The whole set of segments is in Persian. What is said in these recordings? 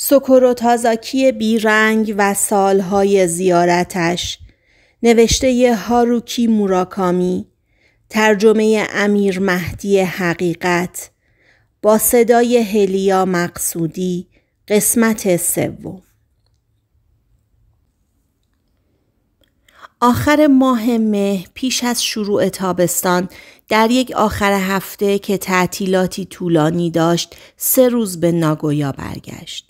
سوکورو تازاکی بیرنگ و سالهای زیارتش نوشته هاروکی موراکامی ترجمه امیر مهدی حقیقت با صدای هلیا مقصودی قسمت سوم آخر ماه مه پیش از شروع تابستان در یک آخر هفته که تعطیلاتی طولانی داشت سه روز به ناگویا برگشت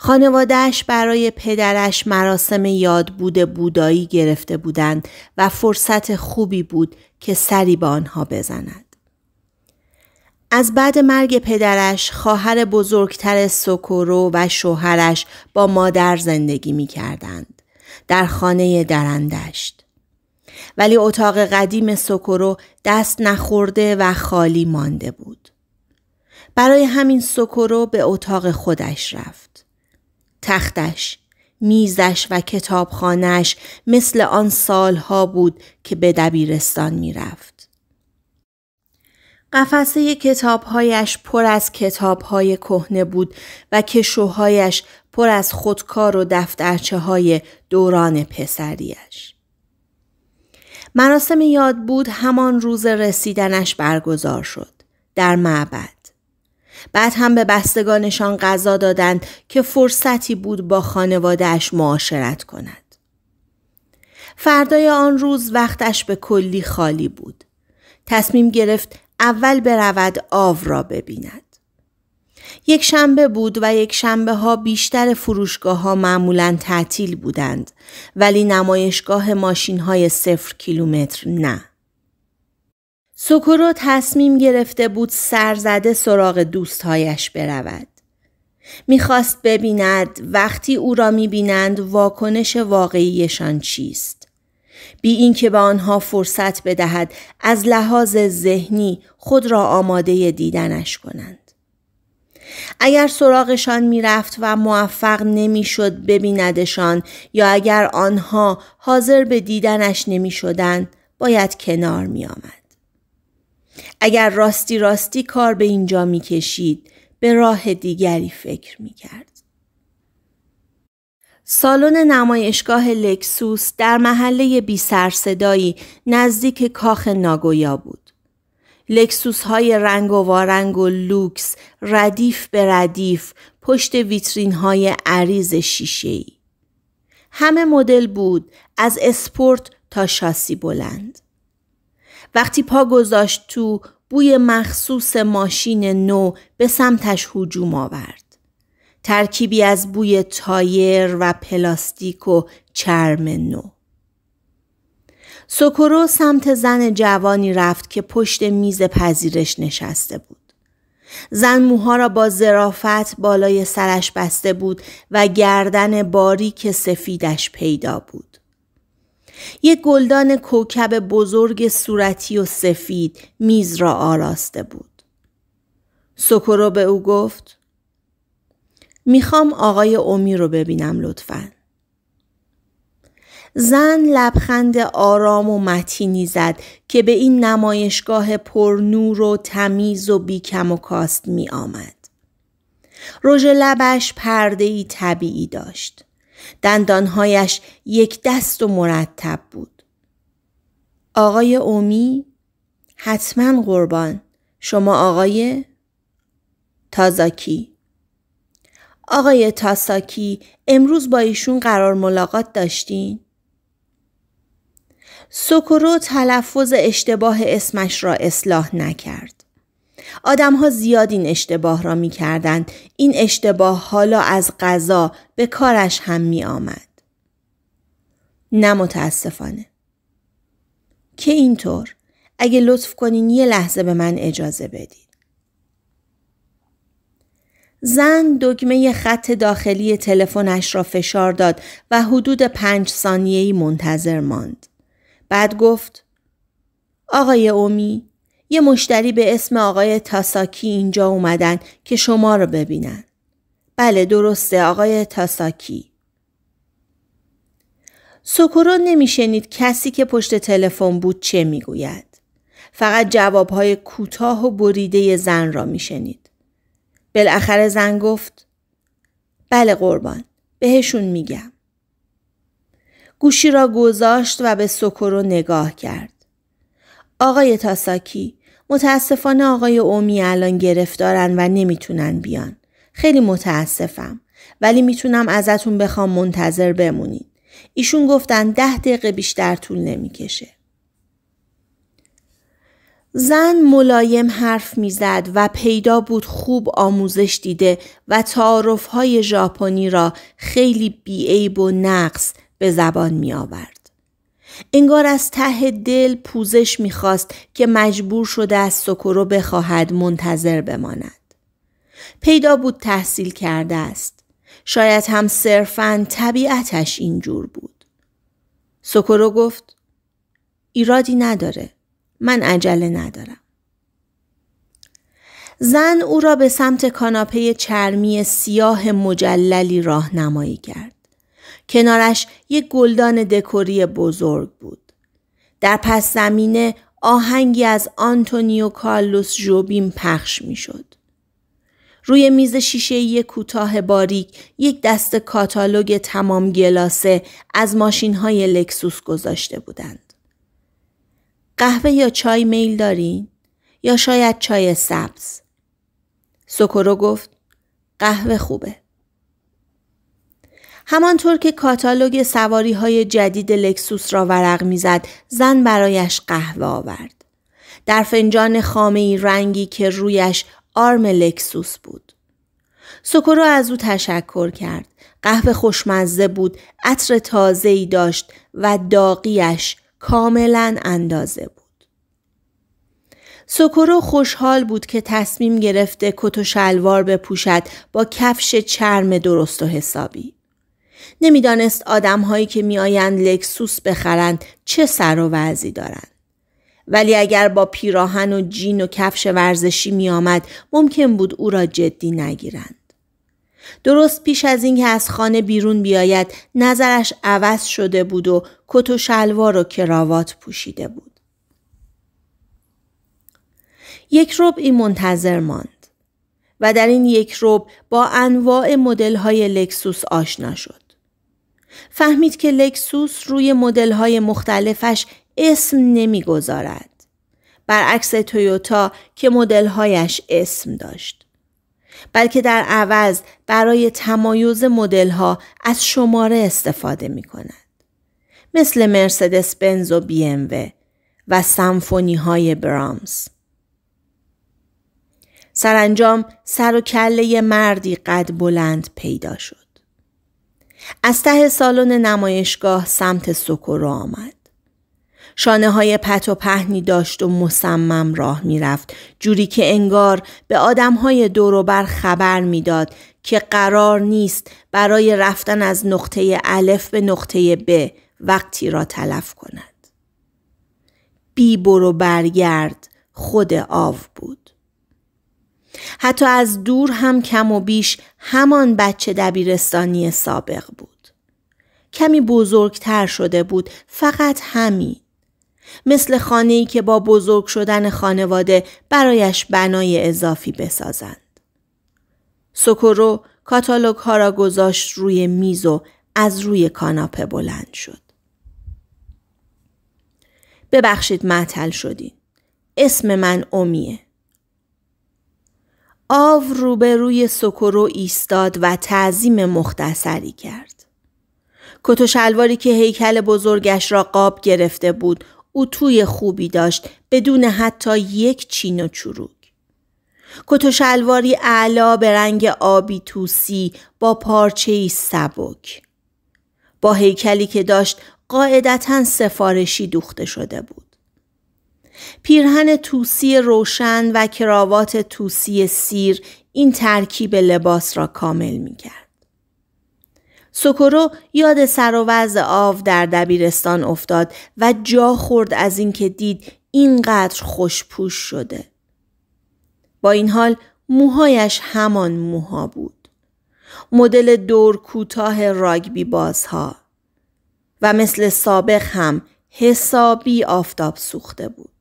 خانوادهش برای پدرش مراسم یاد بوده بودایی گرفته بودند و فرصت خوبی بود که سری به آنها بزند. از بعد مرگ پدرش خواهر بزرگتر سوکورو و شوهرش با مادر زندگی می کردند. در خانه درندشت. ولی اتاق قدیم سوکورو دست نخورده و خالی مانده بود. برای همین سوکورو به اتاق خودش رفت. تختش، میزش و کتابخانهش مثل آن سالها بود که به دبیرستان میرفت. قفسه کتابهایش پر از کتابهای کهنه بود و کشوهایش پر از خودکار و دفترچه های دوران پسریش. مراسم یاد بود همان روز رسیدنش برگزار شد. در معبد. بعد هم به بستگانشان غذا دادند که فرصتی بود با خانوادهش معاشرت کند. فردای آن روز وقتش به کلی خالی بود. تصمیم گرفت اول برود آو را ببیند. یک شنبه بود و یک شنبه ها بیشتر فروشگاه ها معمولا تعطیل بودند ولی نمایشگاه ماشین های صفر کیلومتر نه. و تصمیم گرفته بود سرزده سراغ دوستهایش برود. میخواست ببیند وقتی او را میبینند واکنش واقعیشان چیست. بی اینکه به آنها فرصت بدهد از لحاظ ذهنی خود را آماده دیدنش کنند. اگر سراغشان میرفت و موفق نمیشد ببیندشان یا اگر آنها حاضر به دیدنش نمیشدند باید کنار میآمد اگر راستی راستی کار به اینجا میکشید به راه دیگری فکر میکرد. سالن نمایشگاه لکسوس در محله بی سرصدایی نزدیک کاخ ناگویا بود. لکسوس های رنگ و وارنگ و لوکس ردیف به ردیف پشت ویترین های عریض شیشه ای. همه مدل بود از اسپورت تا شاسی بلند. وقتی پا گذاشت تو بوی مخصوص ماشین نو به سمتش هجوم آورد. ترکیبی از بوی تایر و پلاستیک و چرم نو. سکرو سمت زن جوانی رفت که پشت میز پذیرش نشسته بود. زن موها را با زرافت بالای سرش بسته بود و گردن باریک سفیدش پیدا بود. یک گلدان کوکب بزرگ صورتی و سفید میز را آراسته بود. سکرو به او گفت میخوام آقای اومی رو ببینم لطفا. زن لبخند آرام و متینی زد که به این نمایشگاه پرنور و تمیز و بیکم و کاست می آمد. رژ لبش پرده ای طبیعی داشت. دندانهایش یک دست و مرتب بود. آقای اومی حتما قربان شما آقای تازاکی آقای تاساکی امروز با ایشون قرار ملاقات داشتین؟ سوکورو تلفظ اشتباه اسمش را اصلاح نکرد. آدمها زیاد این اشتباه را می این اشتباه حالا از قضا به کارش هم می آمد. نه متاسفانه. که اینطور اگه لطف کنین یه لحظه به من اجازه بدید زن دکمه خط داخلی تلفنش را فشار داد و حدود پنج ثانیهی منتظر ماند. بعد گفت آقای اومی یه مشتری به اسم آقای تاساکی اینجا اومدن که شما رو ببینن. بله درسته آقای تاساکی. سکورو نمیشنید کسی که پشت تلفن بود چه میگوید. فقط جوابهای کوتاه و بریده زن را میشنید. بالاخره زن گفت بله قربان بهشون میگم. گوشی را گذاشت و به سکرو نگاه کرد. آقای تاساکی متاسفانه آقای اومی الان گرفتارن و نمیتونن بیان. خیلی متاسفم. ولی میتونم ازتون بخوام منتظر بمونید. ایشون گفتن ده دقیقه بیشتر طول نمیکشه. زن ملایم حرف میزد و پیدا بود خوب آموزش دیده و تعارف ژاپنی را خیلی بیعیب و نقص به زبان می آورد. انگار از ته دل پوزش میخواست که مجبور شده از سکرو بخواهد منتظر بماند. پیدا بود تحصیل کرده است. شاید هم صرفا طبیعتش اینجور بود. سکرو گفت ایرادی نداره. من عجله ندارم. زن او را به سمت کاناپه چرمی سیاه مجللی راهنمایی کرد. کنارش یک گلدان دکوری بزرگ بود. در پس زمینه آهنگی از آنتونیو کارلوس جوبین پخش می شد. روی میز شیشه کوتاه باریک یک دست کاتالوگ تمام گلاسه از ماشین های لکسوس گذاشته بودند. قهوه یا چای میل دارین؟ یا شاید چای سبز؟ سکرو گفت قهوه خوبه. همانطور که کاتالوگ سواری های جدید لکسوس را ورق میزد زن برایش قهوه آورد. در فنجان خامه رنگی که رویش آرم لکسوس بود. سکرو از او تشکر کرد. قهوه خوشمزه بود، عطر تازه ای داشت و داغیش کاملا اندازه بود. سکرو خوشحال بود که تصمیم گرفته کت و شلوار بپوشد با کفش چرم درست و حسابی. نمیدانست آدمهایی که میآیند لکسوس بخرند چه سر و وضعی دارند ولی اگر با پیراهن و جین و کفش ورزشی میآمد ممکن بود او را جدی نگیرند درست پیش از اینکه از خانه بیرون بیاید نظرش عوض شده بود و کت و شلوار و کراوات پوشیده بود یک ربعی منتظر ماند و در این یک ربع با انواع مدل‌های لکسوس آشنا شد. فهمید که لکسوس روی مدل‌های مختلفش اسم نمیگذارد. برعکس تویوتا که مدل‌هایش اسم داشت. بلکه در عوض برای تمایز مدل‌ها از شماره استفاده می کند. مثل مرسدس بنز و بی ام و, و سمفونی های برامز. سرانجام سر و کله مردی قد بلند پیدا شد. از ته سالن نمایشگاه سمت سکورو آمد. شانه های پت و پهنی داشت و مصمم راه میرفت جوری که انگار به آدم های دوروبر خبر میداد که قرار نیست برای رفتن از نقطه الف به نقطه ب وقتی را تلف کند. بی برو برگرد خود آو بود. حتی از دور هم کم و بیش همان بچه دبیرستانی سابق بود. کمی بزرگتر شده بود فقط همین. مثل ای که با بزرگ شدن خانواده برایش بنای اضافی بسازند. سکرو کاتالوگ ها را گذاشت روی میز و از روی کاناپه بلند شد. ببخشید معطل شدین. اسم من امیه. آو روبروی سکرو ایستاد و تعظیم مختصری کرد. کت و شلواری که هیکل بزرگش را قاب گرفته بود او توی خوبی داشت بدون حتی یک چین و چروک. کت و شلواری اعلا به رنگ آبی توسی با پارچه سبک. با هیکلی که داشت قاعدتا سفارشی دوخته شده بود. پیرهن توسی روشن و کراوات توسی سیر این ترکیب لباس را کامل می کرد. یاد سر و وضع آو در دبیرستان افتاد و جا خورد از اینکه دید اینقدر خوشپوش شده. با این حال موهایش همان موها بود. مدل دور کوتاه راگبی بازها و مثل سابق هم حسابی آفتاب سوخته بود.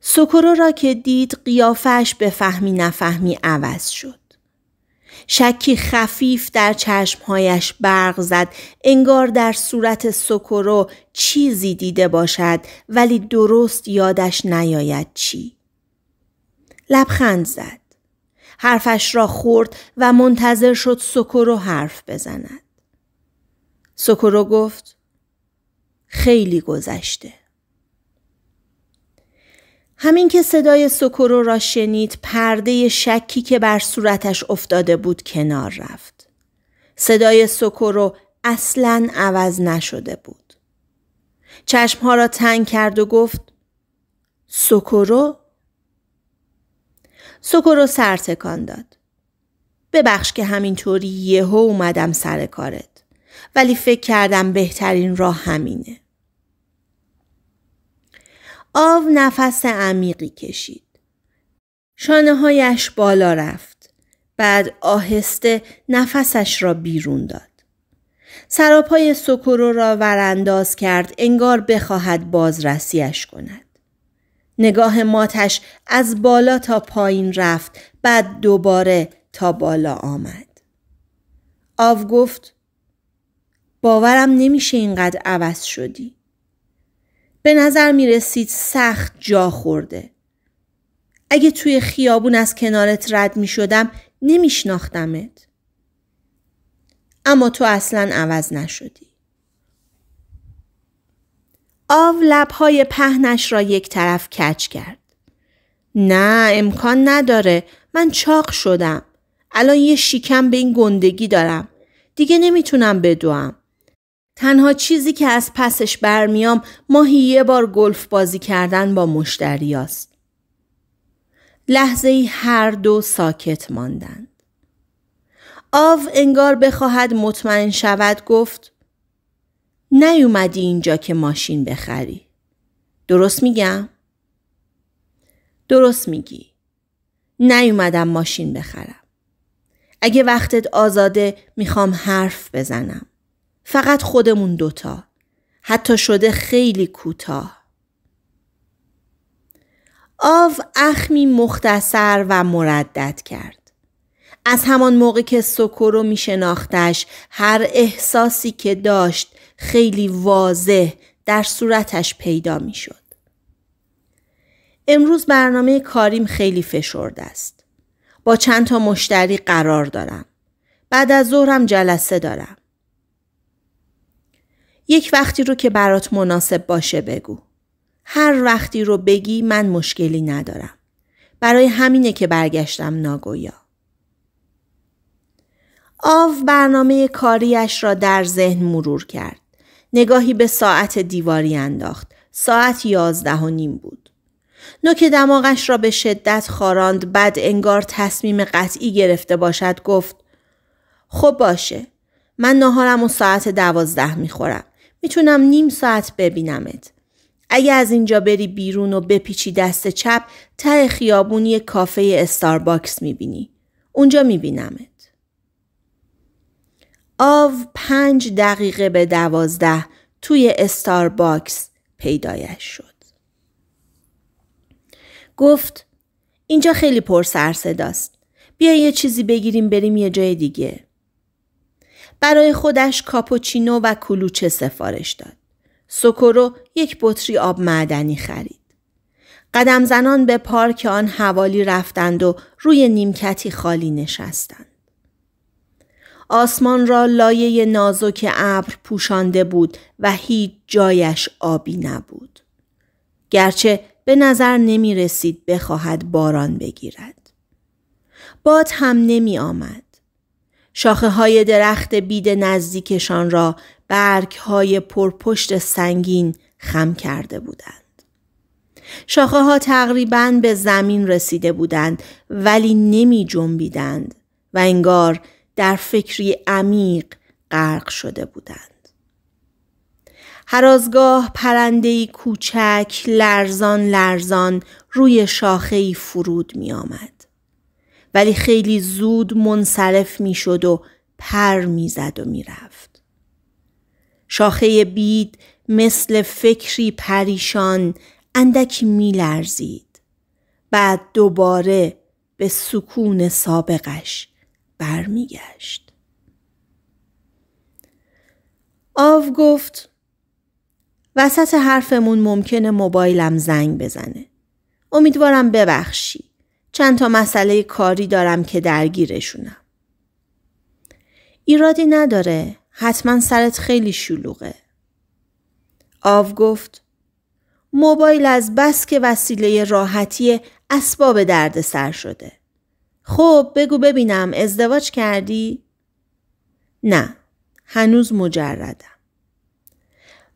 سکرو را که دید قیافش به فهمی نفهمی عوض شد. شکی خفیف در چشمهایش برق زد انگار در صورت سکرو چیزی دیده باشد ولی درست یادش نیاید چی. لبخند زد. حرفش را خورد و منتظر شد سکرو حرف بزند. سکرو گفت خیلی گذشته. همین که صدای سکرو را شنید پرده شکی که بر صورتش افتاده بود کنار رفت. صدای سکرو اصلا عوض نشده بود. چشمها را تنگ کرد و گفت سکورو؟ سکرو سر تکان داد. ببخش که همینطوری یهو اومدم سر کارت. ولی فکر کردم بهترین راه همینه. آو نفس عمیقی کشید. شانه هایش بالا رفت. بعد آهسته نفسش را بیرون داد. سراپای سکرو را ورانداز کرد انگار بخواهد بازرسیش کند. نگاه ماتش از بالا تا پایین رفت بعد دوباره تا بالا آمد. آو گفت باورم نمیشه اینقدر عوض شدی. به نظر می رسید سخت جا خورده. اگه توی خیابون از کنارت رد می شدم نمی شناختمت. اما تو اصلا عوض نشدی. آو لبهای پهنش را یک طرف کچ کرد. نه امکان نداره من چاق شدم. الان یه شیکم به این گندگی دارم. دیگه نمیتونم بدوم. تنها چیزی که از پسش برمیام ماهی یه بار گلف بازی کردن با مشتریاست. لحظه ای هر دو ساکت ماندند. آو انگار بخواهد مطمئن شود گفت نیومدی اینجا که ماشین بخری. درست میگم؟ درست میگی. نیومدم ماشین بخرم. اگه وقتت آزاده میخوام حرف بزنم. فقط خودمون دوتا. حتی شده خیلی کوتاه. آو اخمی مختصر و مردد کرد. از همان موقع که سکورو می شناختش هر احساسی که داشت خیلی واضح در صورتش پیدا می شد. امروز برنامه کاریم خیلی فشرده است. با چند تا مشتری قرار دارم. بعد از ظهرم جلسه دارم. یک وقتی رو که برات مناسب باشه بگو. هر وقتی رو بگی من مشکلی ندارم. برای همینه که برگشتم ناگویا. آو برنامه کاریش را در ذهن مرور کرد. نگاهی به ساعت دیواری انداخت. ساعت یازده و نیم بود. نوک دماغش را به شدت خاراند بعد انگار تصمیم قطعی گرفته باشد گفت خب باشه من ناهارم و ساعت دوازده میخورم میتونم نیم ساعت ببینمت. اگه از اینجا بری بیرون و بپیچی دست چپ ته خیابونی کافه استارباکس میبینی. اونجا میبینمت. آو پنج دقیقه به دوازده توی استارباکس پیدایش شد. گفت اینجا خیلی پر سر است. بیا یه چیزی بگیریم بریم یه جای دیگه. برای خودش کاپوچینو و کلوچه سفارش داد. سوکورو یک بطری آب معدنی خرید. قدم زنان به پارک آن حوالی رفتند و روی نیمکتی خالی نشستند. آسمان را لایه نازک ابر پوشانده بود و هیچ جایش آبی نبود. گرچه به نظر نمی رسید بخواهد باران بگیرد. باد هم نمی آمد. شاخه های درخت بید نزدیکشان را برگ های پرپشت سنگین خم کرده بودند. شاخه ها تقریبا به زمین رسیده بودند ولی نمی جنبیدند و انگار در فکری عمیق غرق شده بودند. هرازگاه پرندهی کوچک لرزان لرزان روی شاخهی فرود می آمد. ولی خیلی زود منصرف میشد و پر میزد و میرفت. شاخه بید مثل فکری پریشان اندکی میلرزید. بعد دوباره به سکون سابقش برمیگشت. آو گفت وسط حرفمون ممکنه موبایلم زنگ بزنه. امیدوارم ببخشی. چند تا مسئله کاری دارم که درگیرشونم. ایرادی نداره. حتما سرت خیلی شلوغه. آو گفت موبایل از بس که وسیله راحتی اسباب درد سر شده. خب بگو ببینم ازدواج کردی؟ نه هنوز مجردم.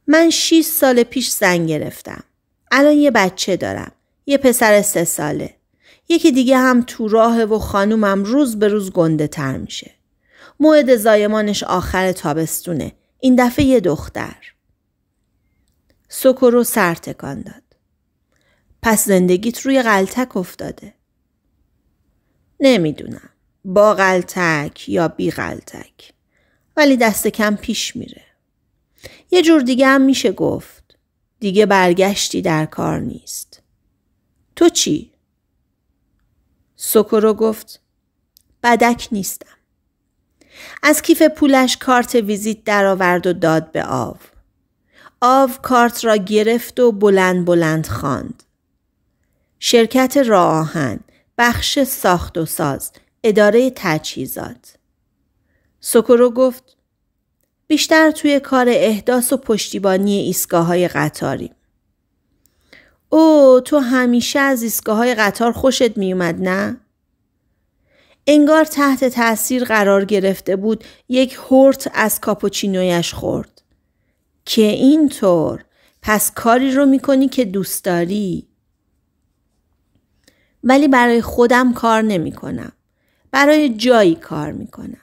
من شیست سال پیش زن گرفتم. الان یه بچه دارم. یه پسر سه ساله. یکی دیگه هم تو راه و خانومم روز به روز گنده تر میشه. موعد زایمانش آخر تابستونه. این دفعه یه دختر. سکرو سر تکان داد. پس زندگیت روی غلطک افتاده. نمیدونم. با غلطک یا بی غلطک. ولی دست کم پیش میره. یه جور دیگه هم میشه گفت. دیگه برگشتی در کار نیست. تو چی؟ سوکورو گفت بدک نیستم. از کیف پولش کارت ویزیت درآورد و داد به آو. آو کارت را گرفت و بلند بلند خواند. شرکت راهن، بخش ساخت و ساز، اداره تجهیزات. سوکورو گفت بیشتر توی کار احداث و پشتیبانی ایستگاه های قطاریم. او تو همیشه از ایستگاه های قطار خوشت میومد نه؟ انگار تحت تاثیر قرار گرفته بود یک هورت از کاپوچینویش خورد. که اینطور پس کاری رو میکنی که دوست داری. ولی برای خودم کار نمیکنم. برای جایی کار میکنم.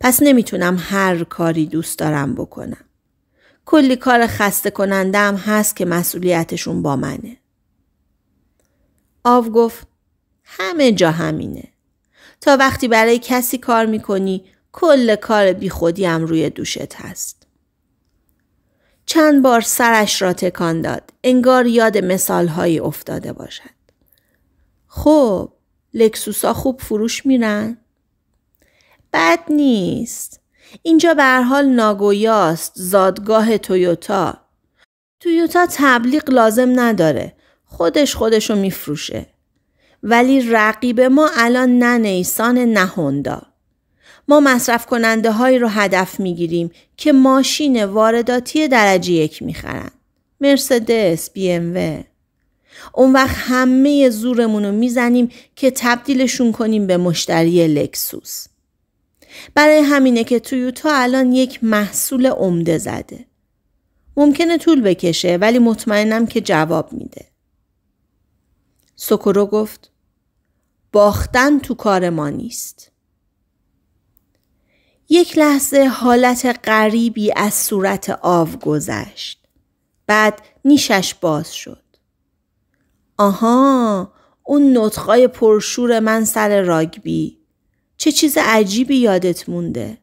پس نمیتونم هر کاری دوست دارم بکنم. کلی کار خسته هم هست که مسئولیتشون با منه. آو گفت همه جا همینه. تا وقتی برای کسی کار میکنی کل کار بی خودی هم روی دوشت هست. چند بار سرش را تکان داد. انگار یاد مثالهایی افتاده باشد. خب لکسوسا خوب فروش میرن؟ بد نیست. اینجا به هر حال ناگویاست زادگاه تویوتا تویوتا تبلیغ لازم نداره خودش خودشو میفروشه ولی رقیب ما الان نه نیسان نه هوندا ما مصرف کننده هایی رو هدف میگیریم که ماشین وارداتی درجه یک میخرن مرسدس بی ام و. اون وقت همه زورمون رو میزنیم که تبدیلشون کنیم به مشتری لکسوس برای همینه که تویوتا الان یک محصول عمده زده. ممکنه طول بکشه ولی مطمئنم که جواب میده. سوکورو گفت باختن تو کار ما نیست. یک لحظه حالت غریبی از صورت آو گذشت. بعد نیشش باز شد. آها اون نطقای پرشور من سر راگبی چه چیز عجیبی یادت مونده؟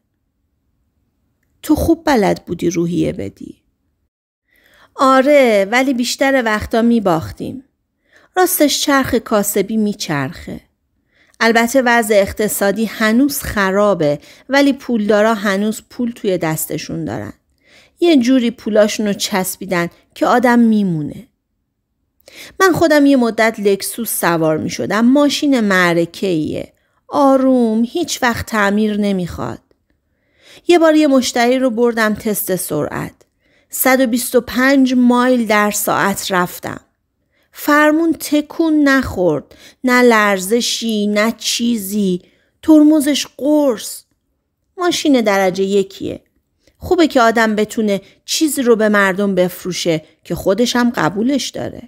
تو خوب بلد بودی روحیه بدی. آره ولی بیشتر وقتا می باختیم. راستش چرخ کاسبی میچرخه. البته وضع اقتصادی هنوز خرابه ولی پولدارا هنوز پول توی دستشون دارن. یه جوری پولاشون رو چسبیدن که آدم میمونه. من خودم یه مدت لکسوس سوار می شدم. ماشین معرکه ایه. آروم هیچ وقت تعمیر نمیخواد. یه بار یه مشتری رو بردم تست سرعت. 125 مایل در ساعت رفتم. فرمون تکون نخورد. نه لرزشی نه چیزی. ترمزش قرص. ماشین درجه یکیه. خوبه که آدم بتونه چیزی رو به مردم بفروشه که خودش هم قبولش داره.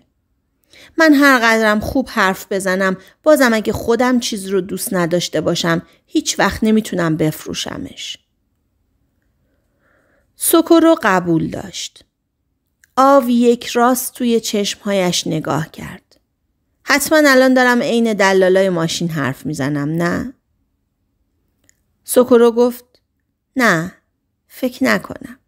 من هر قدرم خوب حرف بزنم بازم اگه خودم چیز رو دوست نداشته باشم هیچ وقت نمیتونم بفروشمش. رو قبول داشت. آو یک راست توی چشمهایش نگاه کرد. حتما الان دارم عین دلالای ماشین حرف میزنم نه؟ سکرو گفت نه فکر نکنم.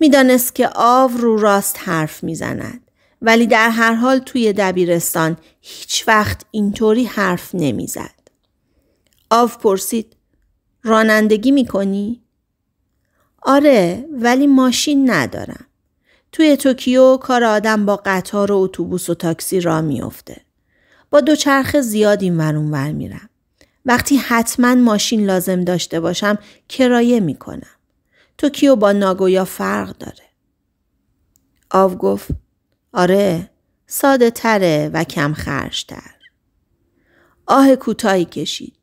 میدانست که آو رو راست حرف میزند. ولی در هر حال توی دبیرستان هیچ وقت اینطوری حرف نمیزد. آو پرسید رانندگی میکنی؟ آره ولی ماشین ندارم. توی توکیو کار آدم با قطار و اتوبوس و تاکسی را میافته. با چرخ زیاد این ور ور میرم. وقتی حتما ماشین لازم داشته باشم کرایه میکنم. توکیو با ناگویا فرق داره. آو گفت آره ساده تره و کم تر. آه کوتاهی کشید.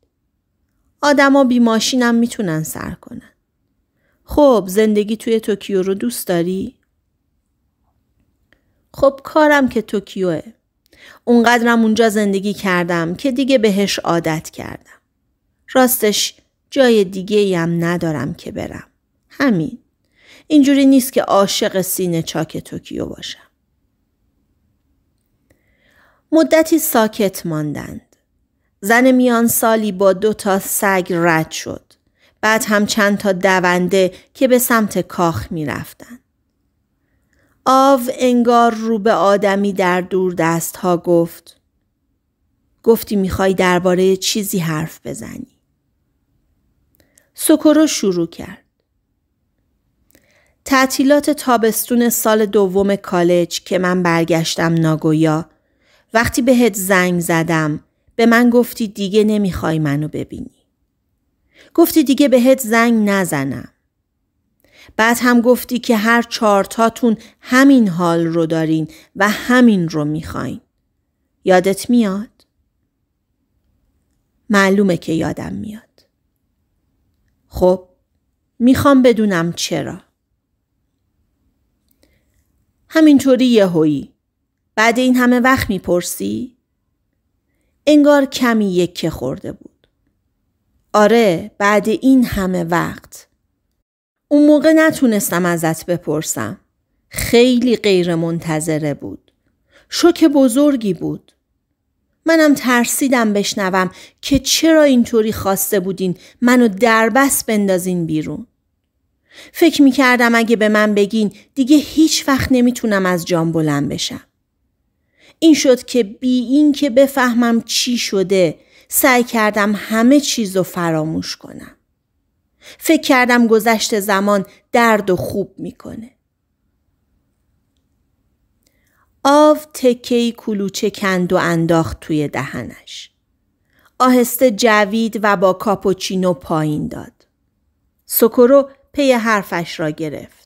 آدما بی ماشینم میتونن سر کنن. خب زندگی توی توکیو رو دوست داری؟ خب کارم که توکیوه. اونقدرم اونجا زندگی کردم که دیگه بهش عادت کردم. راستش جای دیگه هم ندارم که برم. همین. اینجوری نیست که عاشق سینه چاک توکیو باشم. مدتی ساکت ماندند. زن میان سالی با دو تا سگ رد شد. بعد هم چند تا دونده که به سمت کاخ می رفتند. آو انگار رو به آدمی در دور دست ها گفت. گفتی میخوای درباره چیزی حرف بزنی. سکرو شروع کرد. تعطیلات تابستون سال دوم کالج که من برگشتم ناگویا وقتی بهت زنگ زدم به من گفتی دیگه نمیخوای منو ببینی. گفتی دیگه بهت زنگ نزنم. بعد هم گفتی که هر چارتاتون همین حال رو دارین و همین رو میخواین. یادت میاد؟ معلومه که یادم میاد. خب میخوام بدونم چرا. همینطوری هویی. بعد این همه وقت میپرسی؟ انگار کمی یکه خورده بود. آره بعد این همه وقت. اون موقع نتونستم ازت بپرسم. خیلی غیر منتظره بود. شوک بزرگی بود. منم ترسیدم بشنوم که چرا اینطوری خواسته بودین منو دربست بندازین بیرون. فکر میکردم اگه به من بگین دیگه هیچ وقت نمیتونم از جام بلند بشم. این شد که بی این که بفهمم چی شده سعی کردم همه چیز رو فراموش کنم. فکر کردم گذشت زمان درد و خوب میکنه. آو تکی کلوچه کند و انداخت توی دهنش. آهسته جوید و با کاپوچینو پایین داد. سکرو پی حرفش را گرفت.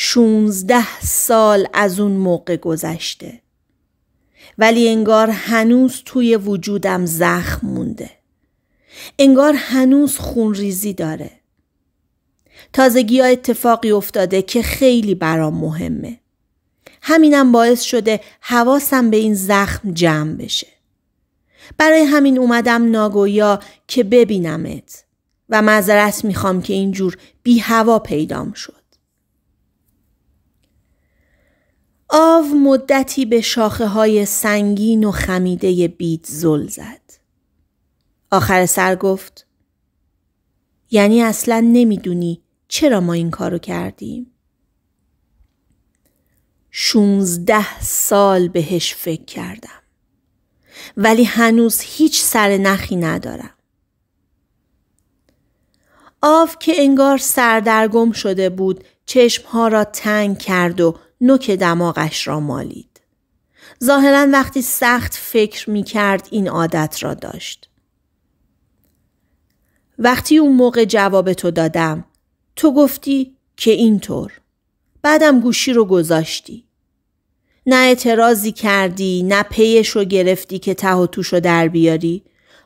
16 سال از اون موقع گذشته ولی انگار هنوز توی وجودم زخم مونده انگار هنوز خونریزی داره تازگی ها اتفاقی افتاده که خیلی برام مهمه همینم باعث شده حواسم به این زخم جمع بشه برای همین اومدم ناگویا که ببینمت و معذرت میخوام که اینجور بی هوا پیدام شد آو مدتی به شاخه های سنگین و خمیده بیت زل زد. آخر سر گفت یعنی اصلا نمیدونی چرا ما این کارو کردیم؟ شونزده سال بهش فکر کردم. ولی هنوز هیچ سر نخی ندارم. آف که انگار سردرگم شده بود چشمها را تنگ کرد و نوک دماغش را مالید. ظاهرا وقتی سخت فکر می کرد این عادت را داشت. وقتی اون موقع جواب تو دادم تو گفتی که اینطور. بعدم گوشی رو گذاشتی. نه اعتراضی کردی نه پیش رو گرفتی که ته و توش رو در بیاری.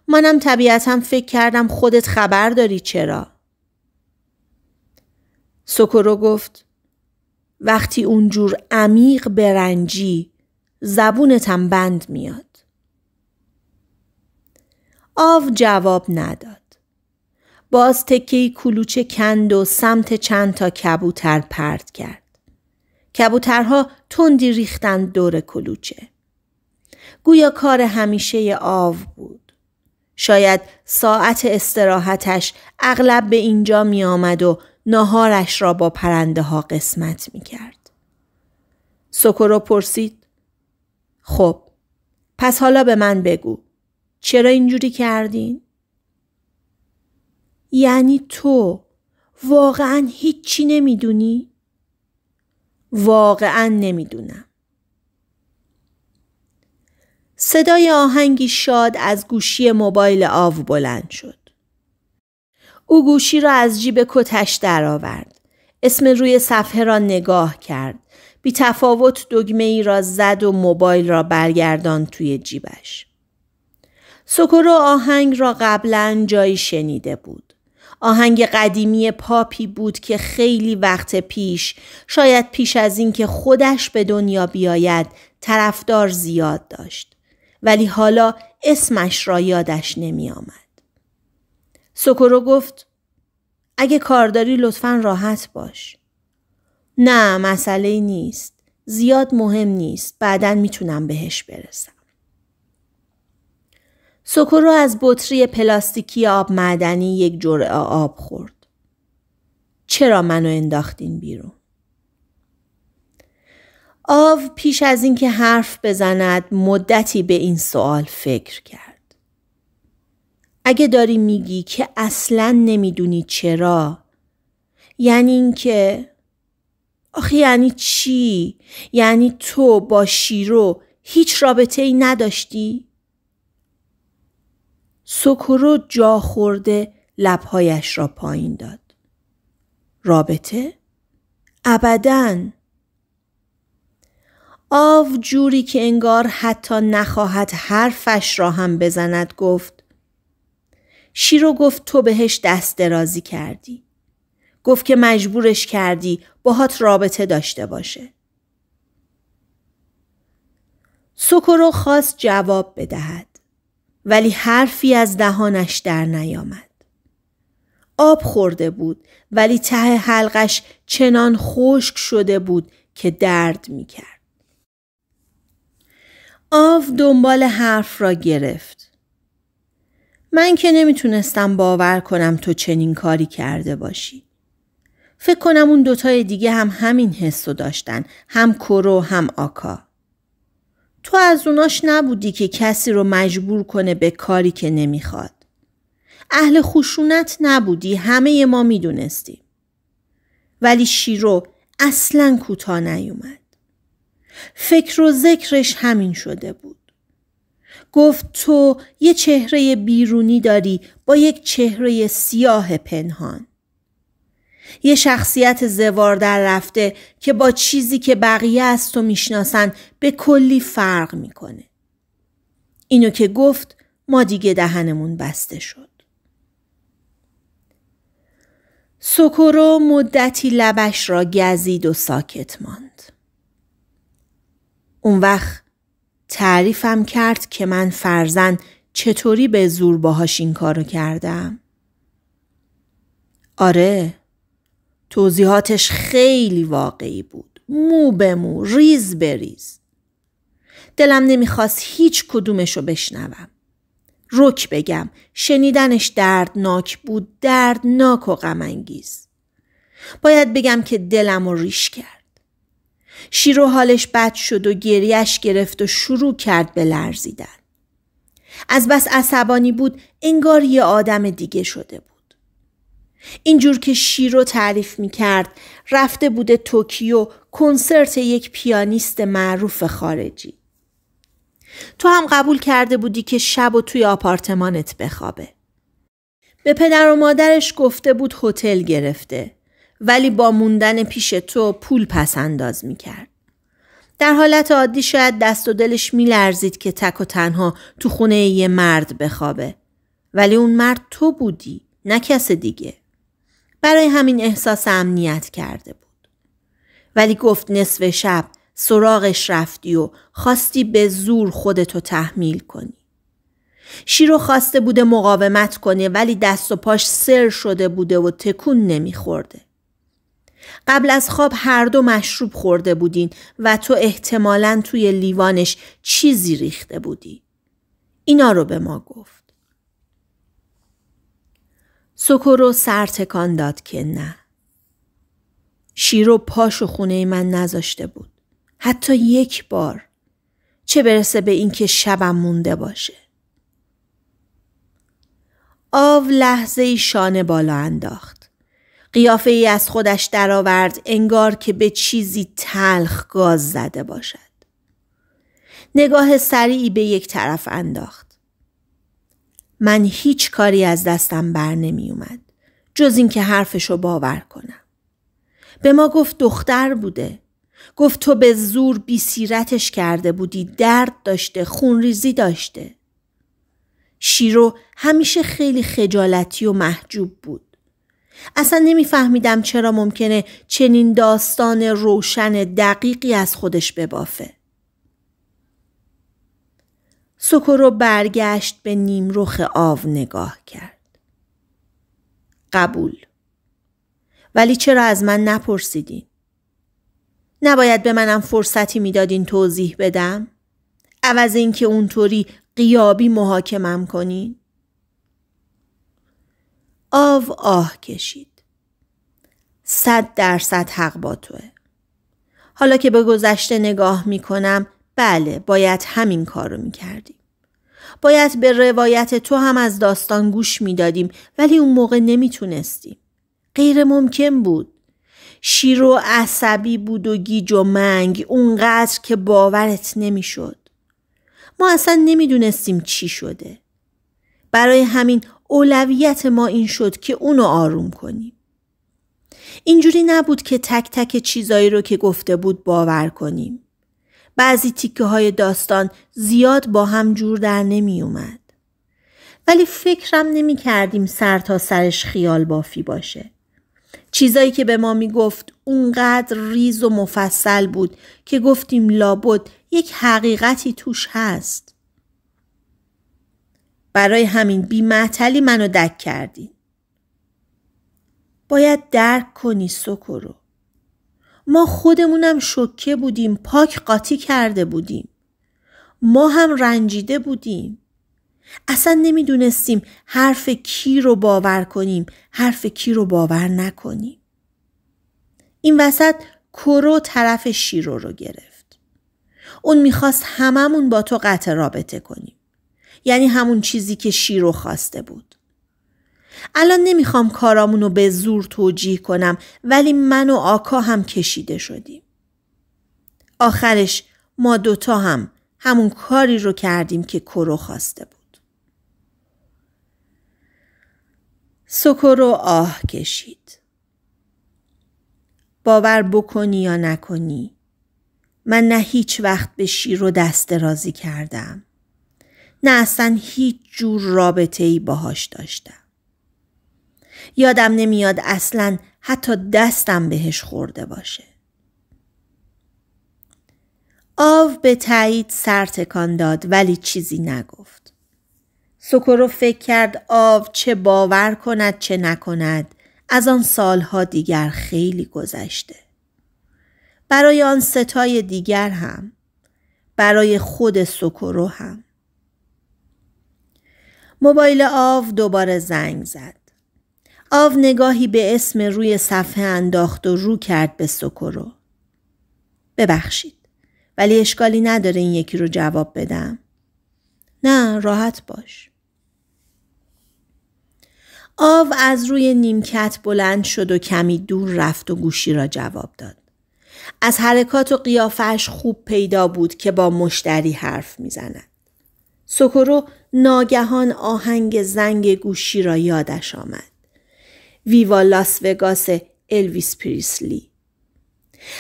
منم طبیعتم فکر کردم خودت خبر داری چرا. سکرو گفت وقتی اونجور عمیق برنجی زبونتم بند میاد. آو جواب نداد. باز تکی کلوچه کند و سمت چند تا کبوتر پرد کرد. کبوترها تندی ریختند دور کلوچه. گویا کار همیشه آو بود. شاید ساعت استراحتش اغلب به اینجا می آمد و ناهارش را با پرنده ها قسمت می کرد. سکرو پرسید خب پس حالا به من بگو چرا اینجوری کردین؟ یعنی تو واقعا هیچی نمیدونی؟ واقعا نمیدونم. صدای آهنگی شاد از گوشی موبایل آو بلند شد. او گوشی را از جیب کتش درآورد. اسم روی صفحه را نگاه کرد. بی تفاوت دگمه ای را زد و موبایل را برگردان توی جیبش. و آهنگ را قبلا جایی شنیده بود. آهنگ قدیمی پاپی بود که خیلی وقت پیش شاید پیش از اینکه خودش به دنیا بیاید طرفدار زیاد داشت ولی حالا اسمش را یادش نمی آمد. سوکورو گفت اگه کار داری لطفا راحت باش. نه مسئله نیست. زیاد مهم نیست. بعدا میتونم بهش برسم. سوکورو از بطری پلاستیکی آب معدنی یک جرعه آب خورد. چرا منو انداختین بیرون؟ آو پیش از اینکه حرف بزند مدتی به این سوال فکر کرد. اگه داری میگی که اصلا نمیدونی چرا یعنی اینکه آخه یعنی چی؟ یعنی تو با شیرو هیچ رابطه ای نداشتی؟ سکرو جا خورده لبهایش را پایین داد. رابطه؟ ابدا آو جوری که انگار حتی نخواهد حرفش را هم بزند گفت شیرو گفت تو بهش دست درازی کردی. گفت که مجبورش کردی باهات رابطه داشته باشه. سکرو خواست جواب بدهد ولی حرفی از دهانش در نیامد. آب خورده بود ولی ته حلقش چنان خشک شده بود که درد می کرد. دنبال حرف را گرفت. من که نمیتونستم باور کنم تو چنین کاری کرده باشی. فکر کنم اون دوتای دیگه هم همین حس رو داشتن. هم کرو هم آکا. تو از اوناش نبودی که کسی رو مجبور کنه به کاری که نمیخواد. اهل خشونت نبودی همه ما میدونستیم. ولی شیرو اصلا کوتاه نیومد. فکر و ذکرش همین شده بود. گفت تو یه چهره بیرونی داری با یک چهره سیاه پنهان. یه شخصیت زوار در رفته که با چیزی که بقیه از تو میشناسن به کلی فرق میکنه. اینو که گفت ما دیگه دهنمون بسته شد. سوکورو مدتی لبش را گزید و ساکت ماند. اون وقت تعریفم کرد که من فرزن چطوری به زور باهاش این کارو کردم. آره توضیحاتش خیلی واقعی بود. مو به مو ریز به ریز. دلم نمیخواست هیچ کدومشو بشنوم. رک بگم شنیدنش دردناک بود دردناک و غمانگیز. باید بگم که دلم و ریش کرد. شیرو حالش بد شد و گریش گرفت و شروع کرد به لرزیدن. از بس عصبانی بود انگار یه آدم دیگه شده بود. اینجور که شیرو تعریف می کرد رفته بوده توکیو کنسرت یک پیانیست معروف خارجی. تو هم قبول کرده بودی که شب و توی آپارتمانت بخوابه. به پدر و مادرش گفته بود هتل گرفته. ولی با موندن پیش تو پول پس انداز می کرد. در حالت عادی شاید دست و دلش می لرزید که تک و تنها تو خونه یه مرد بخوابه. ولی اون مرد تو بودی نه کس دیگه. برای همین احساس امنیت کرده بود. ولی گفت نصف شب سراغش رفتی و خواستی به زور خودتو تحمیل کنی. شیرو خواسته بوده مقاومت کنه ولی دست و پاش سر شده بوده و تکون نمیخورده. قبل از خواب هر دو مشروب خورده بودین و تو احتمالا توی لیوانش چیزی ریخته بودی. اینا رو به ما گفت. سکورو سر تکان داد که نه. شیرو پاش و خونه من نذاشته بود. حتی یک بار. چه برسه به اینکه شبم مونده باشه. آو لحظه ای شانه بالا انداخت. قیافه ای از خودش درآورد انگار که به چیزی تلخ گاز زده باشد. نگاه سریعی به یک طرف انداخت. من هیچ کاری از دستم بر نمی اومد. جز اینکه حرفشو باور کنم. به ما گفت دختر بوده. گفت تو به زور بیسیرتش کرده بودی. درد داشته. خونریزی داشته. شیرو همیشه خیلی خجالتی و محجوب بود. اصلا نمیفهمیدم چرا ممکنه چنین داستان روشن دقیقی از خودش ببافه. رو برگشت به نیمرخ آو نگاه کرد. قبول. ولی چرا از من نپرسیدین؟ نباید به منم فرصتی میدادین توضیح بدم؟ عوض اینکه اونطوری قیابی محاکمم کنین؟ آو آه کشید. صد درصد حق با توه. حالا که به گذشته نگاه می کنم بله باید همین کار رو می کردیم. باید به روایت تو هم از داستان گوش می دادیم ولی اون موقع نمی تونستیم. غیر ممکن بود. شیرو عصبی بود و گیج و منگ اونقدر که باورت نمی شد. ما اصلا نمی دونستیم چی شده. برای همین اولویت ما این شد که اونو آروم کنیم. اینجوری نبود که تک تک چیزایی رو که گفته بود باور کنیم. بعضی تیکه های داستان زیاد با هم جور در نمی اومد. ولی فکرم نمی کردیم سر تا سرش خیال بافی باشه. چیزایی که به ما می گفت اونقدر ریز و مفصل بود که گفتیم لابد یک حقیقتی توش هست. برای همین معطلی منو دک کردی. باید درک کنی سکو ما خودمونم شکه بودیم پاک قاطی کرده بودیم. ما هم رنجیده بودیم. اصلا نمیدونستیم حرف کی رو باور کنیم حرف کی رو باور نکنیم. این وسط کرو طرف شیرو رو گرفت. اون میخواست هممون با تو قطع رابطه کنیم. یعنی همون چیزی که شیرو خواسته بود. الان نمیخوام رو به زور توجیه کنم ولی من و آکا هم کشیده شدیم. آخرش ما دوتا هم همون کاری رو کردیم که کرو خواسته بود. سکرو آه کشید. باور بکنی یا نکنی من نه هیچ وقت به شیر و دست رازی کردم نه اصلا هیچ جور رابطه ای باهاش داشتم. یادم نمیاد اصلا حتی دستم بهش خورده باشه. آو به تایید سر تکان داد ولی چیزی نگفت. سکرو فکر کرد آو چه باور کند چه نکند از آن سالها دیگر خیلی گذشته. برای آن ستای دیگر هم برای خود سکرو هم موبایل آو دوباره زنگ زد. آو نگاهی به اسم روی صفحه انداخت و رو کرد به سکرو. ببخشید. ولی اشکالی نداره این یکی رو جواب بدم. نه راحت باش. آو از روی نیمکت بلند شد و کمی دور رفت و گوشی را جواب داد. از حرکات و قیافش خوب پیدا بود که با مشتری حرف میزند. سکرو ناگهان آهنگ زنگ گوشی را یادش آمد. ویوا لاس وگاس الویس پریسلی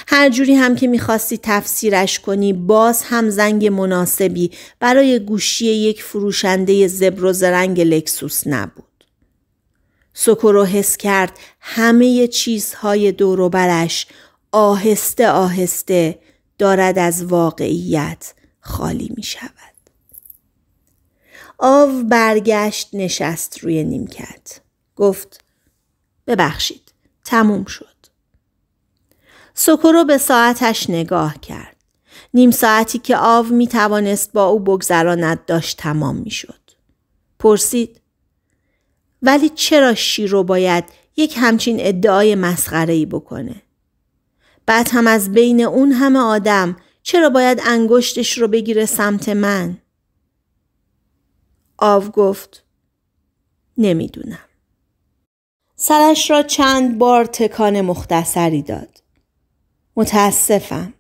هر جوری هم که میخواستی تفسیرش کنی باز هم زنگ مناسبی برای گوشی یک فروشنده زبر و زرنگ لکسوس نبود. سکرو حس کرد همه چیزهای دوروبرش آهسته آهسته دارد از واقعیت خالی می شود. آو برگشت نشست روی نیمکت. گفت ببخشید. تموم شد. سکرو به ساعتش نگاه کرد. نیم ساعتی که آو می توانست با او بگذراند داشت تمام می شد. پرسید ولی چرا شیرو باید یک همچین ادعای مسخره ای بکنه؟ بعد هم از بین اون همه آدم چرا باید انگشتش رو بگیره سمت من؟ آو گفت نمیدونم. سرش را چند بار تکان مختصری داد. متاسفم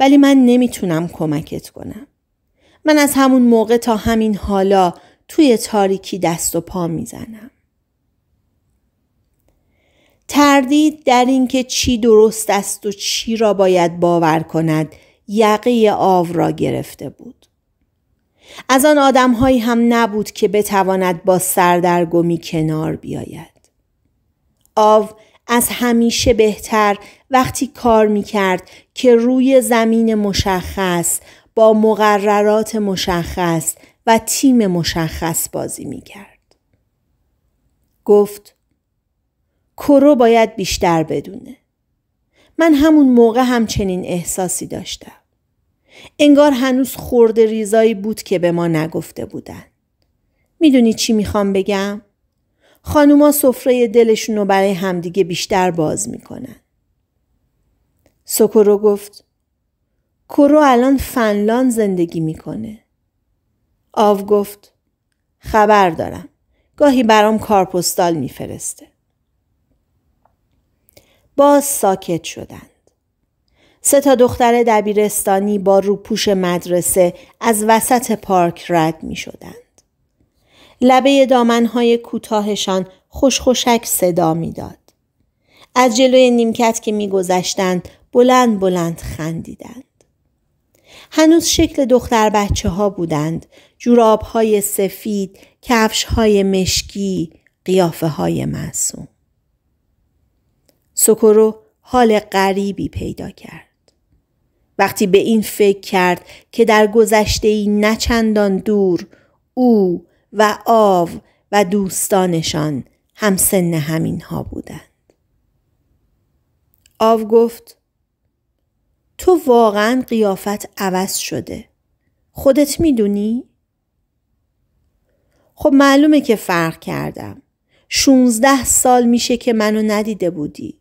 ولی من نمیتونم کمکت کنم. من از همون موقع تا همین حالا توی تاریکی دست و پا میزنم. تردید در اینکه چی درست است و چی را باید باور کند یقه آو را گرفته بود. از آن آدمهایی هم نبود که بتواند با سردرگمی کنار بیاید. آو از همیشه بهتر وقتی کار میکرد که روی زمین مشخص با مقررات مشخص و تیم مشخص بازی می گفت کرو باید بیشتر بدونه. من همون موقع همچنین احساسی داشتم. انگار هنوز خورد ریزایی بود که به ما نگفته بودن. میدونی چی میخوام بگم؟ خانوما سفره دلشون رو برای همدیگه بیشتر باز میکنن. سوکورو گفت کرو الان فنلان زندگی میکنه. آو گفت خبر دارم. گاهی برام کارپستال میفرسته. باز ساکت شدن. سه تا دختر دبیرستانی با روپوش مدرسه از وسط پارک رد می شدند. لبه دامنهای کوتاهشان خوشخوشک صدا داد. از جلوی نیمکت که میگذشتند بلند بلند خندیدند. هنوز شکل دختر بچه ها بودند. جوراب های سفید، کفش های مشکی، قیافه های معصوم. سکرو حال غریبی پیدا کرد. وقتی به این فکر کرد که در گذشته ای نچندان دور او و آو و دوستانشان همسن همین ها بودند. آو گفت تو واقعا قیافت عوض شده. خودت میدونی؟ خب معلومه که فرق کردم. شونزده سال میشه که منو ندیده بودی.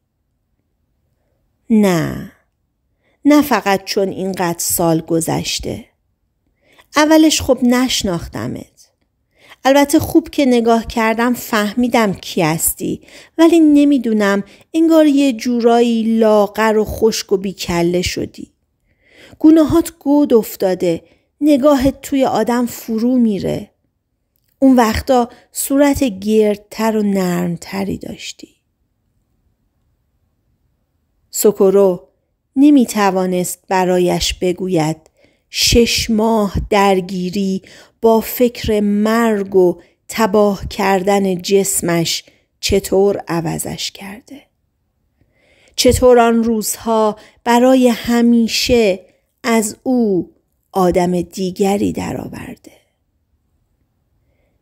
نه نه فقط چون اینقدر سال گذشته اولش خب نشناختمت البته خوب که نگاه کردم فهمیدم کی هستی ولی نمیدونم انگار یه جورایی لاغر و خشک و بیکله شدی گناهات گود افتاده نگاهت توی آدم فرو میره اون وقتا صورت گردتر و نرمتری داشتی سکرو نمی توانست برایش بگوید شش ماه درگیری با فکر مرگ و تباه کردن جسمش چطور عوضش کرده چطور آن روزها برای همیشه از او آدم دیگری درآورده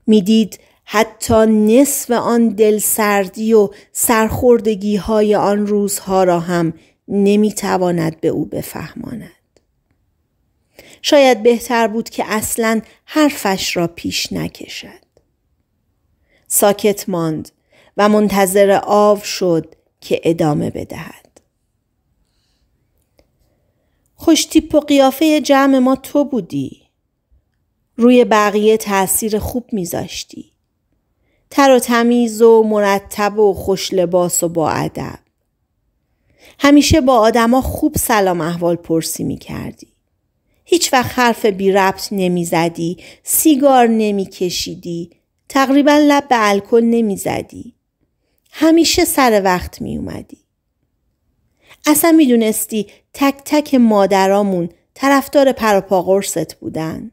میدید حتی نصف آن دلسردی و سرخوردگی های آن روزها را هم نمیتواند به او بفهماند. شاید بهتر بود که اصلا حرفش را پیش نکشد. ساکت ماند و منتظر آو شد که ادامه بدهد. خوشتیپ و قیافه جمع ما تو بودی. روی بقیه تأثیر خوب میذاشتی. تر و تمیز و مرتب و خوش لباس و با ادب. همیشه با آدما خوب سلام احوال پرسی می کردی. هیچ وقت حرف بی ربط نمی زدی، سیگار نمی کشیدی، تقریبا لب به الکل نمی زدی. همیشه سر وقت می اومدی. اصلا می دونستی تک تک مادرامون طرفدار پرپا بودن.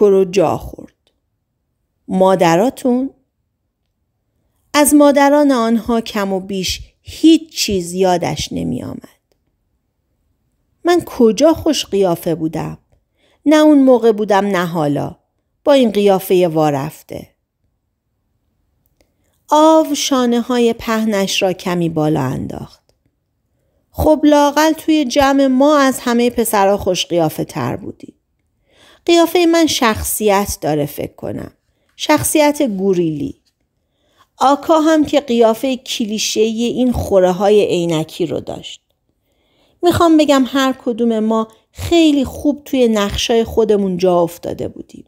و جا خورد. مادراتون؟ از مادران آنها کم و بیش هیچ چیز یادش نمی آمد. من کجا خوش قیافه بودم؟ نه اون موقع بودم نه حالا. با این قیافه وارفته. آو شانه های پهنش را کمی بالا انداخت. خب لاقل توی جمع ما از همه پسرها خوش قیافه تر بودی. قیافه من شخصیت داره فکر کنم. شخصیت گوریلی. آکا هم که قیافه کلیشه این خوره های عینکی رو داشت. میخوام بگم هر کدوم ما خیلی خوب توی نقشای خودمون جا افتاده بودیم.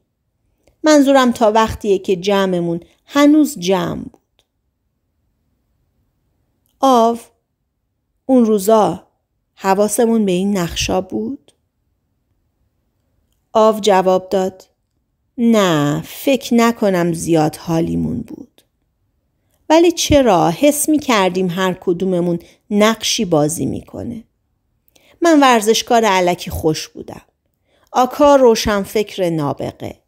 منظورم تا وقتیه که جمعمون هنوز جمع بود. آو اون روزا حواسمون به این نقشا بود؟ آو جواب داد نه فکر نکنم زیاد حالیمون بود. ولی چرا حس می کردیم هر کدوممون نقشی بازی میکنه من ورزشکار علکی خوش بودم آکا فکر نابغه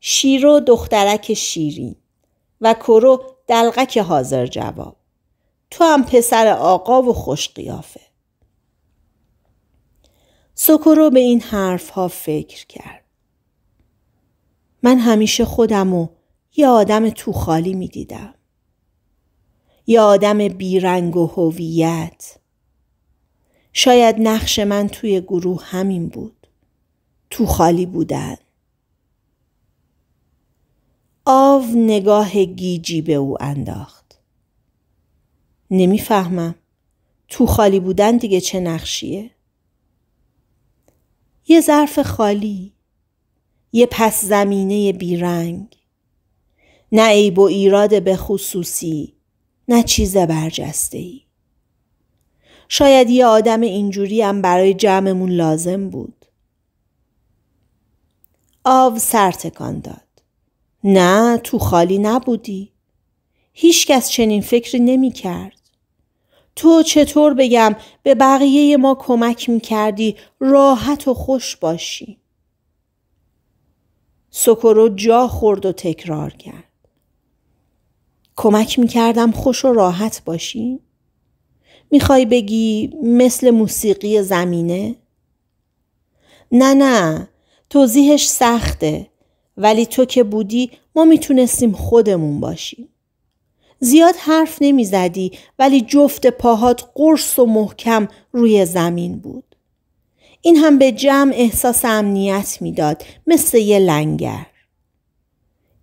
شیرو دخترک شیرین و کرو دلغک حاضر جواب تو هم پسر آقا و خوش قیافه سکرو به این حرف ها فکر کرد من همیشه خودم و یه آدم تو خالی می دیدم. یا آدم بیرنگ و هویت شاید نقش من توی گروه همین بود تو خالی بودن آو نگاه گیجی به او انداخت نمیفهمم تو خالی بودن دیگه چه نقشیه یه ظرف خالی یه پس زمینه بیرنگ نه عیب و ایراد به خصوصی نه چیز برجسته ای. شاید یه آدم اینجوری هم برای جمعمون لازم بود. آو سر تکان داد. نه تو خالی نبودی. هیچکس چنین فکری نمی کرد. تو چطور بگم به بقیه ما کمک می کردی راحت و خوش باشی. سکرو جا خورد و تکرار کرد. کمک میکردم خوش و راحت باشی؟ میخوای بگی مثل موسیقی زمینه؟ نه نه توضیحش سخته ولی تو که بودی ما میتونستیم خودمون باشیم. زیاد حرف نمیزدی ولی جفت پاهات قرص و محکم روی زمین بود. این هم به جمع احساس امنیت میداد مثل یه لنگر.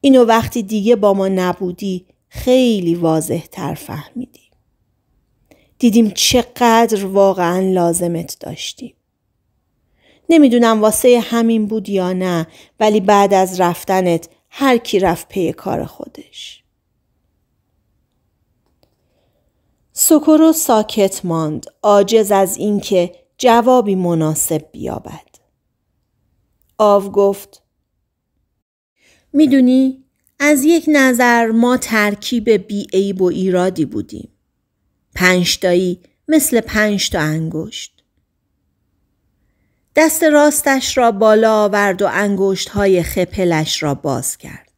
اینو وقتی دیگه با ما نبودی خیلی واضح تر فهمیدیم. دیدیم چقدر واقعا لازمت داشتیم. نمیدونم واسه همین بود یا نه ولی بعد از رفتنت هر کی رفت پی کار خودش. سکرو ساکت ماند عاجز از اینکه جوابی مناسب بیابد. آو گفت میدونی از یک نظر ما ترکیب بیعیب و ایرادی بودیم. پنجتایی مثل پنج تا انگشت. دست راستش را بالا آورد و انگشت های خپلش را باز کرد.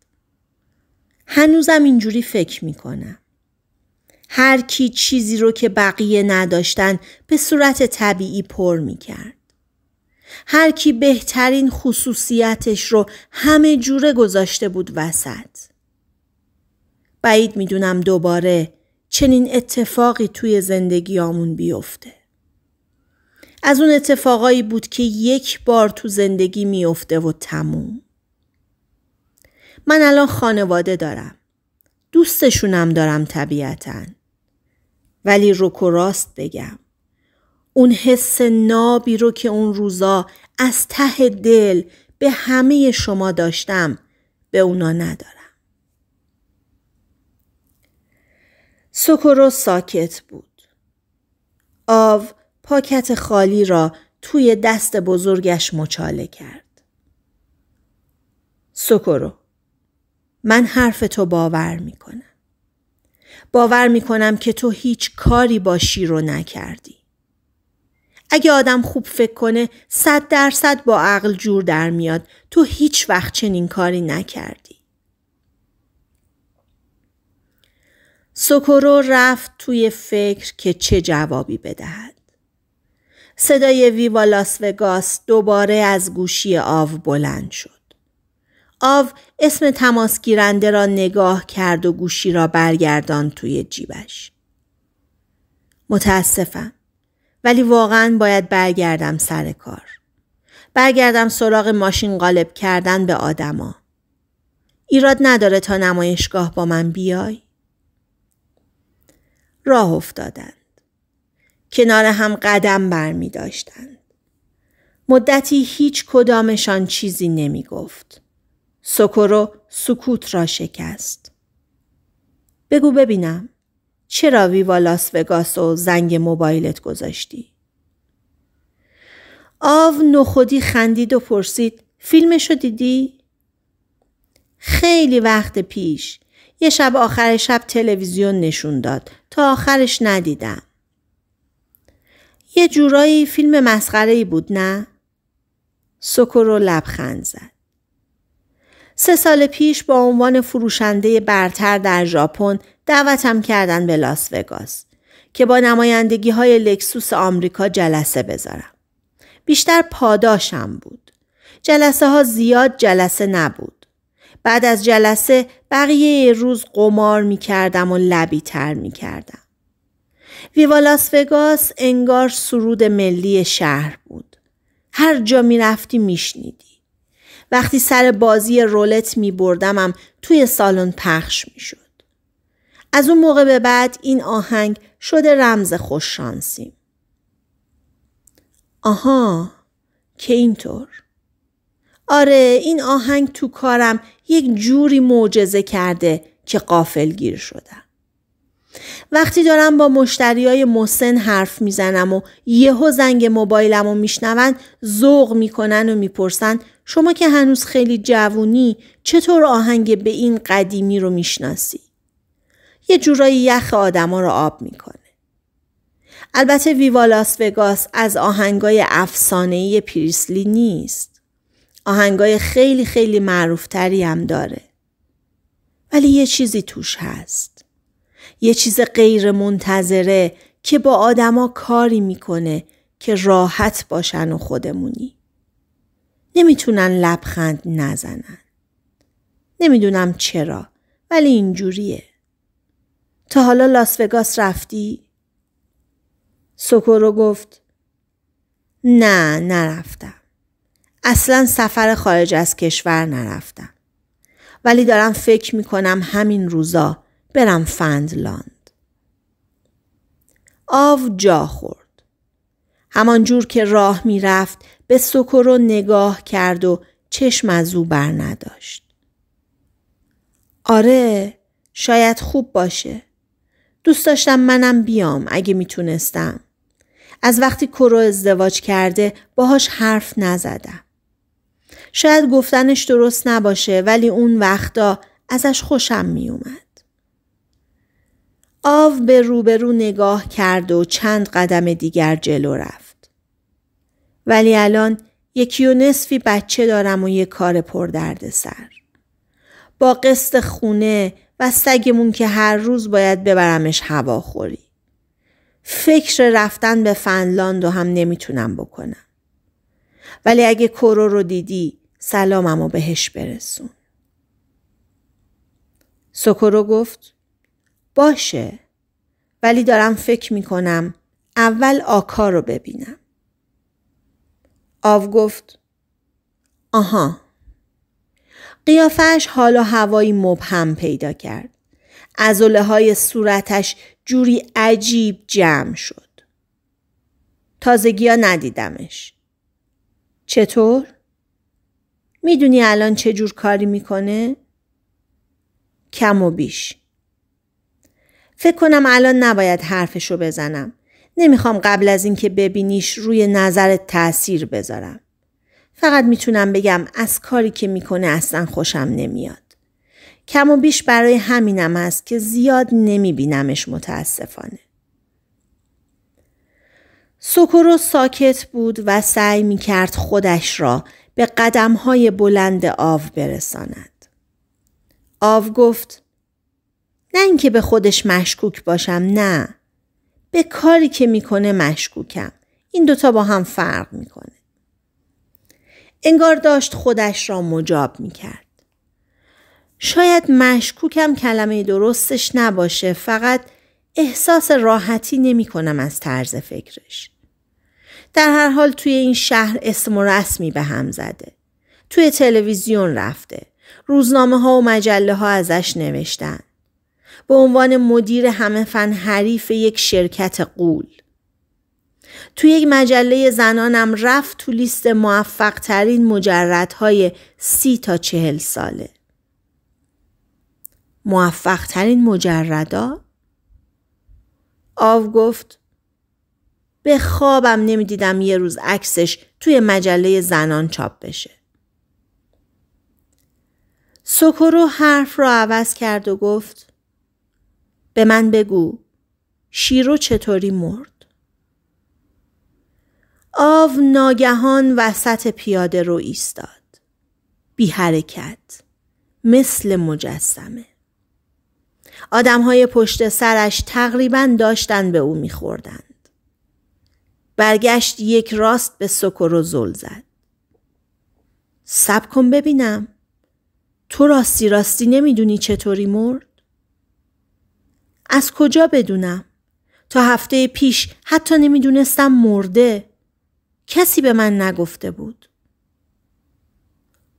هنوزم اینجوری فکر می کنم. هر کی چیزی رو که بقیه نداشتن به صورت طبیعی پر می کرد. هر کی بهترین خصوصیتش رو همه جوره گذاشته بود وسط. بعید میدونم دوباره چنین اتفاقی توی زندگی آمون بیفته. از اون اتفاقایی بود که یک بار تو زندگی میفته و تموم. من الان خانواده دارم. دوستشونم دارم طبیعتا. ولی رک و راست بگم. اون حس نابی رو که اون روزا از ته دل به همه شما داشتم به اونا ندارم. سکرو ساکت بود. آو پاکت خالی را توی دست بزرگش مچاله کرد. سکرو من حرف تو باور می کنم. باور می کنم که تو هیچ کاری با شیرو نکردی. اگه آدم خوب فکر کنه صد درصد با عقل جور در میاد تو هیچ وقت چنین کاری نکردی. سوکورو رفت توی فکر که چه جوابی بدهد. صدای ویوا لاس وگاس دوباره از گوشی آو بلند شد. آو اسم تماس گیرنده را نگاه کرد و گوشی را برگردان توی جیبش. متاسفم. ولی واقعا باید برگردم سر کار. برگردم سراغ ماشین غالب کردن به آدما. ایراد نداره تا نمایشگاه با من بیای؟ راه افتادند. کنار هم قدم بر می داشتند. مدتی هیچ کدامشان چیزی نمی گفت. سکورو سکوت را شکست. بگو ببینم چرا ویوا لاس وگاس و زنگ موبایلت گذاشتی؟ آو نخودی خندید و پرسید فیلمشو دیدی؟ خیلی وقت پیش یه شب آخر شب تلویزیون نشون داد تا آخرش ندیدم. یه جورایی فیلم مسخره ای بود نه؟ سکورو لبخند زد. سه سال پیش با عنوان فروشنده برتر در ژاپن دعوتم کردن به لاس وگاس که با نمایندگی های لکسوس آمریکا جلسه بذارم. بیشتر پاداشم بود. جلسه ها زیاد جلسه نبود. بعد از جلسه بقیه روز قمار می کردم و لبی تر می کردم. ویوالاس وگاس انگار سرود ملی شهر بود. هر جا می رفتی می شنیدی. وقتی سر بازی رولت می بردمم توی سالن پخش می شد. از اون موقع به بعد این آهنگ شده رمز خوششانسیم. آها که اینطور. آره این آهنگ تو کارم یک جوری معجزه کرده که قافل گیر شدم. وقتی دارم با مشتری های مسن حرف میزنم و یهو زنگ موبایلم و میشنون ذوق میکنن و میپرسن شما که هنوز خیلی جوونی چطور آهنگ به این قدیمی رو میشناسی؟ یه جورایی یخ آدما رو آب میکنه. البته ویوالاس وگاس از آهنگای افسانه‌ای پریسلی نیست. آهنگای خیلی خیلی تری هم داره. ولی یه چیزی توش هست. یه چیز غیر منتظره که با آدما کاری میکنه که راحت باشن و خودمونی. نمیتونن لبخند نزنن. نمیدونم چرا ولی اینجوریه. تا حالا لاس وگاس رفتی؟ سوکورو گفت نه نرفتم. اصلا سفر خارج از کشور نرفتم. ولی دارم فکر می کنم همین روزا برم فندلاند. آو جا خورد. همانجور که راه می رفت به سکرو نگاه کرد و چشم از او بر نداشت. آره شاید خوب باشه. دوست داشتم منم بیام اگه میتونستم. از وقتی کرو ازدواج کرده باهاش حرف نزدم. شاید گفتنش درست نباشه ولی اون وقتا ازش خوشم میومد. آو به روبرو نگاه کرد و چند قدم دیگر جلو رفت. ولی الان یکی و نصفی بچه دارم و یه کار پر درد سر. با قسط خونه و سگمون که هر روز باید ببرمش هواخوری. فکر رفتن به فنلاند و هم نمیتونم بکنم. ولی اگه کرو رو دیدی سلامم و بهش برسون. سوکورو گفت باشه ولی دارم فکر میکنم اول آکا رو ببینم. آو گفت آها قیافش حالا هوایی مبهم پیدا کرد. ازوله های صورتش جوری عجیب جمع شد. تازگی ها ندیدمش. چطور؟ میدونی الان چه جور کاری میکنه؟ کم و بیش. فکر کنم الان نباید حرفشو بزنم. نمیخوام قبل از اینکه ببینیش روی نظرت تاثیر بذارم. فقط میتونم بگم از کاری که میکنه اصلا خوشم نمیاد. کم و بیش برای همینم است که زیاد نمیبینمش متاسفانه. سکورو ساکت بود و سعی می کرد خودش را به قدم های بلند آو برساند. آو گفت نه اینکه به خودش مشکوک باشم نه به کاری که میکنه مشکوکم این دوتا با هم فرق میکنه انگار داشت خودش را مجاب میکرد شاید مشکوکم کلمه درستش نباشه فقط احساس راحتی نمی کنم از طرز فکرش. در هر حال توی این شهر اسم و رسمی به هم زده. توی تلویزیون رفته. روزنامه ها و مجله ها ازش نوشتن. به عنوان مدیر همه فن حریف یک شرکت قول. توی یک مجله زنانم رفت تو لیست موفق ترین های سی تا چهل ساله. موفق ترین مجردا؟ آو گفت به خوابم نمیدیدم یه روز عکسش توی مجله زنان چاپ بشه. سکرو حرف را عوض کرد و گفت به من بگو شیرو چطوری مرد؟ آو ناگهان وسط پیاده رو ایستاد. بی حرکت مثل مجسمه. های پشت سرش تقریبا داشتن به او میخوردند. برگشت یک راست به و زل زد. سب کن ببینم. تو راستی راستی نمیدونی چطوری مرد؟ از کجا بدونم؟ تا هفته پیش حتی نمیدونستم مرده. کسی به من نگفته بود.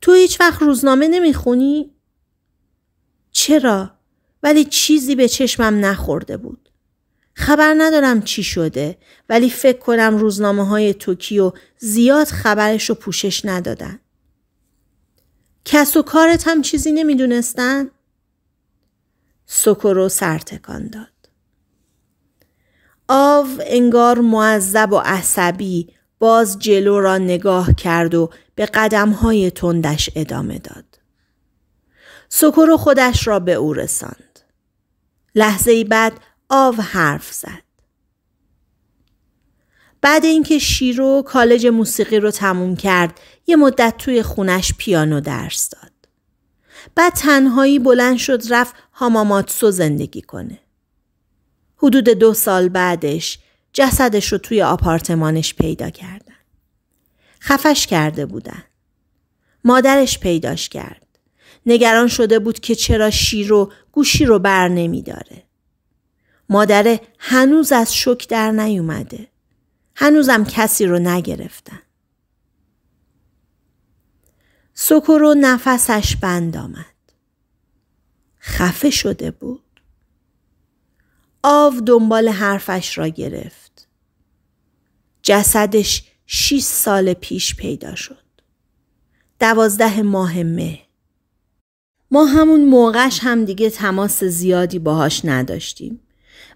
تو هیچ وقت روزنامه نمیخونی؟ چرا؟ ولی چیزی به چشمم نخورده بود. خبر ندارم چی شده ولی فکر کنم روزنامه های توکیو زیاد خبرش رو پوشش ندادن. کس و کارت هم چیزی نمیدونستن؟ سکرو سرتکان داد. آو انگار معذب و عصبی باز جلو را نگاه کرد و به های تندش ادامه داد. سکرو خودش را به او رساند. لحظه بعد آو حرف زد. بعد اینکه شیرو کالج موسیقی رو تموم کرد یه مدت توی خونش پیانو درس داد. بعد تنهایی بلند شد رفت هاماماتسو زندگی کنه. حدود دو سال بعدش جسدش رو توی آپارتمانش پیدا کردن. خفش کرده بودن. مادرش پیداش کرد. نگران شده بود که چرا شیر و گوشی رو بر نمی داره. مادره هنوز از شک در نیومده. هنوزم کسی رو نگرفتن. و نفسش بند آمد. خفه شده بود. آو دنبال حرفش را گرفت. جسدش 6 سال پیش پیدا شد. دوازده ماه مه. ما همون موقعش هم دیگه تماس زیادی باهاش نداشتیم.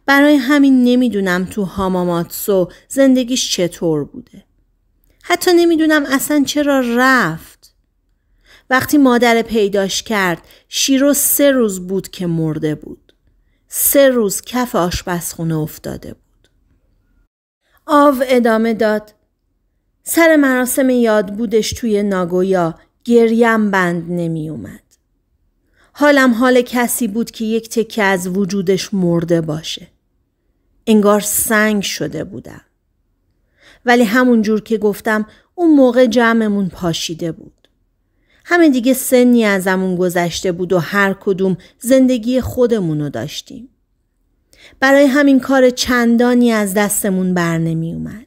برای همین نمیدونم تو هاماماتسو زندگیش چطور بوده. حتی نمیدونم اصلا چرا رفت. وقتی مادر پیداش کرد شیرو سه روز بود که مرده بود. سه روز کف آشپزخونه افتاده بود. آو ادامه داد. سر مراسم یاد بودش توی ناگویا گریم بند نمی اومد. حالم حال کسی بود که یک تکه از وجودش مرده باشه. انگار سنگ شده بودم. ولی همون جور که گفتم اون موقع جمعمون پاشیده بود. همه دیگه سنی ازمون گذشته بود و هر کدوم زندگی خودمونو داشتیم. برای همین کار چندانی از دستمون بر نمی اومد.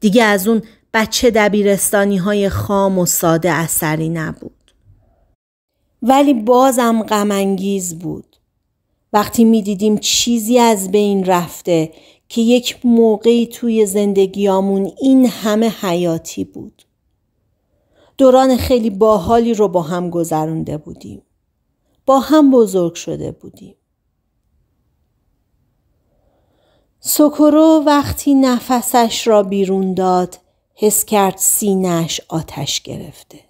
دیگه از اون بچه دبیرستانی های خام و ساده اثری نبود. ولی بازم انگیز بود وقتی میدیدیم چیزی از بین رفته که یک موقعی توی زندگیامون این همه حیاتی بود دوران خیلی باحالی رو با هم گذرونده بودیم با هم بزرگ شده بودیم سکرو وقتی نفسش را بیرون داد حس کرد سینش آتش گرفته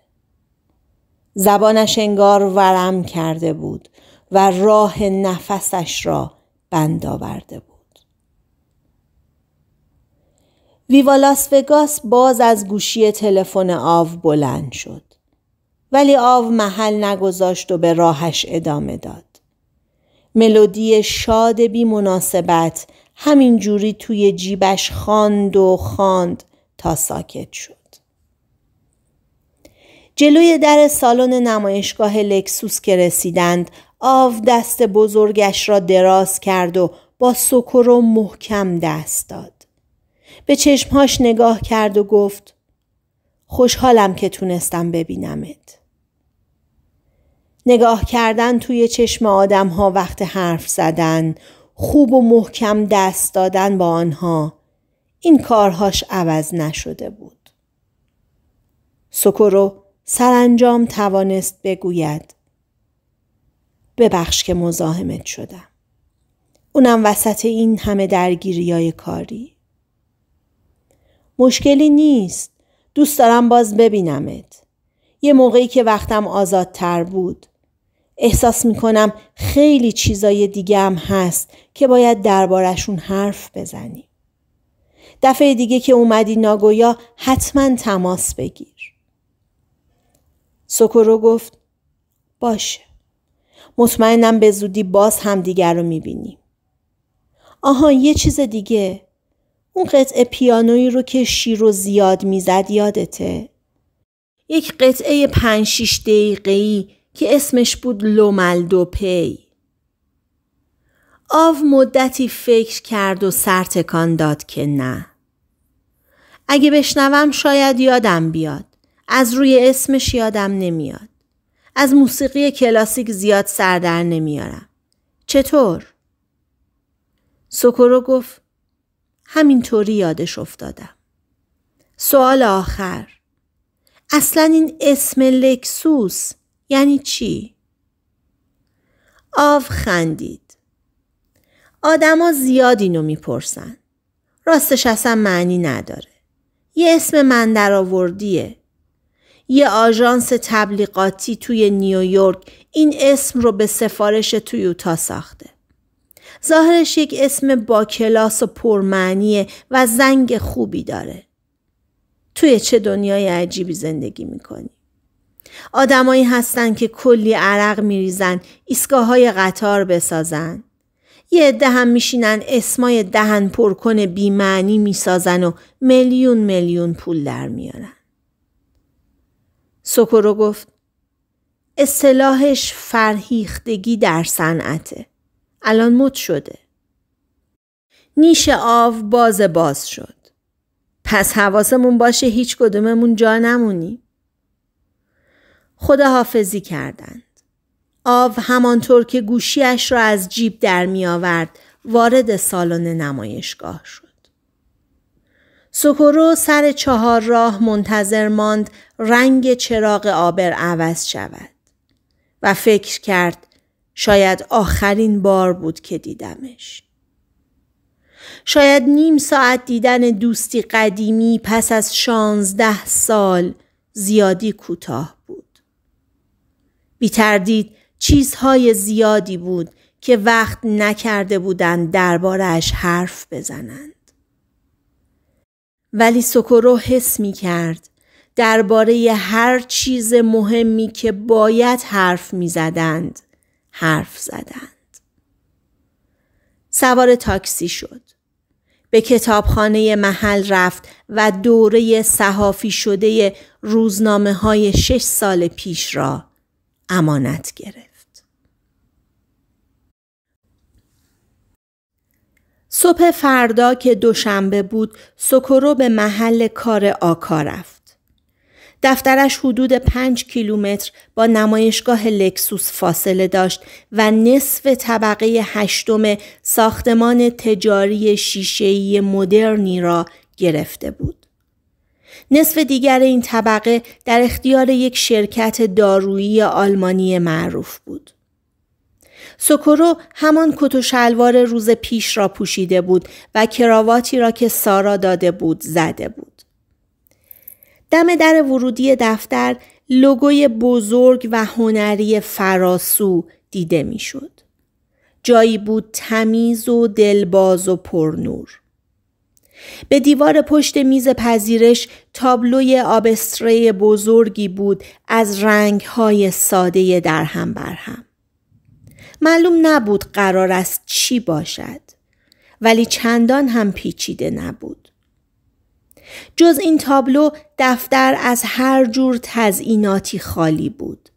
زبانش انگار ورم کرده بود و راه نفسش را بند آورده بود. ویوالاس باز از گوشی تلفن آو بلند شد. ولی آو محل نگذاشت و به راهش ادامه داد. ملودی شاد بی مناسبت همین جوری توی جیبش خواند و خواند تا ساکت شد. جلوی در سالن نمایشگاه لکسوس که رسیدند آو دست بزرگش را دراز کرد و با و محکم دست داد. به چشمهاش نگاه کرد و گفت خوشحالم که تونستم ببینمت. نگاه کردن توی چشم آدم ها وقت حرف زدن، خوب و محکم دست دادن با آنها، این کارهاش عوض نشده بود. سکرو سرانجام توانست بگوید ببخش که مزاحمت شدم. اونم وسط این همه های کاری. مشکلی نیست. دوست دارم باز ببینمت. یه موقعی که وقتم آزادتر بود. احساس میکنم خیلی چیزای دیگه هم هست که باید دربارشون حرف بزنیم. دفعه دیگه که اومدی ناگویا حتما تماس بگیر. سوکورو گفت باشه. مطمئنم به زودی باز همدیگر رو میبینیم. آها یه چیز دیگه. اون قطعه پیانویی رو که شیر و زیاد میزد یادته. یک قطعه پنج شیش که اسمش بود لوملدو پی. آو مدتی فکر کرد و سرتکان داد که نه. اگه بشنوم شاید یادم بیاد. از روی اسمش یادم نمیاد. از موسیقی کلاسیک زیاد سردر نمیارم. چطور؟ سکرو گفت همینطوری یادش افتادم. سوال آخر اصلا این اسم لکسوس یعنی چی؟ آو خندید. آدما زیاد اینو میپرسن. راستش اصلا معنی نداره. یه اسم من درآوردیه. یه آژانس تبلیغاتی توی نیویورک این اسم رو به سفارش تویوتا ساخته. ظاهرش یک اسم با کلاس و پرمعنیه و زنگ خوبی داره. توی چه دنیای عجیبی زندگی میکنی؟ آدمایی هستن که کلی عرق میریزن ایستگاه های قطار بسازن یه عده هم میشینن اسمای دهن پرکن بیمعنی میسازن و میلیون میلیون پول در میارن سوکورو گفت اصطلاحش فرهیختگی در صنعته. الان مد شده. نیش آو باز باز شد. پس حواسمون باشه هیچ کدوممون جا نمونی؟ خداحافظی کردند. آو همانطور که گوشیش را از جیب در می آورد وارد سالن نمایشگاه شد. سکورو سر چهار راه منتظر ماند رنگ چراغ آبر عوض شود و فکر کرد شاید آخرین بار بود که دیدمش. شاید نیم ساعت دیدن دوستی قدیمی پس از شانزده سال زیادی کوتاه بود. بی تردید چیزهای زیادی بود که وقت نکرده بودند دربارهش حرف بزنند. ولی سکرو حس می کرد درباره هر چیز مهمی که باید حرف می زدند حرف زدند. سوار تاکسی شد. به کتابخانه محل رفت و دوره صحافی شده روزنامه های شش سال پیش را امانت گرفت. صبح فردا که دوشنبه بود سکرو به محل کار آکا رفت. دفترش حدود پنج کیلومتر با نمایشگاه لکسوس فاصله داشت و نصف طبقه هشتم ساختمان تجاری شیشهای مدرنی را گرفته بود. نصف دیگر این طبقه در اختیار یک شرکت دارویی آلمانی معروف بود. سوکورو همان کت و شلوار روز پیش را پوشیده بود و کراواتی را که سارا داده بود زده بود. دم در ورودی دفتر لوگوی بزرگ و هنری فراسو دیده میشد. جایی بود تمیز و دلباز و پرنور. به دیوار پشت میز پذیرش تابلوی آبستره بزرگی بود از رنگهای ساده در بر هم. معلوم نبود قرار است چی باشد ولی چندان هم پیچیده نبود جز این تابلو دفتر از هر جور تزییناتی خالی بود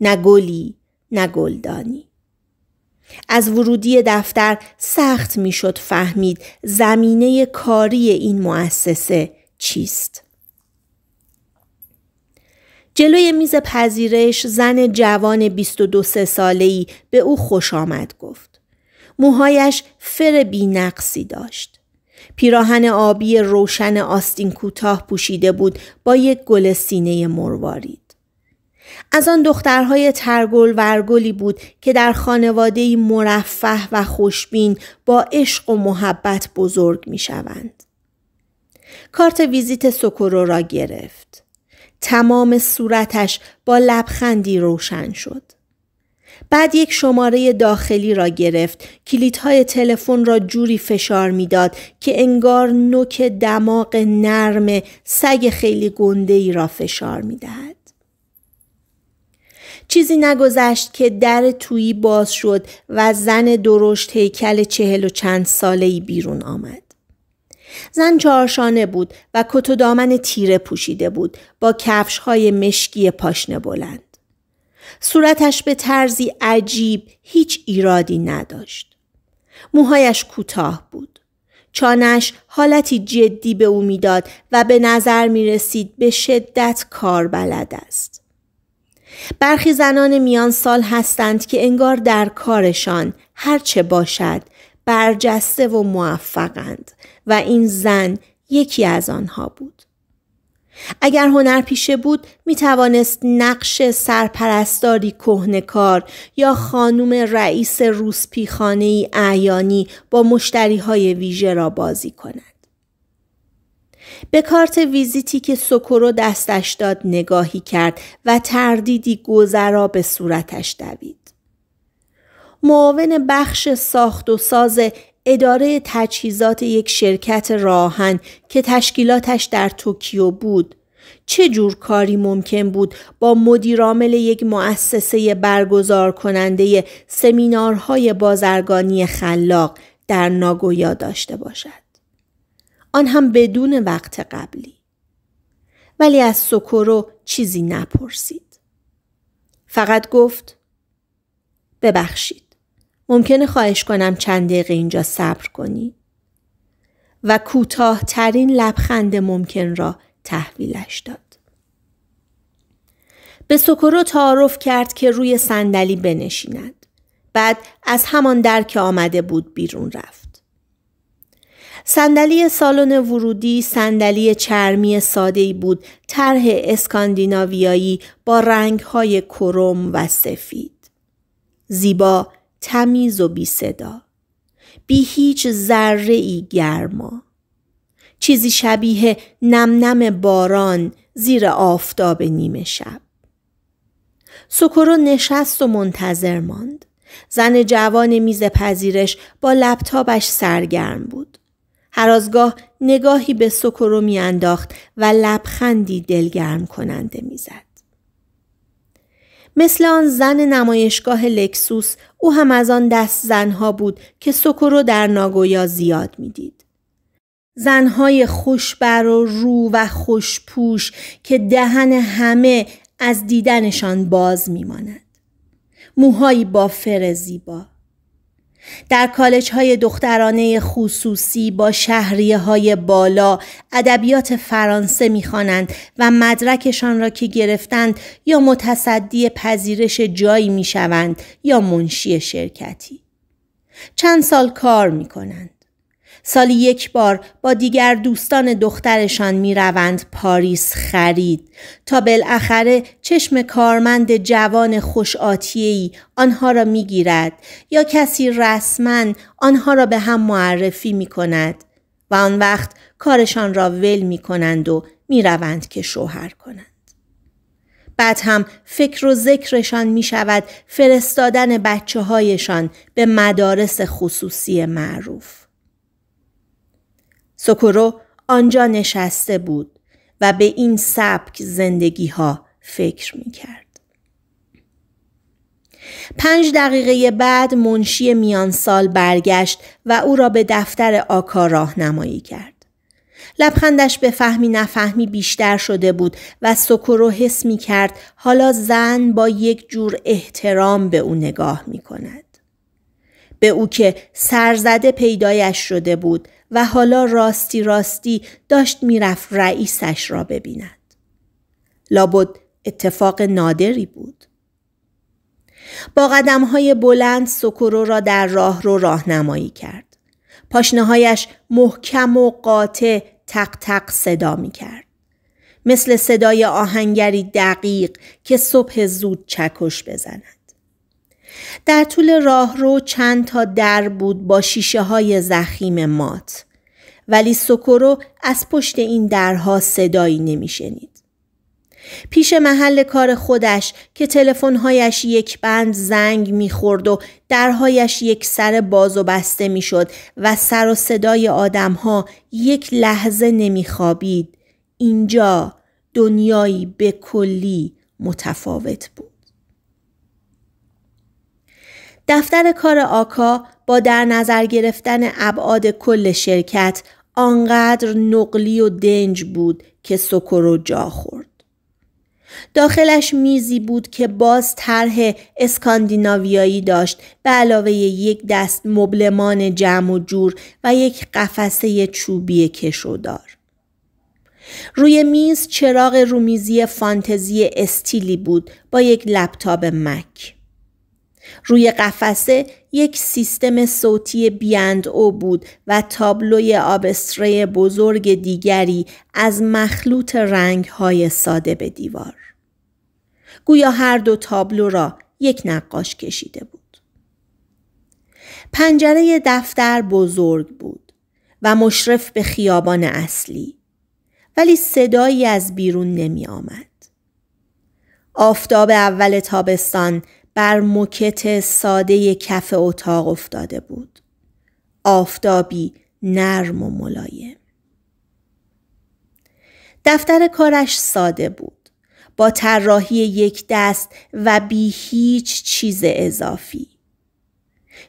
نه گلی نه گلدانی از ورودی دفتر سخت میشد فهمید زمینه کاری این مؤسسه چیست جلوی میز پذیرش زن جوان 22 ساله‌ای به او خوش آمد گفت. موهایش فر بی نقصی داشت. پیراهن آبی روشن آستین کوتاه پوشیده بود با یک گل سینه مروارید. از آن دخترهای ترگل ورگلی بود که در خانواده مرفه و خوشبین با عشق و محبت بزرگ می شوند. کارت ویزیت سکورو را گرفت. تمام صورتش با لبخندی روشن شد. بعد یک شماره داخلی را گرفت کلیدهای تلفن را جوری فشار میداد که انگار نوک دماغ نرم سگ خیلی گنده ای را فشار میدهد چیزی نگذشت که در تویی باز شد و زن درشت هیکل چهل و چند ساله ای بیرون آمد زن چهارشانه بود و کت و دامن تیره پوشیده بود با کفش های مشکی پاشنه بلند. صورتش به طرزی عجیب هیچ ایرادی نداشت. موهایش کوتاه بود. چانش حالتی جدی به او میداد و به نظر می رسید به شدت کار بلد است. برخی زنان میان سال هستند که انگار در کارشان هرچه باشد برجسته و موفقند و این زن یکی از آنها بود. اگر هنرپیشه بود می توانست نقش سرپرستاری کهنکار یا خانم رئیس روسپیخانه ای اعیانی با مشتری های ویژه را بازی کند. به کارت ویزیتی که سکرو دستش داد نگاهی کرد و تردیدی گذرا به صورتش دوید. معاون بخش ساخت و ساز اداره تجهیزات یک شرکت راهن که تشکیلاتش در توکیو بود چه جور کاری ممکن بود با مدیرعامل یک مؤسسه برگزار کننده سمینارهای بازرگانی خلاق در ناگویا داشته باشد آن هم بدون وقت قبلی ولی از سوکورو چیزی نپرسید فقط گفت ببخشید ممکنه خواهش کنم چند دقیقه اینجا صبر کنی و کوتاه ترین لبخند ممکن را تحویلش داد. به سکرو تعارف کرد که روی صندلی بنشیند. بعد از همان در که آمده بود بیرون رفت. صندلی سالن ورودی صندلی چرمی ساده بود طرح اسکاندیناویایی با رنگ‌های کروم و سفید. زیبا تمیز و بی صدا بی هیچ ذره ای گرما چیزی شبیه نم نم باران زیر آفتاب نیمه شب سکرو نشست و منتظر ماند زن جوان میز پذیرش با لپتاپش سرگرم بود هر از نگاهی به سکرو میانداخت و لبخندی دلگرم کننده میزد مثل آن زن نمایشگاه لکسوس او هم از آن دست زنها بود که سکرو در ناگویا زیاد میدید. زنهای خوشبر و رو و خوشپوش که دهن همه از دیدنشان باز میماند. موهایی با فر زیبا. در کالج های دخترانه خصوصی با شهریه های بالا ادبیات فرانسه میخوانند و مدرکشان را که گرفتند یا متصدی پذیرش جایی میشوند یا منشی شرکتی چند سال کار میکنند سالی یک بار با دیگر دوستان دخترشان می روند پاریس خرید تا بالاخره چشم کارمند جوان خوش آنها را می گیرد یا کسی رسما آنها را به هم معرفی می کند و آن وقت کارشان را ول می کنند و می روند که شوهر کنند. بعد هم فکر و ذکرشان می شود فرستادن بچه هایشان به مدارس خصوصی معروف. سکورو آنجا نشسته بود و به این سبک زندگی ها فکر می کرد. پنج دقیقه بعد منشی میان سال برگشت و او را به دفتر آکا راهنمایی کرد. لبخندش به فهمی نفهمی بیشتر شده بود و سکرو حس می کرد حالا زن با یک جور احترام به او نگاه می کند. به او که سرزده پیدایش شده بود و حالا راستی راستی داشت میرفت رئیسش را ببیند. لابد اتفاق نادری بود. با قدم های بلند سکرو را در راه رو راهنمایی کرد. پاشنههایش محکم و قاطع تق تق صدا می کرد. مثل صدای آهنگری دقیق که صبح زود چکش بزند. در طول رو چند تا در بود با شیشه های زخیم مات. ولی سکورو از پشت این درها صدایی نمیشنید. پیش محل کار خودش که تلفنهایش یک بند زنگ میخورد و درهایش یک سر باز و بسته شد و سر و صدای ها یک لحظه نمی خوابید اینجا دنیایی به کلی متفاوت بود دفتر کار آکا با در نظر گرفتن ابعاد کل شرکت آنقدر نقلی و دنج بود که سکر و جا خورد. داخلش میزی بود که باز طرح اسکاندیناویایی داشت به علاوه یک دست مبلمان جمع و جور و یک قفسه چوبی کشودار. روی میز چراغ رومیزی فانتزی استیلی بود با یک لپتاپ مک. روی قفسه یک سیستم صوتی بیند او بود و تابلوی آبستره بزرگ دیگری از مخلوط های ساده به دیوار. گویا هر دو تابلو را یک نقاش کشیده بود. پنجره دفتر بزرگ بود و مشرف به خیابان اصلی ولی صدایی از بیرون نمی آمد. آفتاب اول تابستان بر مکت ساده کف اتاق افتاده بود. آفتابی نرم و ملایم. دفتر کارش ساده بود. با طراحی یک دست و بی هیچ چیز اضافی.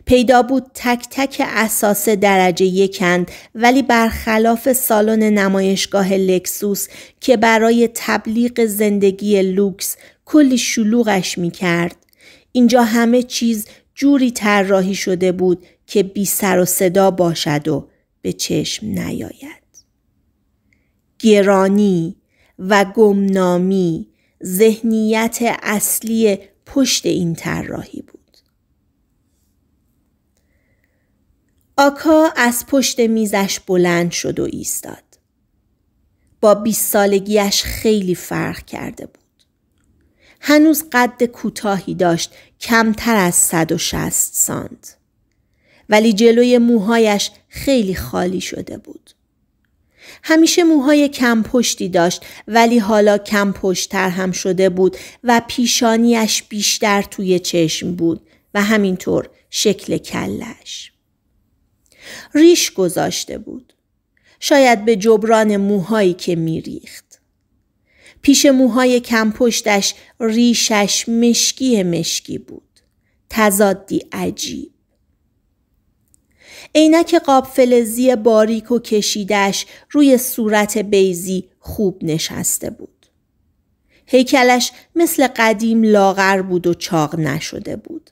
پیدا بود تک تک اساس درجه یکند ولی برخلاف سالن نمایشگاه لکسوس که برای تبلیغ زندگی لوکس کلی شلوغش می کرد اینجا همه چیز جوری طراحی شده بود که بی سر و صدا باشد و به چشم نیاید. گرانی و گمنامی ذهنیت اصلی پشت این طراحی بود. آکا از پشت میزش بلند شد و ایستاد. با بیست سالگیش خیلی فرق کرده بود. هنوز قد کوتاهی داشت کمتر از 160 سانت ولی جلوی موهایش خیلی خالی شده بود همیشه موهای کم پشتی داشت ولی حالا کم پشتتر هم شده بود و پیشانیش بیشتر توی چشم بود و همینطور شکل کلش ریش گذاشته بود شاید به جبران موهایی که میریخت پیش موهای کم پشتش ریشش مشکی مشکی بود. تزادی عجیب. عینک قاب فلزی باریک و کشیدش روی صورت بیزی خوب نشسته بود. هیکلش مثل قدیم لاغر بود و چاق نشده بود.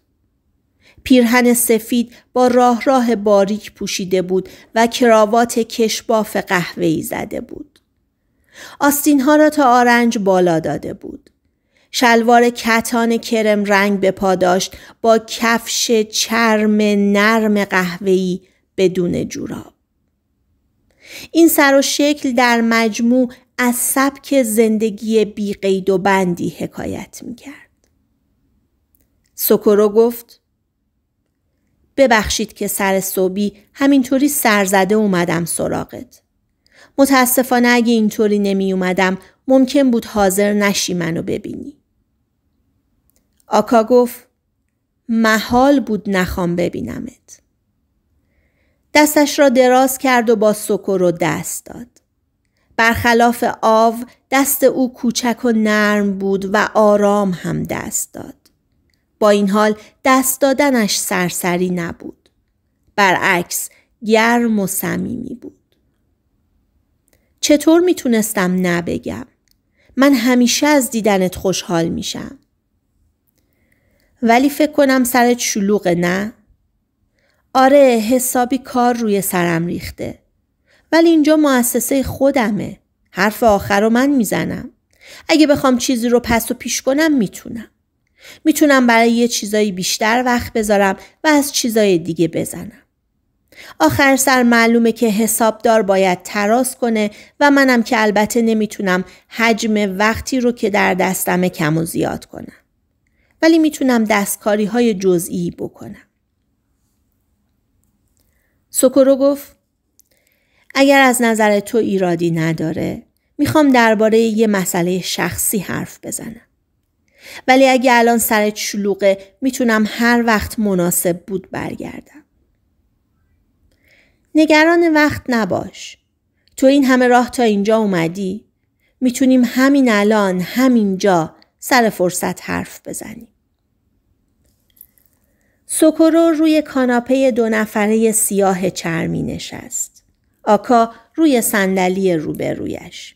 پیرهن سفید با راه راه باریک پوشیده بود و کراوات کشباف قهوه‌ای زده بود. آستینها را تا آرنج بالا داده بود. شلوار کتان کرم رنگ به پا داشت با کفش چرم نرم قهوه‌ای بدون جوراب. این سر و شکل در مجموع از سبک زندگی بی قید و بندی حکایت می کرد. سکرو گفت ببخشید که سر صوبی همینطوری سرزده اومدم سراغت. متاسفانه اگه اینطوری نمی اومدم ممکن بود حاضر نشی منو ببینی. آکا گفت محال بود نخوام ببینمت. دستش را دراز کرد و با رو دست داد. برخلاف آو دست او کوچک و نرم بود و آرام هم دست داد. با این حال دست دادنش سرسری نبود. برعکس گرم و صمیمی بود. چطور میتونستم نبگم؟ من همیشه از دیدنت خوشحال میشم. ولی فکر کنم سرت شلوغه نه؟ آره حسابی کار روی سرم ریخته. ولی اینجا مؤسسه خودمه. حرف آخر رو من میزنم. اگه بخوام چیزی رو پس و پیش کنم میتونم. میتونم برای یه چیزایی بیشتر وقت بذارم و از چیزای دیگه بزنم. آخر سر معلومه که حسابدار باید تراس کنه و منم که البته نمیتونم حجم وقتی رو که در دستم کم و زیاد کنم. ولی میتونم دستکاری های جزئی بکنم. سکرو گفت اگر از نظر تو ایرادی نداره میخوام درباره یه مسئله شخصی حرف بزنم. ولی اگه الان سرت شلوغه میتونم هر وقت مناسب بود برگردم. نگران وقت نباش. تو این همه راه تا اینجا اومدی میتونیم همین الان همینجا سر فرصت حرف بزنیم. سوکورو روی کاناپه دو نفره سیاه چرمی نشست. آکا روی صندلی روبرویش.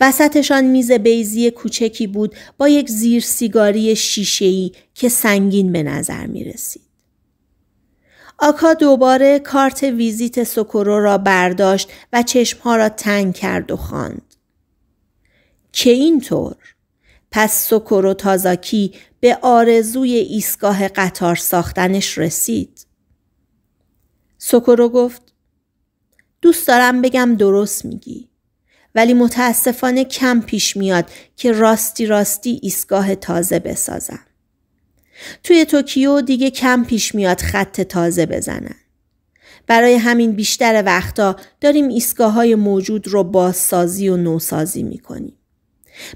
وسطشان میز بیزی کوچکی بود با یک زیر سیگاری شیشه‌ای که سنگین به نظر می رسید. آکا دوباره کارت ویزیت سوکورو را برداشت و چشمها را تنگ کرد و خواند. که اینطور؟ پس سوکورو تازاکی به آرزوی ایستگاه قطار ساختنش رسید. سوکورو گفت دوست دارم بگم درست میگی. ولی متاسفانه کم پیش میاد که راستی راستی ایستگاه تازه بسازم. توی توکیو دیگه کم پیش میاد خط تازه بزنن. برای همین بیشتر وقتا داریم ایستگاه های موجود رو بازسازی و نوسازی میکنیم.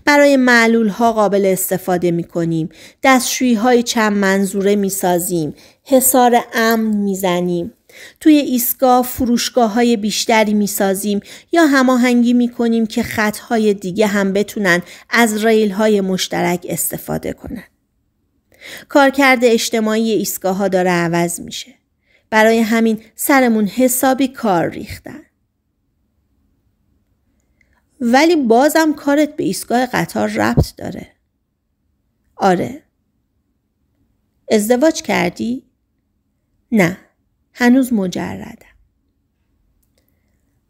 برای معلول ها قابل استفاده می کنیم دستشوی های چند منظوره می سازیم حسار امن می زنیم توی ایستگاه فروشگاه های بیشتری می سازیم یا هماهنگی می کنیم که خط های دیگه هم بتونن از ریل های مشترک استفاده کنند. کارکرد اجتماعی ایستگاه ها داره عوض میشه. برای همین سرمون حسابی کار ریختن. ولی بازم کارت به ایستگاه قطار ربط داره. آره. ازدواج کردی؟ نه. هنوز مجردم.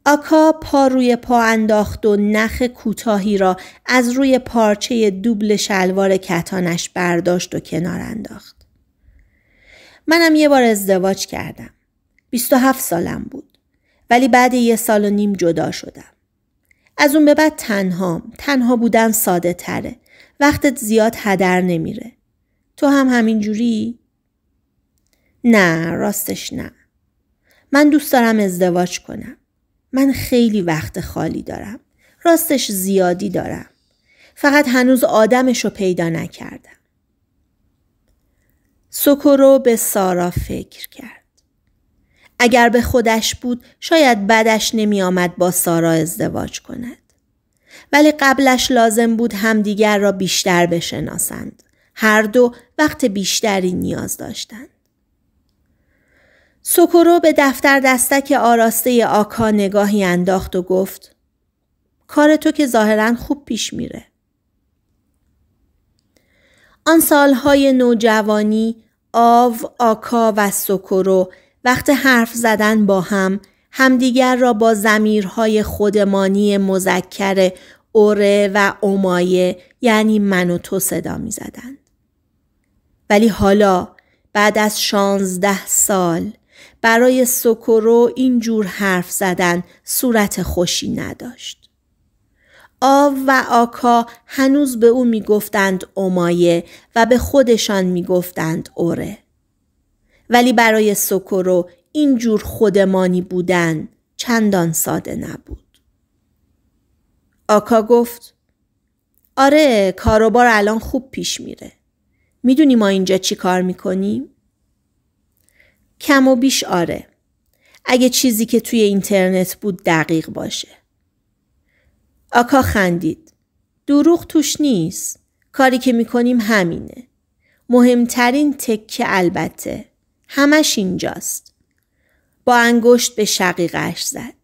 آکا پا روی پا انداخت و نخ کوتاهی را از روی پارچه دوبل شلوار کتانش برداشت و کنار انداخت. منم یه بار ازدواج کردم. 27 سالم بود. ولی بعد یه سال و نیم جدا شدم. از اون به بعد تنها، تنها بودن ساده تره. وقتت زیاد هدر نمیره. تو هم همین جوری؟ نه راستش نه. من دوست دارم ازدواج کنم. من خیلی وقت خالی دارم. راستش زیادی دارم. فقط هنوز آدمش رو پیدا نکردم. سکرو به سارا فکر کرد. اگر به خودش بود شاید بدش نمی آمد با سارا ازدواج کند. ولی قبلش لازم بود همدیگر را بیشتر بشناسند. هر دو وقت بیشتری نیاز داشتند. سوکورو به دفتر دستک آراسته آکا نگاهی انداخت و گفت کار تو که ظاهرا خوب پیش میره. آن سالهای نوجوانی آو، آکا و سوکورو وقت حرف زدن با هم همدیگر را با زمیرهای خودمانی مذکر اوره و اومایه یعنی من و تو صدا می زدن. ولی حالا بعد از شانزده سال برای سوکورو این جور حرف زدن صورت خوشی نداشت. آو و آکا هنوز به او میگفتند اومایه و به خودشان میگفتند اوره. ولی برای سوکورو این جور خودمانی بودن چندان ساده نبود. آکا گفت آره کاروبار الان خوب پیش میره. میدونی ما اینجا چی کار میکنیم؟ کم و بیش آره. اگه چیزی که توی اینترنت بود دقیق باشه. آکا خندید. دروغ توش نیست. کاری که میکنیم همینه. مهمترین تکه البته. همش اینجاست. با انگشت به شقیقش زد.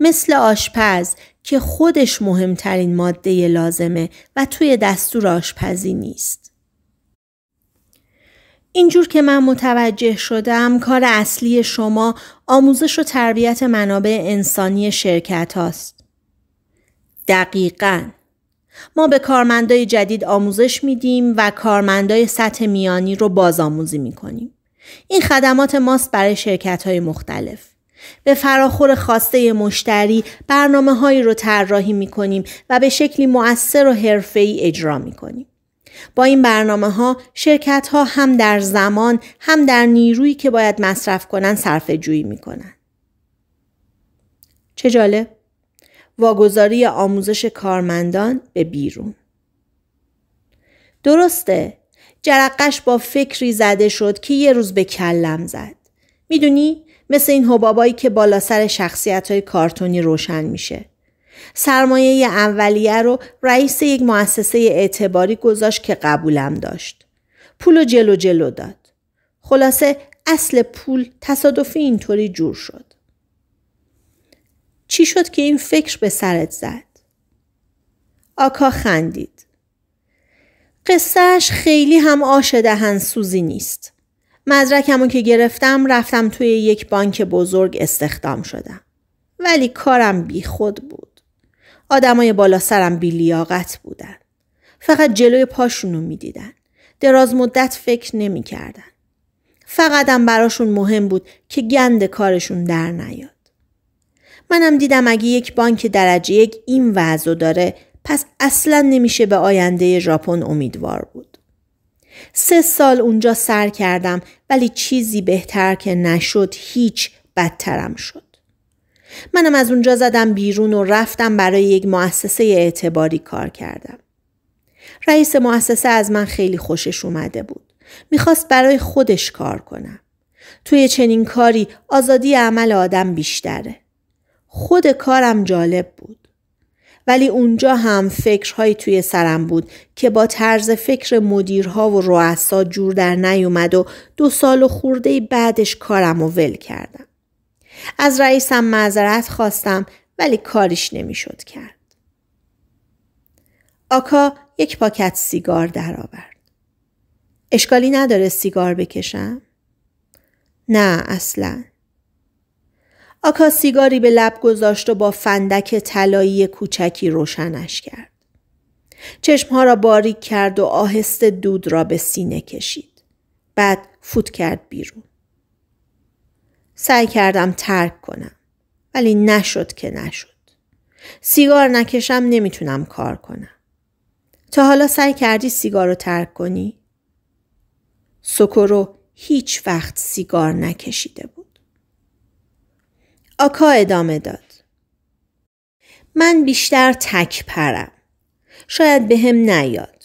مثل آشپز که خودش مهمترین ماده لازمه و توی دستور آشپزی نیست. اینجور که من متوجه شدم کار اصلی شما آموزش و تربیت منابع انسانی شرکت هاست. دقیقا ما به کارمندای جدید آموزش میدیم و کارمندای سطح میانی رو بازآموزی میکنیم. این خدمات ماست برای شرکت های مختلف. به فراخور خواسته مشتری برنامه هایی رو طراحی می کنیم و به شکلی مؤثر و حرفه‌ای اجرا می با این برنامه ها شرکت ها هم در زمان هم در نیرویی که باید مصرف کنن صرف جویی می کنن. چه جالب؟ واگذاری آموزش کارمندان به بیرون. درسته. جرقش با فکری زده شد که یه روز به کلم زد. میدونی مثل این حبابایی که بالا سر شخصیت های کارتونی روشن میشه. سرمایه اولیه رو رئیس یک مؤسسه اعتباری گذاشت که قبولم داشت. پول و جلو جلو داد. خلاصه اصل پول تصادفی اینطوری جور شد. چی شد که این فکر به سرت زد؟ آکا خندید. قصهش خیلی هم آش دهن سوزی نیست. مدرکمو که گرفتم رفتم توی یک بانک بزرگ استخدام شدم. ولی کارم بی خود بود. آدمای بالا سرم بیلیاقت بودن. فقط جلوی پاشونو میدیدن. دراز مدت فکر نمیکردن. فقطم هم براشون مهم بود که گند کارشون در نیاد. منم دیدم اگه یک بانک درجه یک این وضع داره پس اصلا نمیشه به آینده ژاپن امیدوار بود. سه سال اونجا سر کردم ولی چیزی بهتر که نشد هیچ بدترم شد. منم از اونجا زدم بیرون و رفتم برای یک مؤسسه اعتباری کار کردم. رئیس مؤسسه از من خیلی خوشش اومده بود. میخواست برای خودش کار کنم. توی چنین کاری آزادی عمل آدم بیشتره. خود کارم جالب بود. ولی اونجا هم فکرهایی توی سرم بود که با طرز فکر مدیرها و رؤسا جور در نیومد و دو سال و خورده بعدش کارم و ول کردم. از رئیسم معذرت خواستم ولی کاریش نمیشد کرد. آکا یک پاکت سیگار درآورد. اشکالی نداره سیگار بکشم؟ نه اصلا. آکا سیگاری به لب گذاشت و با فندک طلایی کوچکی روشنش کرد. چشمها را باریک کرد و آهسته دود را به سینه کشید. بعد فوت کرد بیرون. سعی کردم ترک کنم ولی نشد که نشد. سیگار نکشم نمیتونم کار کنم. تا حالا سعی کردی سیگار رو ترک کنی؟ سکرو هیچ وقت سیگار نکشیده بود. آکا ادامه داد. من بیشتر تک پرم. شاید به هم نیاد.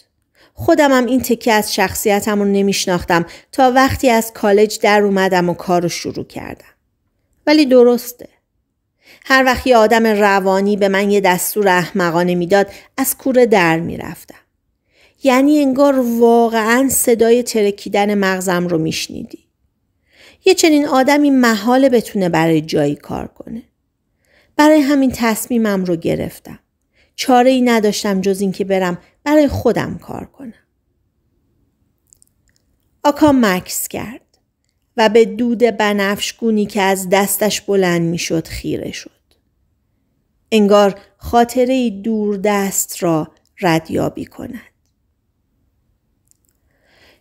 خودم هم این تکه از شخصیتم رو نمیشناختم تا وقتی از کالج در اومدم و کار رو شروع کردم. ولی درسته. هر وقت یه آدم روانی به من یه دستور احمقانه میداد از کوره در میرفتم. یعنی انگار واقعا صدای ترکیدن مغزم رو میشنیدی. یه چنین آدمی محاله بتونه برای جایی کار کنه. برای همین تصمیمم رو گرفتم. چاره ای نداشتم جز اینکه برم برای خودم کار کنم. آکا مکس کرد و به دود بنفشگونی که از دستش بلند میشد خیره شد. انگار خاطره دور دست را ردیابی کند.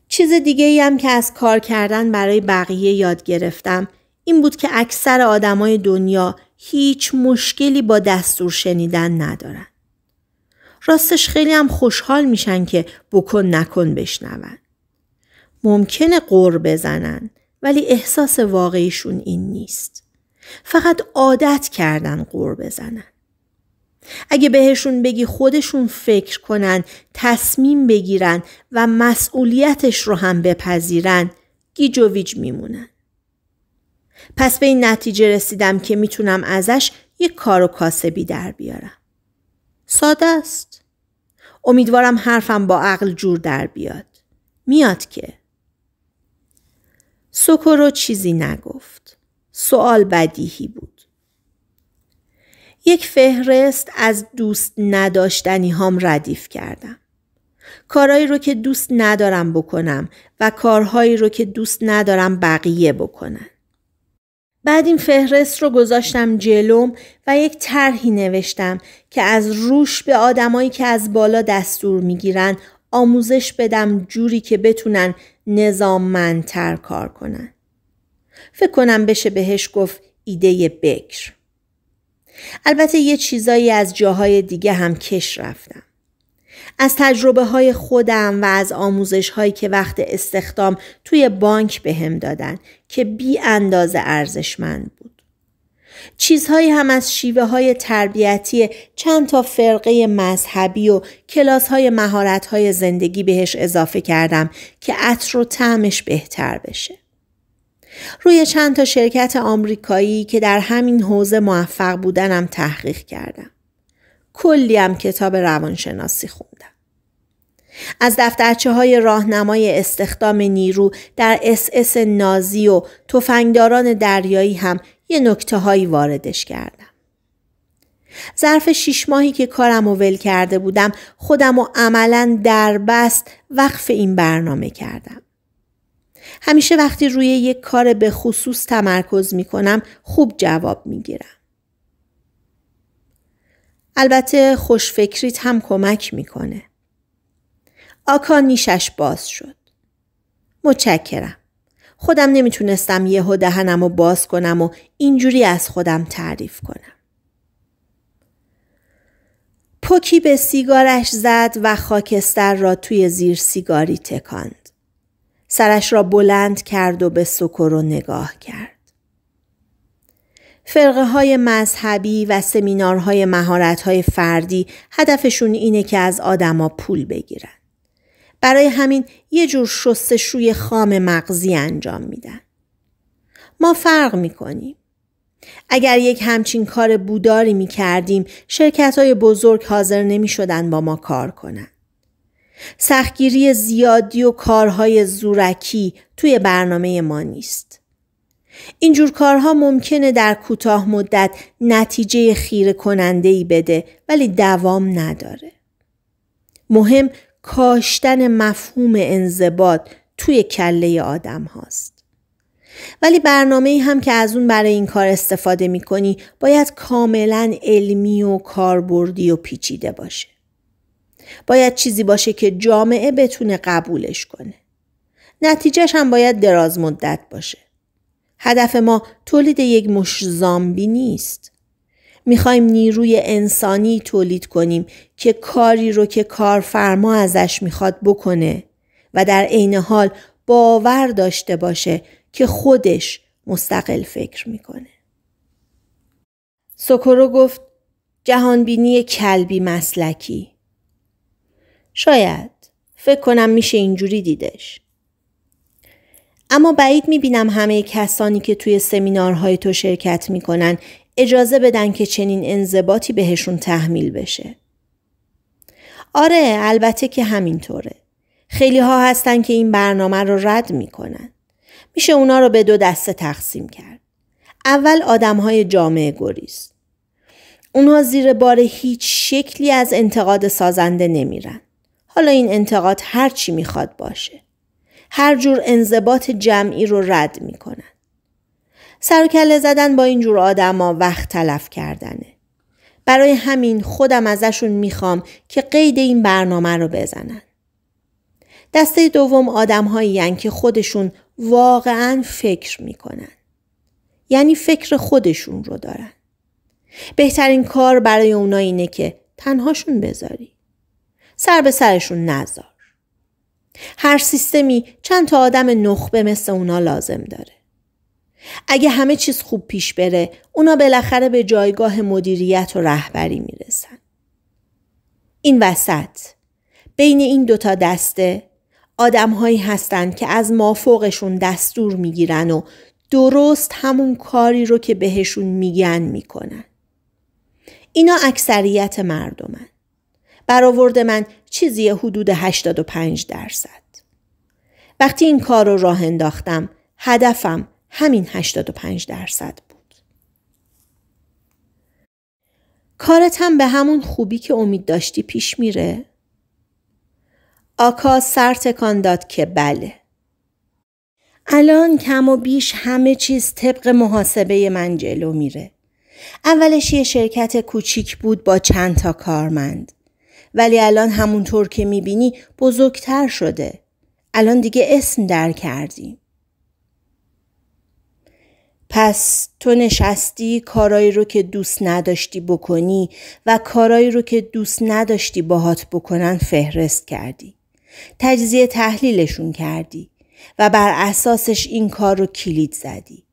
چیز دیگه ای هم که از کار کردن برای بقیه یاد گرفتم این بود که اکثر آدمای دنیا هیچ مشکلی با دستور شنیدن ندارن. راستش خیلی هم خوشحال میشن که بکن نکن بشنون. ممکنه قور بزنن ولی احساس واقعیشون این نیست. فقط عادت کردن قور بزنن. اگه بهشون بگی خودشون فکر کنن، تصمیم بگیرن و مسئولیتش رو هم بپذیرن، گیج و ویج میمونن. پس به این نتیجه رسیدم که میتونم ازش یک کار و کاسبی در بیارم. ساده است. امیدوارم حرفم با عقل جور در بیاد. میاد که. سوکورو چیزی نگفت. سوال بدیهی بود. یک فهرست از دوست نداشتنی هام ردیف کردم. کارهایی رو که دوست ندارم بکنم و کارهایی رو که دوست ندارم بقیه بکنن. بعد این فهرست رو گذاشتم جلوم و یک طرحی نوشتم که از روش به آدمایی که از بالا دستور میگیرن آموزش بدم جوری که بتونن منتر کار کنن. فکر کنم بشه بهش گفت ایده بکر. البته یه چیزایی از جاهای دیگه هم کش رفتم. از تجربه های خودم و از آموزش هایی که وقت استخدام توی بانک بهم به دادن که بی اندازه ارزشمند بود. چیزهایی هم از شیوه های تربیتی چند تا فرقه مذهبی و کلاس های مهارت های زندگی بهش اضافه کردم که عطر و طعمش بهتر بشه. روی چند تا شرکت آمریکایی که در همین حوزه موفق بودنم تحقیق کردم. کلی هم کتاب روانشناسی خوندم. از دفترچه های راهنمای استخدام نیرو در اس اس نازی و تفنگداران دریایی هم یه نکته هایی واردش کردم. ظرف شیش ماهی که کارم ول کرده بودم خودم و عملا دربست وقف این برنامه کردم. همیشه وقتی روی یک کار به خصوص تمرکز می کنم خوب جواب می گیرم. البته خوشفکریت هم کمک میکنه. آکا نیشش باز شد. متشکرم. خودم نمیتونستم یهو دهنم و باز کنم و اینجوری از خودم تعریف کنم. پوکی به سیگارش زد و خاکستر را توی زیر سیگاری تکاند. سرش را بلند کرد و به و نگاه کرد. فرقه های مذهبی و سمینارهای مهارت های فردی هدفشون اینه که از آدما پول بگیرن. برای همین یه جور شستشوی خام مغزی انجام میدن. ما فرق میکنیم. اگر یک همچین کار بوداری میکردیم کردیم شرکت های بزرگ حاضر نمی شدن با ما کار کنن. سختگیری زیادی و کارهای زورکی توی برنامه ما نیست. اینجور کارها ممکنه در کوتاه مدت نتیجه خیر کننده ای بده ولی دوام نداره. مهم کاشتن مفهوم انضباط توی کله آدم هاست. ولی برنامه ای هم که از اون برای این کار استفاده می کنی باید کاملا علمی و کاربردی و پیچیده باشه. باید چیزی باشه که جامعه بتونه قبولش کنه. نتیجهش هم باید دراز مدت باشه. هدف ما تولید یک مش زامبی نیست. میخوایم نیروی انسانی تولید کنیم که کاری رو که کارفرما ازش میخواد بکنه و در عین حال باور داشته باشه که خودش مستقل فکر میکنه. سوکورو گفت جهانبینی کلبی مسلکی شاید فکر کنم میشه اینجوری دیدش اما بعید میبینم همه کسانی که توی سمینارهای تو شرکت میکنن اجازه بدن که چنین انضباطی بهشون تحمیل بشه. آره البته که همینطوره. خیلی ها هستن که این برنامه رو رد میکنن. میشه اونا رو به دو دسته تقسیم کرد. اول آدم های جامعه گریز. اونها زیر بار هیچ شکلی از انتقاد سازنده نمیرن. حالا این انتقاد هر چی میخواد باشه. هر جور انضباط جمعی رو رد میکنن. سر زدن با این جور آدما وقت تلف کردنه. برای همین خودم ازشون میخوام که قید این برنامه رو بزنن. دسته دوم آدم که خودشون واقعا فکر میکنن. یعنی فکر خودشون رو دارن. بهترین کار برای اونا اینه که تنهاشون بذاری. سر به سرشون نذار. هر سیستمی چند تا آدم نخبه مثل اونا لازم داره. اگه همه چیز خوب پیش بره اونا بالاخره به جایگاه مدیریت و رهبری میرسن. این وسط بین این دوتا دسته هایی هستند که از مافوقشون دستور میگیرن و درست همون کاری رو که بهشون میگن میکنن. اینا اکثریت مردمن. برآورد من چیزی حدود 85 درصد. وقتی این کار رو راه انداختم هدفم همین 85 درصد بود. کارت هم به همون خوبی که امید داشتی پیش میره؟ آکا سر تکان داد که بله. الان کم و بیش همه چیز طبق محاسبه من جلو میره. اولش یه شرکت کوچیک بود با چند تا کارمند. ولی الان همونطور که میبینی بزرگتر شده. الان دیگه اسم در کردیم. پس تو نشستی کارایی رو که دوست نداشتی بکنی و کارایی رو که دوست نداشتی باهات بکنن فهرست کردی. تجزیه تحلیلشون کردی و بر اساسش این کار رو کلید زدی.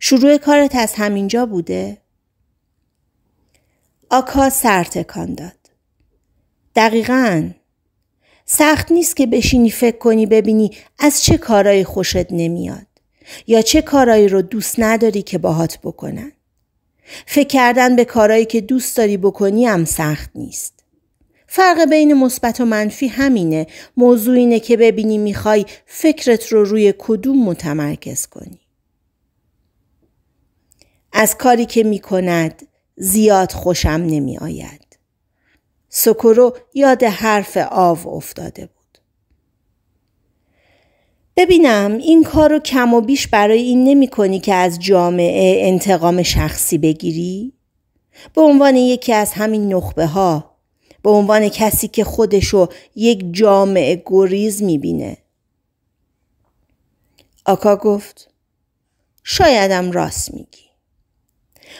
شروع کارت از همینجا بوده؟ آکا سرتکان داد. دقیقا سخت نیست که بشینی فکر کنی ببینی از چه کارایی خوشت نمیاد یا چه کارایی رو دوست نداری که باهات بکنن فکر کردن به کارایی که دوست داری بکنی هم سخت نیست فرق بین مثبت و منفی همینه موضوع اینه که ببینی میخوای فکرت رو روی کدوم متمرکز کنی از کاری که میکند زیاد خوشم نمیآید سکرو یاد حرف آو افتاده بود. ببینم این کار رو کم و بیش برای این نمی کنی که از جامعه انتقام شخصی بگیری؟ به عنوان یکی از همین نخبه ها به عنوان کسی که خودشو یک جامعه گریز میبینه آکا گفت شایدم راست میگی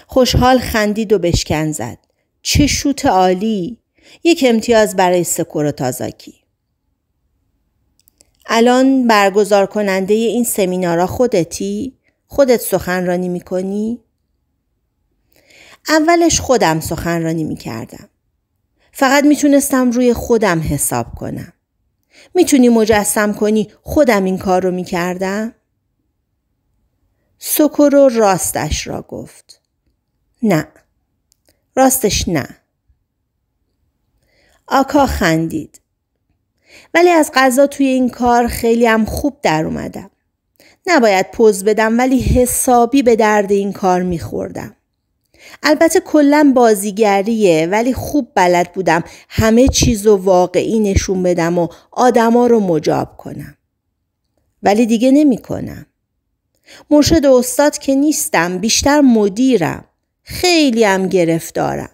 خوشحال خندید و بشکن زد چه شوت عالی یک امتیاز برای و تازاکی الان برگزار کننده این سمینارا خودتی؟ خودت سخنرانی میکنی؟ اولش خودم سخنرانی میکردم. فقط میتونستم روی خودم حساب کنم. میتونی مجسم کنی خودم این کار رو میکردم؟ سکورو راستش را گفت. نه. راستش نه. آکا خندید. ولی از قضا توی این کار خیلی هم خوب در اومدم. نباید پوز بدم ولی حسابی به درد این کار میخوردم. البته کلا بازیگریه ولی خوب بلد بودم همه چیز و واقعی نشون بدم و آدما رو مجاب کنم. ولی دیگه نمیکنم. مرشد استاد که نیستم بیشتر مدیرم. خیلی هم گرفتارم.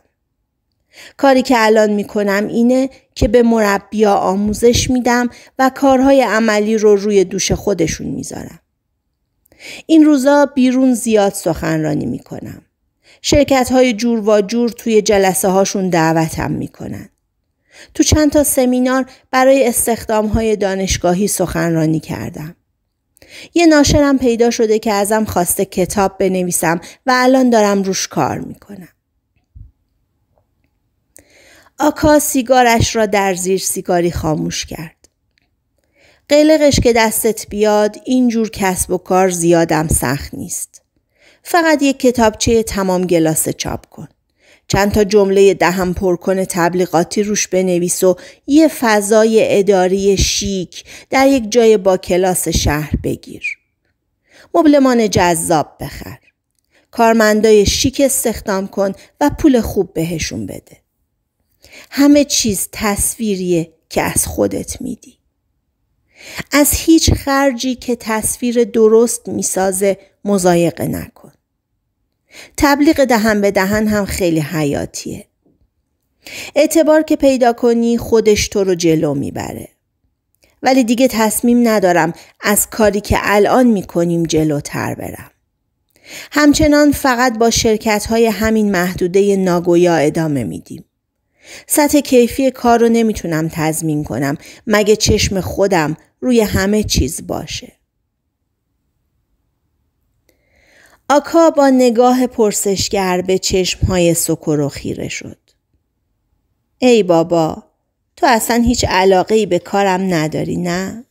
کاری که الان کنم اینه که به مربیا آموزش میدم و کارهای عملی رو روی دوش خودشون میذارم. این روزا بیرون زیاد سخنرانی میکنم. شرکت های جور و جور توی جلسه هاشون دعوتم میکنن. تو چند تا سمینار برای استخدام های دانشگاهی سخنرانی کردم. یه ناشرم پیدا شده که ازم خواسته کتاب بنویسم و الان دارم روش کار میکنم. آکا سیگارش را در زیر سیگاری خاموش کرد. قلقش که دستت بیاد اینجور کسب و کار زیادم سخت نیست. فقط یک کتابچه تمام گلاسه چاپ کن. چند تا جمله دهم پرکن تبلیغاتی روش بنویس و یه فضای اداری شیک در یک جای با کلاس شهر بگیر. مبلمان جذاب بخر. کارمندای شیک استخدام کن و پول خوب بهشون بده. همه چیز تصویریه که از خودت میدی. از هیچ خرجی که تصویر درست میسازه مزایقه نکن. تبلیغ دهن به دهن هم خیلی حیاتیه. اعتبار که پیدا کنی خودش تو رو جلو میبره. ولی دیگه تصمیم ندارم از کاری که الان میکنیم جلوتر برم. همچنان فقط با شرکت های همین محدوده ناگویا ادامه میدیم. سطح کیفی کار رو نمیتونم تضمین کنم مگه چشم خودم روی همه چیز باشه. آکا با نگاه پرسشگر به چشمهای و خیره شد. ای بابا تو اصلا هیچ علاقه ای به کارم نداری نه؟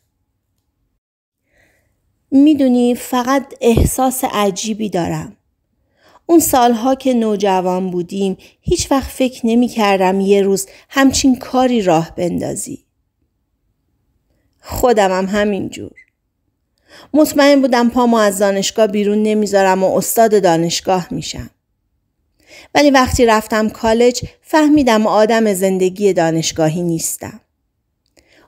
میدونی فقط احساس عجیبی دارم. اون سالها که نوجوان بودیم هیچ وقت فکر نمی کردم یه روز همچین کاری راه بندازی. خودم هم همینجور. مطمئن بودم پامو از دانشگاه بیرون نمیذارم و استاد دانشگاه میشم. ولی وقتی رفتم کالج فهمیدم آدم زندگی دانشگاهی نیستم.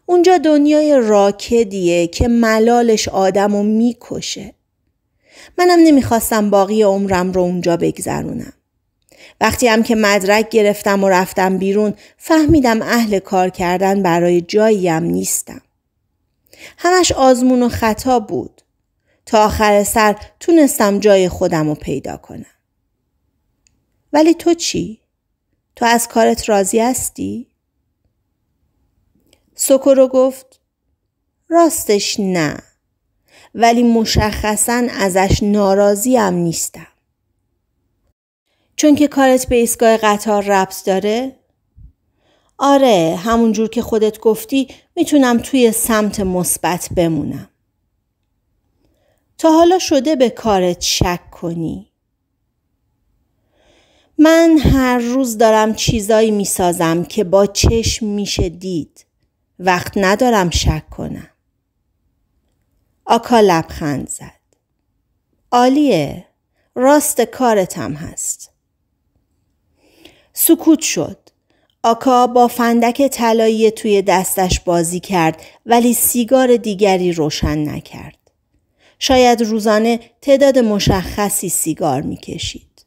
اونجا دنیای راکدیه که ملالش آدم و میکشه. منم نمیخواستم باقی عمرم رو اونجا بگذرونم. وقتی هم که مدرک گرفتم و رفتم بیرون فهمیدم اهل کار کردن برای جاییم نیستم. همش آزمون و خطا بود. تا آخر سر تونستم جای خودم رو پیدا کنم. ولی تو چی؟ تو از کارت راضی هستی؟ سکرو گفت راستش نه. ولی مشخصا ازش ناراضی هم نیستم. چون که کارت به ایستگاه قطار ربط داره؟ آره همونجور که خودت گفتی میتونم توی سمت مثبت بمونم. تا حالا شده به کارت شک کنی؟ من هر روز دارم چیزایی میسازم که با چشم میشه دید. وقت ندارم شک کنم. آکا لبخند زد. عالیه. راست کارتم هست. سکوت شد. آکا با فندک طلایی توی دستش بازی کرد ولی سیگار دیگری روشن نکرد. شاید روزانه تعداد مشخصی سیگار میکشید.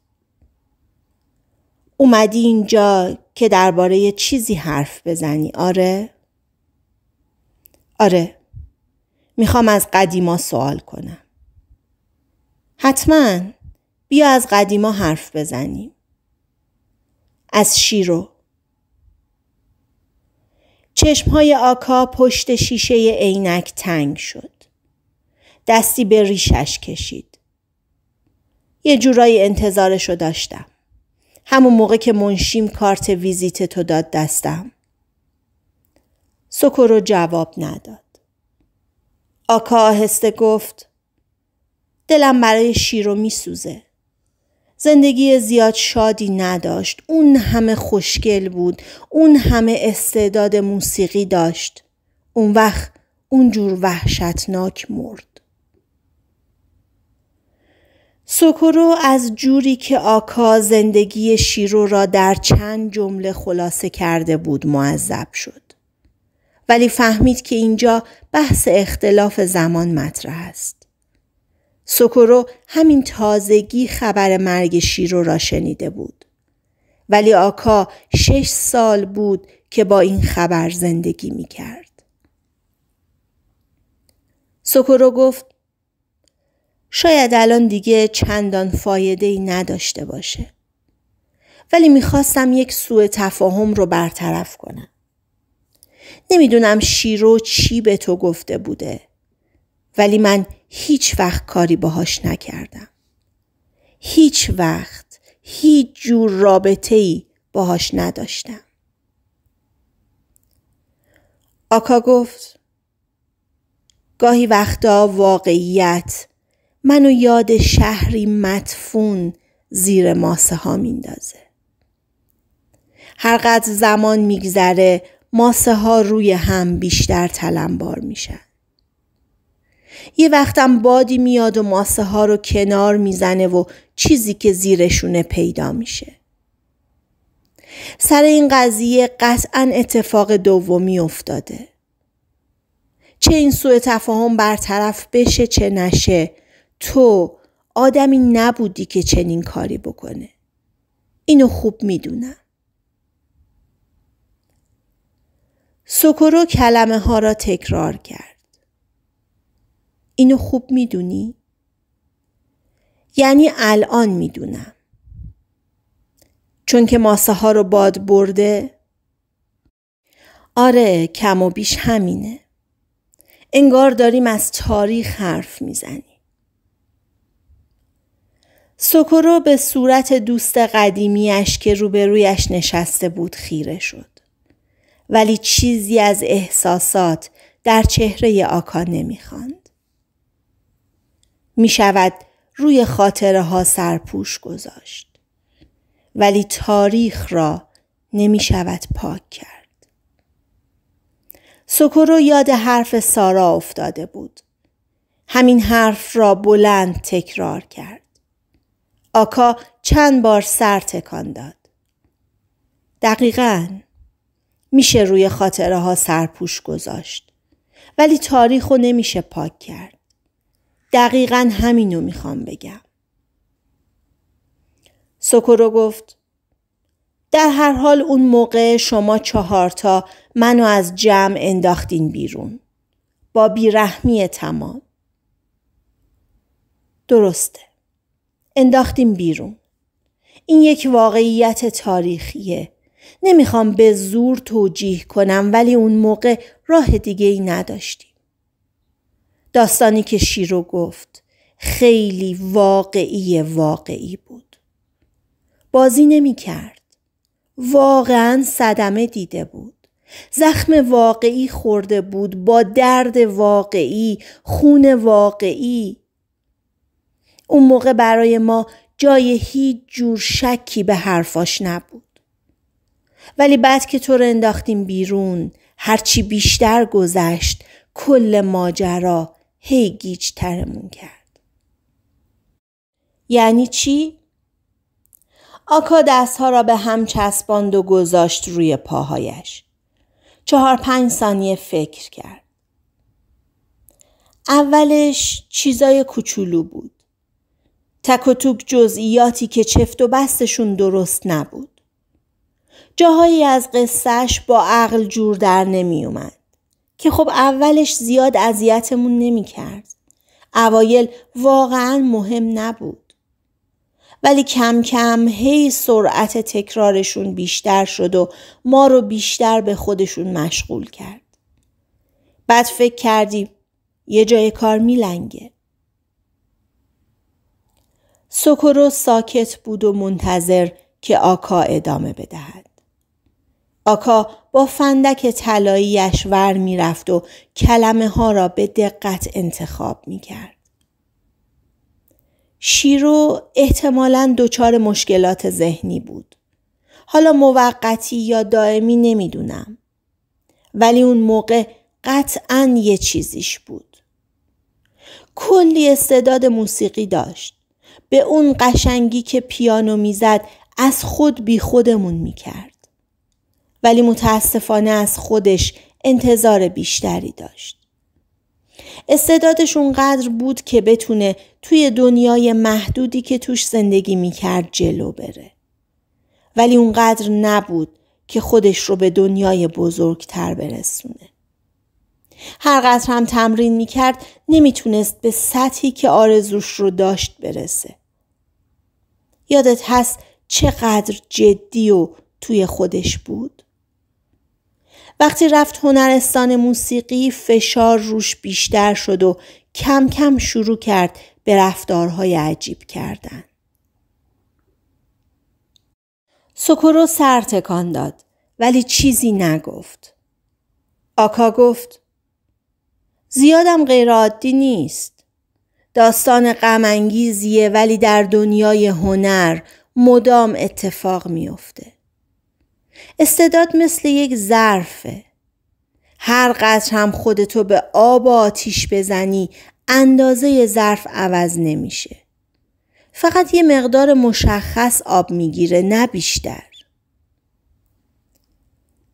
اومدی اینجا که درباره چیزی حرف بزنی آره؟ آره میخوام از قدیما سوال کنم. حتما بیا از قدیما حرف بزنیم. از شیرو چشمهای آکا پشت شیشه عینک تنگ شد. دستی به ریشش کشید. یه جورایی انتظارش رو داشتم. همون موقع که منشیم کارت ویزیت تو داد دستم. سکرو جواب نداد. آکا آهسته گفت دلم برای شیرو میسوزه. زندگی زیاد شادی نداشت. اون همه خوشگل بود. اون همه استعداد موسیقی داشت. اون وقت اون جور وحشتناک مرد. سکرو از جوری که آکا زندگی شیرو را در چند جمله خلاصه کرده بود معذب شد. ولی فهمید که اینجا بحث اختلاف زمان مطرح است. سکرو همین تازگی خبر مرگ شیرو را شنیده بود. ولی آکا شش سال بود که با این خبر زندگی می کرد. سکرو گفت شاید الان دیگه چندان فایده ای نداشته باشه. ولی میخواستم یک سوء تفاهم رو برطرف کنم. نمیدونم شیرو چی به تو گفته بوده ولی من هیچ وقت کاری باهاش نکردم. هیچ وقت هیچ جور رابطه ای باهاش نداشتم. آکا گفت گاهی وقتا واقعیت منو یاد شهری مدفون زیر ماسه ها میندازه. هرقدر زمان میگذره ماسه ها روی هم بیشتر تلمبار میشن. یه وقتم بادی میاد و ماسه ها رو کنار میزنه و چیزی که زیرشونه پیدا میشه. سر این قضیه قطعا اتفاق دومی افتاده. چه این سوء تفاهم برطرف بشه چه نشه تو آدمی نبودی که چنین کاری بکنه. اینو خوب میدونم. سکرو کلمه ها را تکرار کرد. اینو خوب میدونی؟ یعنی الان میدونم. چون که ماسه ها رو باد برده؟ آره کم و بیش همینه. انگار داریم از تاریخ حرف میزنیم. سکرو به صورت دوست قدیمیش که روبرویش نشسته بود خیره شد. ولی چیزی از احساسات در چهره آکا نمیخواند. میشود روی خاطره ها سرپوش گذاشت. ولی تاریخ را نمی شود پاک کرد. سکورو یاد حرف سارا افتاده بود. همین حرف را بلند تکرار کرد. آکا چند بار سر تکان داد. دقیقاً میشه روی خاطره ها سرپوش گذاشت. ولی تاریخ رو نمیشه پاک کرد. دقیقا همینو میخوام بگم. سکورو گفت در هر حال اون موقع شما چهارتا منو از جمع انداختین بیرون. با بیرحمی تمام. درسته. انداختیم بیرون. این یک واقعیت تاریخیه نمیخوام به زور توجیه کنم ولی اون موقع راه دیگه ای نداشتیم. داستانی که شیرو گفت خیلی واقعی واقعی بود. بازی نمی کرد. واقعا صدمه دیده بود. زخم واقعی خورده بود با درد واقعی خون واقعی اون موقع برای ما جای هیچ جور شکی به حرفاش نبود ولی بعد که تو رو انداختیم بیرون هرچی بیشتر گذشت کل ماجرا هی گیج ترمون کرد یعنی چی؟ آکا دستها را به هم چسباند و گذاشت روی پاهایش چهار پنج ثانیه فکر کرد اولش چیزای کوچولو بود تک و توک جزئیاتی که چفت و بستشون درست نبود جاهایی از قصهش با عقل جور در نمی اومد. که خب اولش زیاد اذیتمون نمی کرد. اوایل واقعا مهم نبود. ولی کم کم هی سرعت تکرارشون بیشتر شد و ما رو بیشتر به خودشون مشغول کرد. بعد فکر کردیم یه جای کار میلنگه. سکرو ساکت بود و منتظر که آکا ادامه بدهد. آکا با فندک تلاییش ور میرفت و کلمه ها را به دقت انتخاب می کرد. شیرو احتمالا دچار مشکلات ذهنی بود. حالا موقتی یا دائمی نمیدونم. ولی اون موقع قطعا یه چیزیش بود. کلی استعداد موسیقی داشت. به اون قشنگی که پیانو میزد از خود بی خودمون میکرد. ولی متاسفانه از خودش انتظار بیشتری داشت. استعدادش اونقدر بود که بتونه توی دنیای محدودی که توش زندگی میکرد جلو بره. ولی اونقدر نبود که خودش رو به دنیای بزرگتر برسونه. هر هم تمرین میکرد نمیتونست به سطحی که آرزوش رو داشت برسه. یادت هست چقدر جدی و توی خودش بود؟ وقتی رفت هنرستان موسیقی فشار روش بیشتر شد و کم کم شروع کرد به رفتارهای عجیب کردن. سکورو سر تکان داد ولی چیزی نگفت. آکا گفت زیادم غیرعادی نیست. داستان غمانگیزیه ولی در دنیای هنر مدام اتفاق میافته. استعداد مثل یک ظرفه هر قدر هم خودتو به آب و آتیش بزنی اندازه ظرف عوض نمیشه فقط یه مقدار مشخص آب میگیره نه بیشتر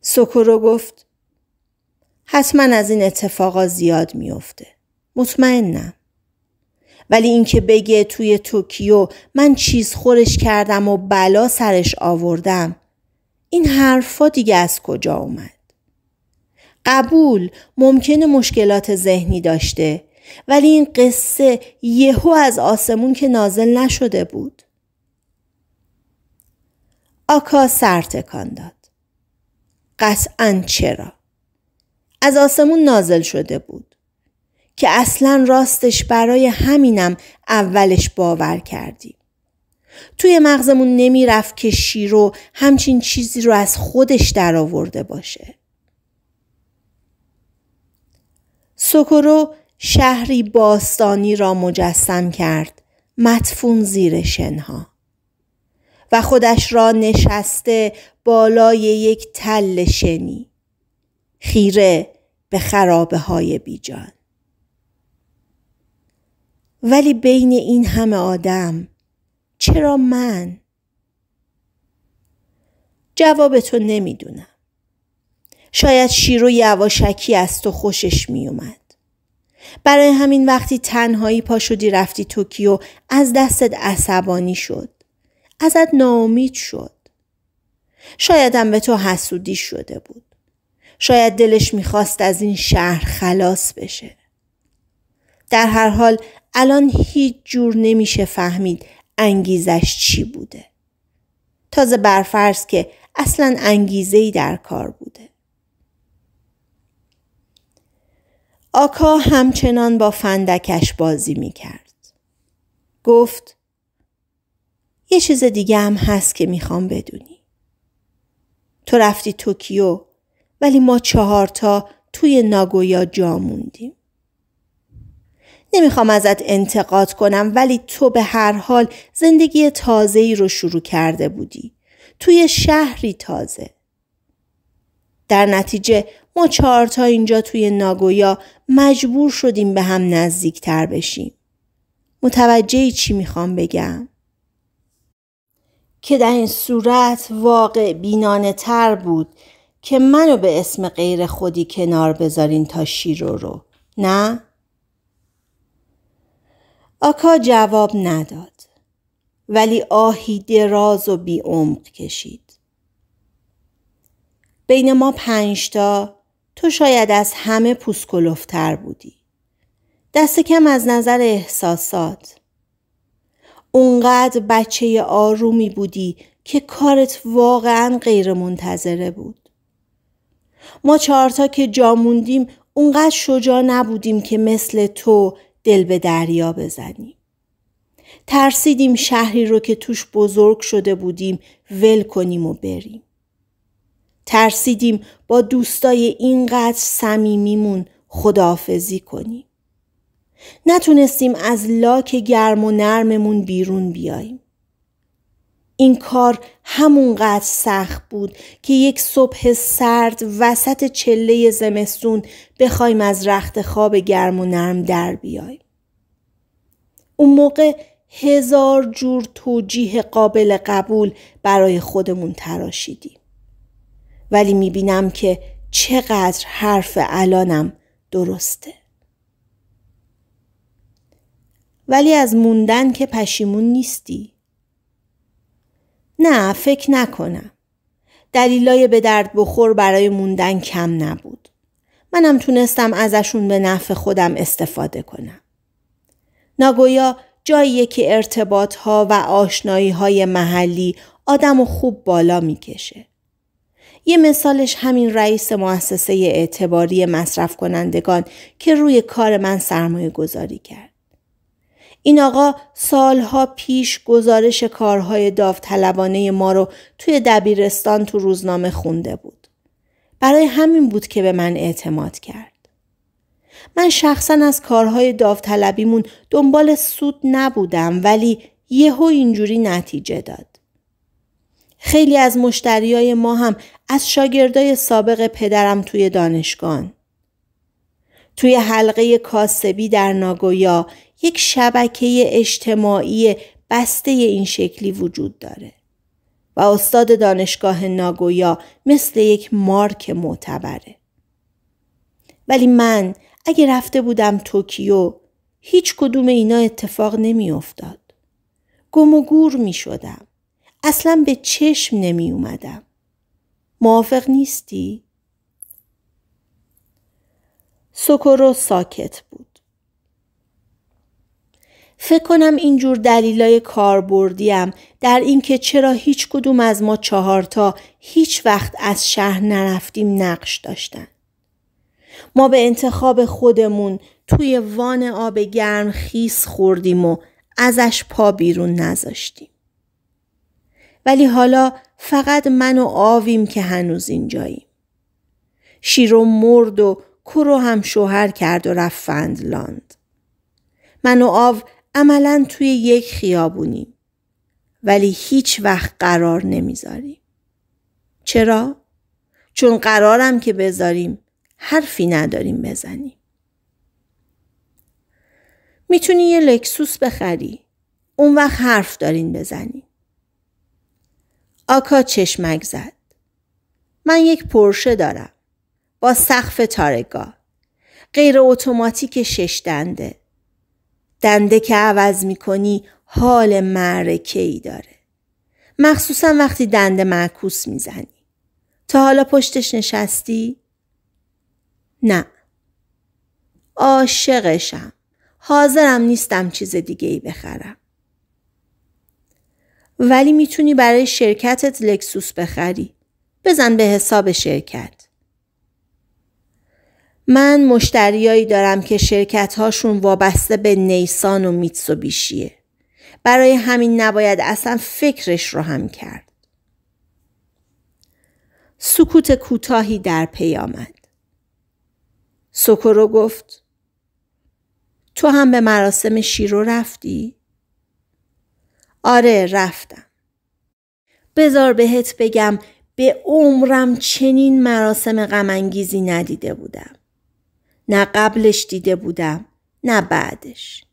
سکرو گفت حتما از این اتفاقا زیاد میافته مطمئنم ولی اینکه بگه توی توکیو من چیز خورش کردم و بلا سرش آوردم این حرفا دیگه از کجا اومد؟ قبول ممکنه مشکلات ذهنی داشته ولی این قصه یهو از آسمون که نازل نشده بود. آکا سرتکان تکان داد. قطعا چرا؟ از آسمون نازل شده بود. که اصلا راستش برای همینم اولش باور کردیم. توی مغزمون نمیرفت که شیرو همچین چیزی رو از خودش درآورده باشه. سکرو شهری باستانی را مجسم کرد مدفون زیر شنها و خودش را نشسته بالای یک تل شنی خیره به خرابه های بیجان ولی بین این همه آدم چرا من؟ جواب تو نمیدونم. شاید شیرو یواشکی از تو خوشش میومد. برای همین وقتی تنهایی پا رفتی توکیو از دستت عصبانی شد. ازت ناامید شد. شاید هم به تو حسودی شده بود. شاید دلش میخواست از این شهر خلاص بشه. در هر حال الان هیچ جور نمیشه فهمید انگیزش چی بوده تازه برفرض که اصلا انگیزه ای در کار بوده آکا همچنان با فندکش بازی می کرد. گفت یه چیز دیگه هم هست که میخوام بدونی. تو رفتی توکیو ولی ما چهارتا توی ناگویا جا موندیم. نمیخوام ازت انتقاد کنم ولی تو به هر حال زندگی ای رو شروع کرده بودی. توی شهری تازه. در نتیجه ما چهار تا اینجا توی ناگویا مجبور شدیم به هم نزدیک تر بشیم. متوجه چی میخوام بگم؟ که در این صورت واقع بینانه تر بود که منو به اسم غیر خودی کنار بذارین تا شیرو رو. نه؟ آکا جواب نداد ولی آهی دراز و بی عمق کشید بین ما پنجتا تو شاید از همه پوسکلوفتر بودی دست کم از نظر احساسات اونقدر بچه آرومی بودی که کارت واقعا غیر منتظره بود ما چهارتا که جا موندیم اونقدر شجاع نبودیم که مثل تو دل به دریا بزنیم. ترسیدیم شهری رو که توش بزرگ شده بودیم ول کنیم و بریم. ترسیدیم با دوستای اینقدر صمیمیمون خداحافظی کنیم. نتونستیم از لاک گرم و نرممون بیرون بیاییم. این کار همونقدر سخت بود که یک صبح سرد وسط چله زمستون بخوایم از رخت خواب گرم و نرم در بیایم. اون موقع هزار جور توجیه قابل قبول برای خودمون تراشیدیم. ولی میبینم که چقدر حرف الانم درسته. ولی از موندن که پشیمون نیستی. نه فکر نکنم. دلیلای به درد بخور برای موندن کم نبود. منم تونستم ازشون به نفع خودم استفاده کنم. ناگویا جایی که ارتباط ها و آشنایی های محلی آدم و خوب بالا میکشه. یه مثالش همین رئیس مؤسسه اعتباری مصرف کنندگان که روی کار من سرمایه گذاری کرد. این آقا سالها پیش گزارش کارهای داوطلبانه ما رو توی دبیرستان تو روزنامه خونده بود. برای همین بود که به من اعتماد کرد. من شخصا از کارهای داوطلبیمون دنبال سود نبودم ولی یهو اینجوری نتیجه داد. خیلی از مشتریای ما هم از شاگردای سابق پدرم توی دانشگان. توی حلقه کاسبی در ناگویا یک شبکه اجتماعی بسته این شکلی وجود داره و استاد دانشگاه ناگویا مثل یک مارک معتبره ولی من اگه رفته بودم توکیو هیچ کدوم اینا اتفاق نمی افتاد. گم و گور می شدم. اصلا به چشم نمی اومدم. موافق نیستی؟ سکورو ساکت بود. فکر کنم اینجور دلیلای بردیم در اینکه چرا هیچ کدوم از ما چهارتا هیچ وقت از شهر نرفتیم نقش داشتن. ما به انتخاب خودمون توی وان آب گرم خیس خوردیم و ازش پا بیرون نذاشتیم. ولی حالا فقط من و آویم که هنوز اینجاییم. شیرو مرد و کرو هم شوهر کرد و رفت فندلاند. من و آو عملا توی یک خیابونیم ولی هیچ وقت قرار نمیذاریم. چرا؟ چون قرارم که بذاریم حرفی نداریم بزنیم. میتونی یه لکسوس بخری. اون وقت حرف دارین بزنیم. آکا چشمک زد. من یک پرشه دارم. با سقف تارگاه. غیر اتوماتیک شش دنده. دنده که عوض کنی حال معرکه ای داره. مخصوصا وقتی دنده معکوس زنی. تا حالا پشتش نشستی؟ نه. عاشقشم. حاضرم نیستم چیز دیگه ای بخرم. ولی میتونی برای شرکتت لکسوس بخری. بزن به حساب شرکت. من مشتریایی دارم که شرکت هاشون وابسته به نیسان و بیشیه. برای همین نباید اصلا فکرش رو هم کرد. سکوت کوتاهی در پی آمد. سوکورو گفت تو هم به مراسم شیرو رفتی؟ آره رفتم. بزار بهت بگم به عمرم چنین مراسم غمانگیزی ندیده بودم. نه قبلش دیده بودم نه بعدش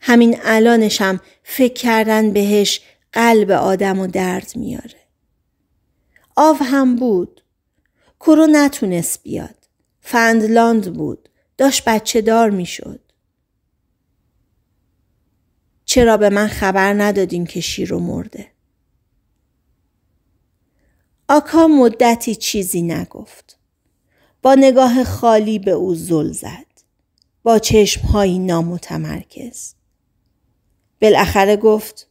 همین الانشم فکر کردن بهش قلب آدم و درد میاره آو هم بود کرو نتونست بیاد فندلاند بود داشت بچه دار میشد چرا به من خبر ندادین که و مرده آکا مدتی چیزی نگفت با نگاه خالی به او زل زد. با چشمهایی نامتمرکز. بالاخره گفت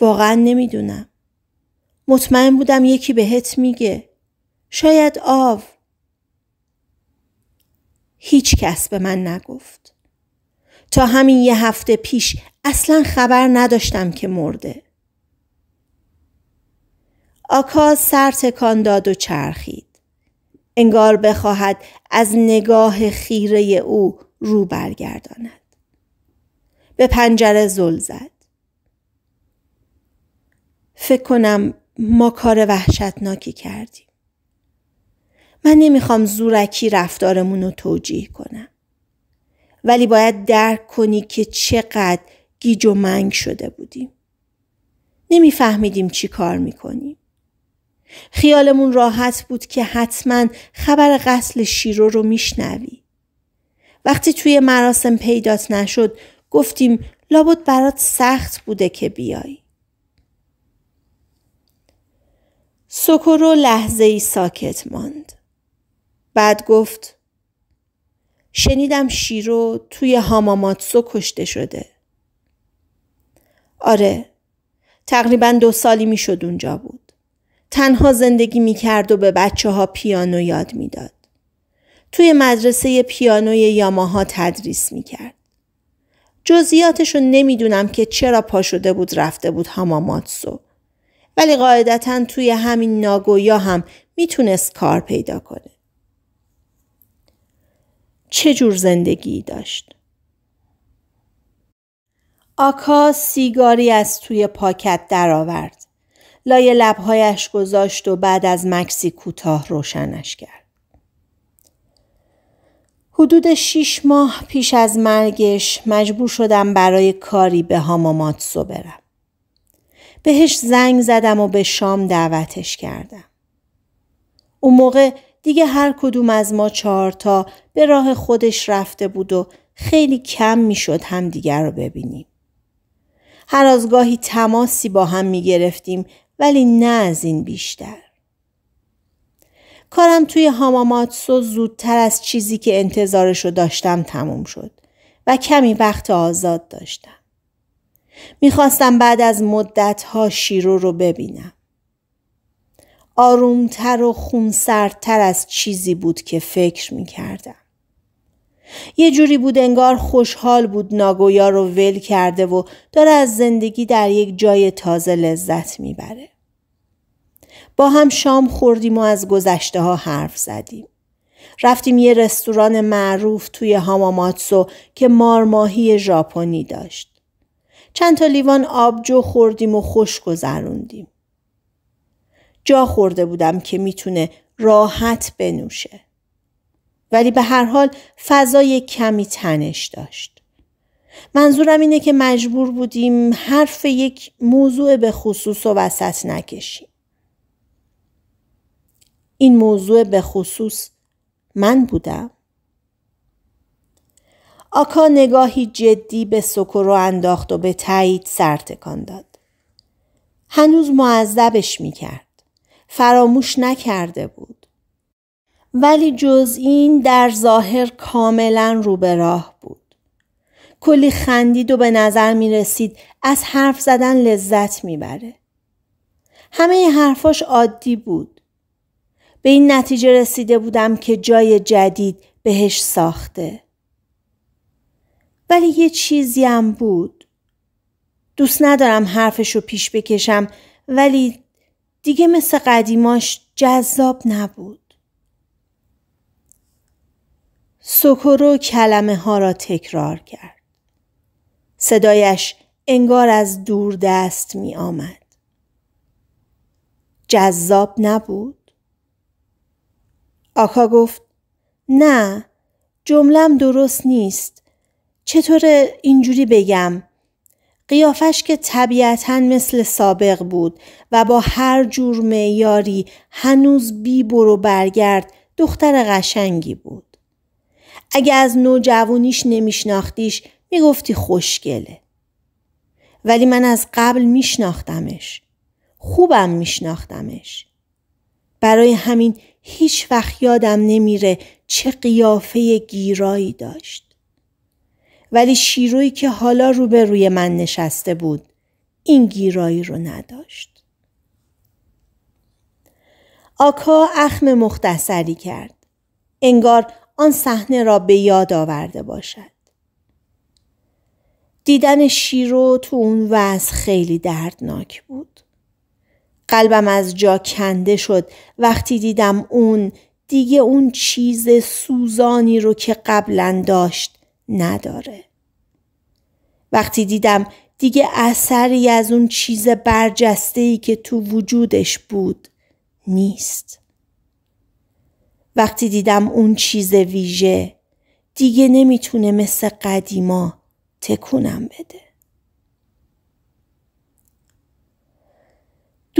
واقعا نمیدونم. مطمئن بودم یکی بهت میگه. شاید آو. هیچ کس به من نگفت. تا همین یه هفته پیش اصلا خبر نداشتم که مرده. آکا سر تکان داد و چرخید. انگار بخواهد از نگاه خیره او رو برگرداند. به پنجره زل زد. فکر کنم ما کار وحشتناکی کردیم. من نمیخوام زورکی رفتارمون رو توجیه کنم. ولی باید درک کنی که چقدر گیج و منگ شده بودیم. نمیفهمیدیم چی کار میکنیم. خیالمون راحت بود که حتما خبر قتل شیرو رو میشنوی. وقتی توی مراسم پیدات نشد گفتیم لابد برات سخت بوده که بیای. سکرو لحظه ای ساکت ماند. بعد گفت شنیدم شیرو توی هاماماتسو کشته شده. آره تقریبا دو سالی میشد اونجا بود. تنها زندگی می کرد و به بچه ها پیانو یاد میداد. توی مدرسه پیانوی یاماها تدریس می کرد. جزئیاتش رو نمیدونم که چرا پا شده بود رفته بود هاماماتسو ولی قاعدتا توی همین ناگویا هم میتونست کار پیدا کنه. چه جور زندگی داشت؟ آکا سیگاری از توی پاکت درآورد. لایه لبهایش گذاشت و بعد از مکسی کوتاه روشنش کرد. حدود شیش ماه پیش از مرگش مجبور شدم برای کاری به هاماماتسو برم. بهش زنگ زدم و به شام دعوتش کردم. اون موقع دیگه هر کدوم از ما چهارتا به راه خودش رفته بود و خیلی کم میشد هم دیگر رو ببینیم. هر از گاهی تماسی با هم می گرفتیم ولی نه از این بیشتر. کارم توی هاماماتسو زودتر از چیزی که انتظارش رو داشتم تموم شد و کمی وقت آزاد داشتم. میخواستم بعد از مدتها شیرو رو ببینم. آرومتر و خونسردتر از چیزی بود که فکر میکردم. یه جوری بود انگار خوشحال بود ناگویا رو ول کرده و داره از زندگی در یک جای تازه لذت میبره. با هم شام خوردیم و از گذشته ها حرف زدیم. رفتیم یه رستوران معروف توی هاماماتسو که مارماهی ژاپنی داشت. چند تا لیوان آبجو خوردیم و خوش گذروندیم. جا خورده بودم که میتونه راحت بنوشه. ولی به هر حال فضای کمی تنش داشت. منظورم اینه که مجبور بودیم حرف یک موضوع به خصوص و وسط نکشیم. این موضوع به خصوص من بودم. آکا نگاهی جدی به سکورو انداخت و به تایید سرتکان داد. هنوز معذبش می کرد. فراموش نکرده بود. ولی جز این در ظاهر کاملا رو به راه بود. کلی خندید و به نظر می رسید از حرف زدن لذت می بره. همه حرفاش عادی بود. به این نتیجه رسیده بودم که جای جدید بهش ساخته. ولی یه چیزی هم بود. دوست ندارم حرفش رو پیش بکشم ولی دیگه مثل قدیماش جذاب نبود. سکرو کلمه ها را تکرار کرد. صدایش انگار از دور دست می آمد. جذاب نبود. آکا گفت نه جملم درست نیست. چطور اینجوری بگم؟ قیافش که طبیعتا مثل سابق بود و با هر جور معیاری هنوز بی برو برگرد دختر قشنگی بود. اگه از نوجوانیش نمیشناختیش میگفتی خوشگله. ولی من از قبل میشناختمش. خوبم میشناختمش. برای همین هیچ وقت یادم نمیره چه قیافه گیرایی داشت. ولی شیرویی که حالا روی من نشسته بود این گیرایی رو نداشت. آکا اخم مختصری کرد. انگار آن صحنه را به یاد آورده باشد. دیدن شیرو تو اون وضع خیلی دردناک بود. قلبم از جا کنده شد وقتی دیدم اون دیگه اون چیز سوزانی رو که قبلا داشت نداره. وقتی دیدم دیگه اثری از اون چیز برجسته ای که تو وجودش بود نیست. وقتی دیدم اون چیز ویژه دیگه نمیتونه مثل قدیما تکونم بده.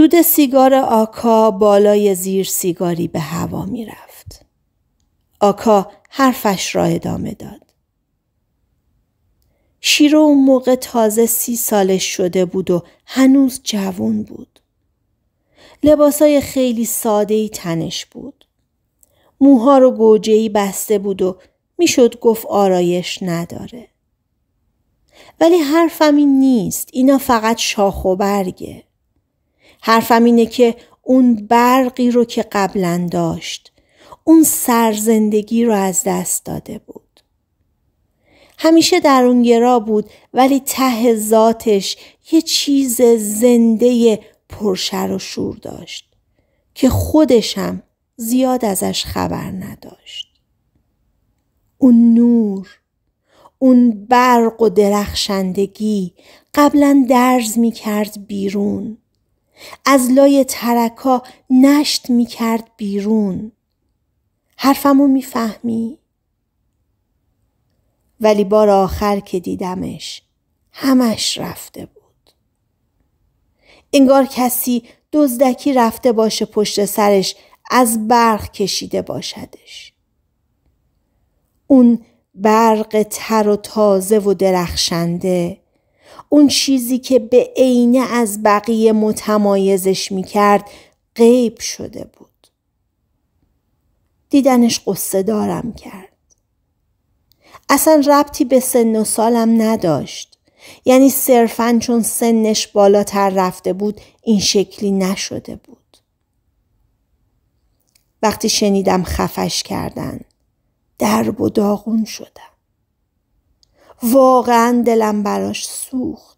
دود سیگار آکا بالای زیر سیگاری به هوا می رفت. آکا حرفش را ادامه داد. شیرو اون موقع تازه سی سالش شده بود و هنوز جوون بود. لباسای خیلی ساده ای تنش بود. موها رو گوجه ای بسته بود و میشد گفت آرایش نداره. ولی حرفم این نیست. اینا فقط شاخ و برگه. حرفم اینه که اون برقی رو که قبلا داشت اون سرزندگی رو از دست داده بود همیشه در اون گرا بود ولی ته ذاتش یه چیز زنده پرشر و شور داشت که خودش زیاد ازش خبر نداشت. اون نور، اون برق و درخشندگی قبلا درز می کرد بیرون از لای ترکا نشت میکرد بیرون حرفمو میفهمی؟ ولی بار آخر که دیدمش همش رفته بود انگار کسی دزدکی رفته باشه پشت سرش از برق کشیده باشدش اون برق تر و تازه و درخشنده اون چیزی که به عینه از بقیه متمایزش میکرد غیب شده بود. دیدنش قصه دارم کرد. اصلا ربطی به سن و سالم نداشت. یعنی صرفا چون سنش بالاتر رفته بود این شکلی نشده بود. وقتی شنیدم خفش کردن درب و داغون شدم. واقعا دلم براش سوخت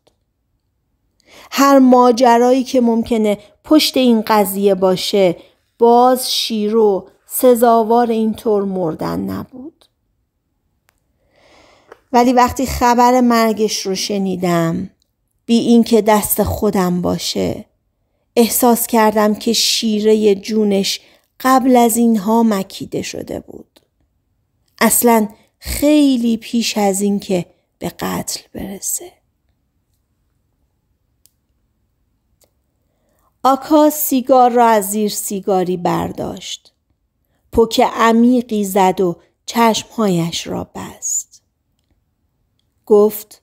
هر ماجرایی که ممکنه پشت این قضیه باشه باز شیرو سزاوار اینطور مردن نبود ولی وقتی خبر مرگش رو شنیدم بی اینکه دست خودم باشه احساس کردم که شیره جونش قبل از اینها مکیده شده بود اصلاً خیلی پیش از اینکه به قتل برسه آکا سیگار را از زیر سیگاری برداشت پک عمیقی زد و چشمهایش را بست گفت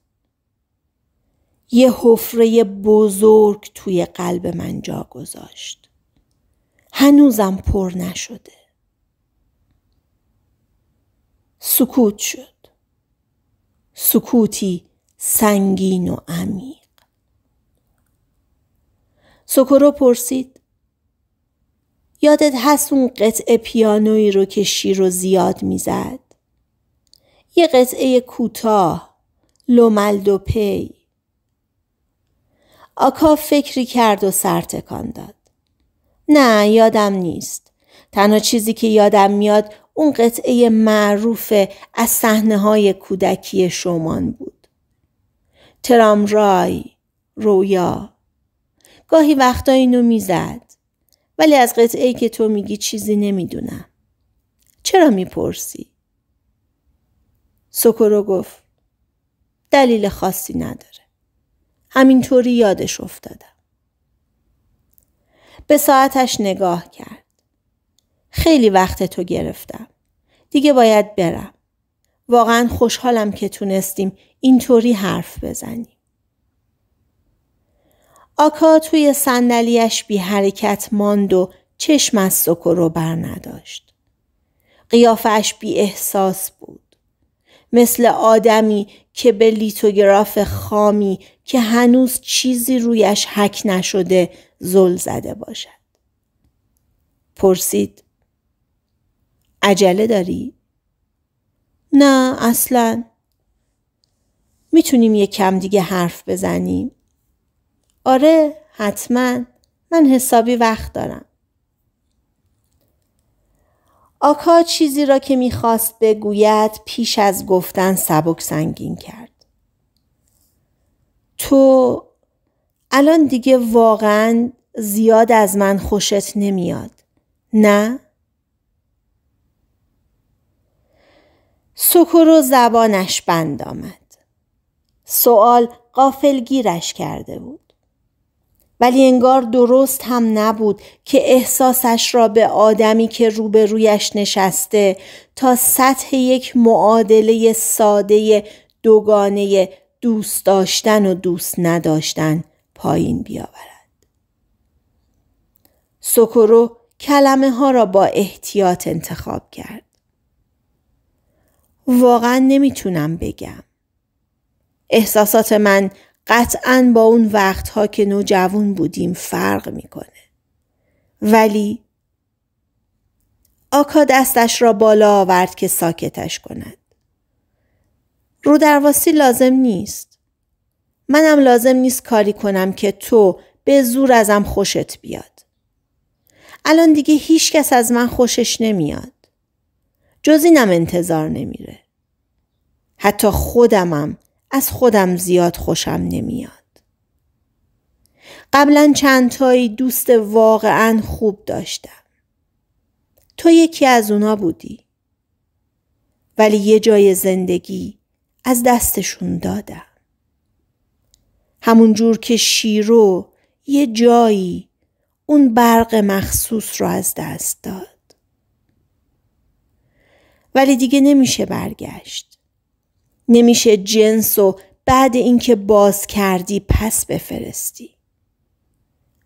یه حفره بزرگ توی قلب من جا گذاشت هنوزم پر نشده سکوت شد سکوتی سنگین و عمیق سکرو پرسید یادت هست اون قطعه پیانویی رو که شیرو زیاد میزد یه قطعه کوتاه پی. آکا فکری کرد و سر تکان داد نه یادم نیست تنها چیزی که یادم میاد اون قطعه معروف از صحنه های کودکی شومان بود. ترام رای، رویا. گاهی وقتا اینو میزد. ولی از قطعه ای که تو میگی چیزی نمیدونم. چرا میپرسی؟ سکرو گفت دلیل خاصی نداره. همینطوری یادش افتادم. به ساعتش نگاه کرد. خیلی وقت تو گرفتم. دیگه باید برم. واقعا خوشحالم که تونستیم اینطوری حرف بزنیم. آکا توی صندلیاش بی حرکت ماند و چشم از سکر رو بر نداشت. قیافش بی احساس بود. مثل آدمی که به لیتوگراف خامی که هنوز چیزی رویش حک نشده زل زده باشد. پرسید عجله داری؟ نه اصلا میتونیم یه کم دیگه حرف بزنیم؟ آره حتما من حسابی وقت دارم آکا چیزی را که میخواست بگوید پیش از گفتن سبک سنگین کرد تو الان دیگه واقعا زیاد از من خوشت نمیاد نه؟ سکر و زبانش بند آمد. سوال قافلگیرش کرده بود. ولی انگار درست هم نبود که احساسش را به آدمی که روبرویش نشسته تا سطح یک معادله ساده دوگانه دوست داشتن و دوست نداشتن پایین بیاورد. سکرو کلمه ها را با احتیاط انتخاب کرد. واقعا نمیتونم بگم. احساسات من قطعا با اون وقتها که نوجوان بودیم فرق میکنه. ولی آکا دستش را بالا آورد که ساکتش کند. رو درواسی لازم نیست. منم لازم نیست کاری کنم که تو به زور ازم خوشت بیاد. الان دیگه هیچ کس از من خوشش نمیاد. جز اینم انتظار نمیره. حتی خودمم از خودم زیاد خوشم نمیاد. قبلا چند تایی دوست واقعا خوب داشتم. تو یکی از اونا بودی. ولی یه جای زندگی از دستشون دادم. همون جور که شیرو یه جایی اون برق مخصوص رو از دست داد. ولی دیگه نمیشه برگشت. نمیشه جنس و بعد اینکه باز کردی پس بفرستی.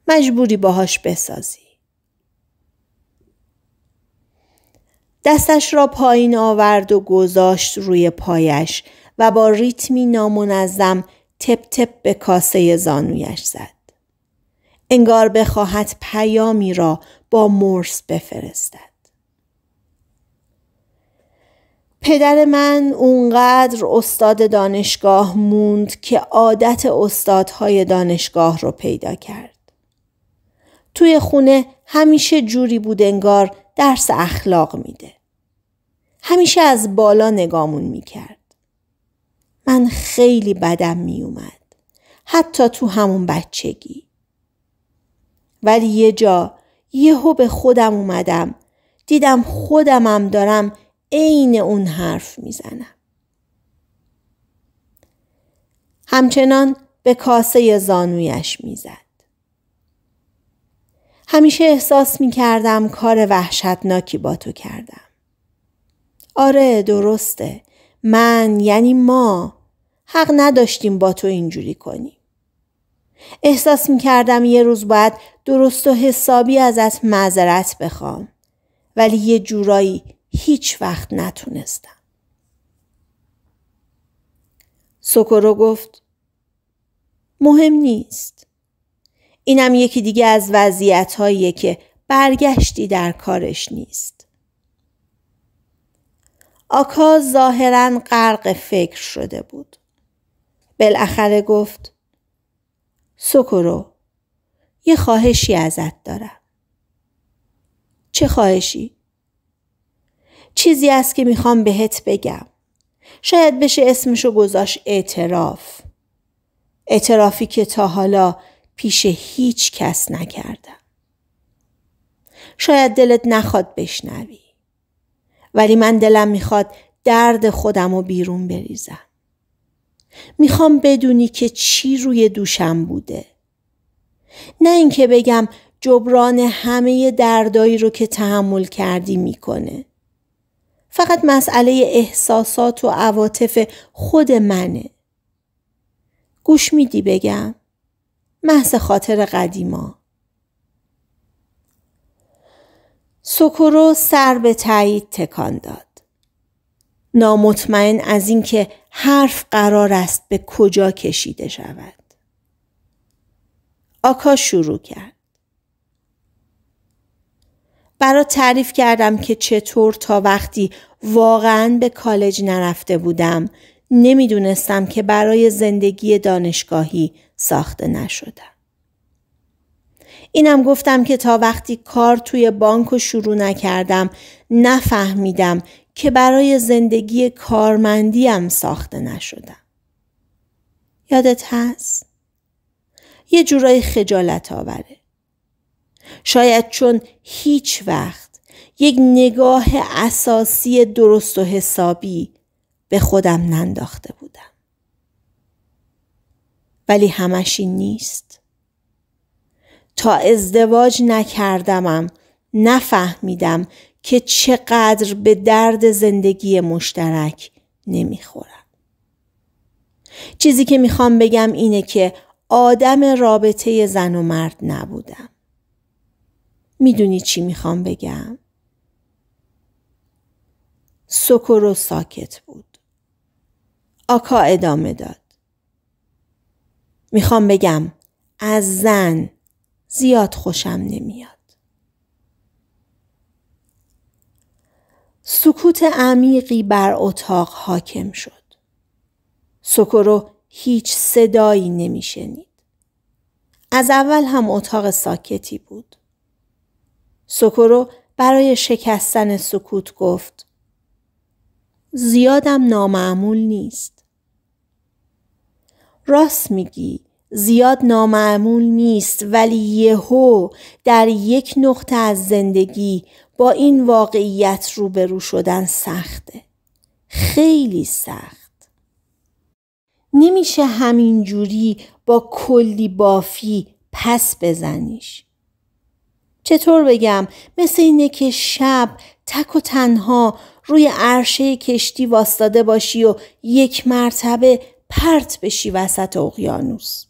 مجبوری باهاش بسازی. دستش را پایین آورد و گذاشت روی پایش و با ریتمی نامنظم تپ تپ به کاسه زانویش زد. انگار بخواهد پیامی را با مرس بفرستد. پدر من اونقدر استاد دانشگاه موند که عادت استادهای دانشگاه رو پیدا کرد. توی خونه همیشه جوری بود انگار درس اخلاق میده. همیشه از بالا نگامون میکرد. من خیلی بدم میومد. حتی تو همون بچگی. ولی یه جا یهو به خودم اومدم. دیدم خودمم دارم عین اون حرف میزنم. همچنان به کاسه زانویش میزد. همیشه احساس میکردم کار وحشتناکی با تو کردم. آره درسته. من یعنی ما حق نداشتیم با تو اینجوری کنیم. احساس میکردم یه روز باید درست و حسابی ازت معذرت بخوام. ولی یه جورایی هیچ وقت نتونستم. سوکورو گفت مهم نیست. اینم یکی دیگه از وضعیت که برگشتی در کارش نیست. آکا ظاهرا غرق فکر شده بود. بالاخره گفت سوکورو یه خواهشی ازت دارم. چه خواهشی؟ چیزی است که میخوام بهت بگم. شاید بشه اسمشو گذاشت اعتراف. اعترافی که تا حالا پیش هیچ کس نکردم. شاید دلت نخواد بشنوی. ولی من دلم میخواد درد خودم رو بیرون بریزم. میخوام بدونی که چی روی دوشم بوده. نه اینکه بگم جبران همه دردایی رو که تحمل کردی میکنه. فقط مسئله احساسات و عواطف خود منه. گوش میدی بگم. محض خاطر قدیما. سکرو سر به تایید تکان داد. نامطمئن از اینکه حرف قرار است به کجا کشیده شود. آکا شروع کرد. برات تعریف کردم که چطور تا وقتی واقعا به کالج نرفته بودم نمیدونستم که برای زندگی دانشگاهی ساخته نشدم. اینم گفتم که تا وقتی کار توی بانک رو شروع نکردم نفهمیدم که برای زندگی کارمندیم ساخته نشدم. یادت هست؟ یه جورایی خجالت آوره. شاید چون هیچ وقت یک نگاه اساسی درست و حسابی به خودم ننداخته بودم. ولی همش این نیست. تا ازدواج نکردمم نفهمیدم که چقدر به درد زندگی مشترک نمیخورم. چیزی که میخوام بگم اینه که آدم رابطه زن و مرد نبودم. میدونی چی میخوام بگم؟ سکورو ساکت بود. آکا ادامه داد. میخوام بگم از زن زیاد خوشم نمیاد. سکوت عمیقی بر اتاق حاکم شد. سکورو هیچ صدایی نمیشنید. از اول هم اتاق ساکتی بود. سکرو برای شکستن سکوت گفت. زیادم نامعمول نیست. راست میگی زیاد نامعمول نیست ولی یهو در یک نقطه از زندگی با این واقعیت روبرو شدن سخته. خیلی سخت. نمیشه همینجوری با کلی بافی پس بزنیش. چطور بگم مثل اینه که شب تک و تنها روی عرشه کشتی واستاده باشی و یک مرتبه پرت بشی وسط اقیانوس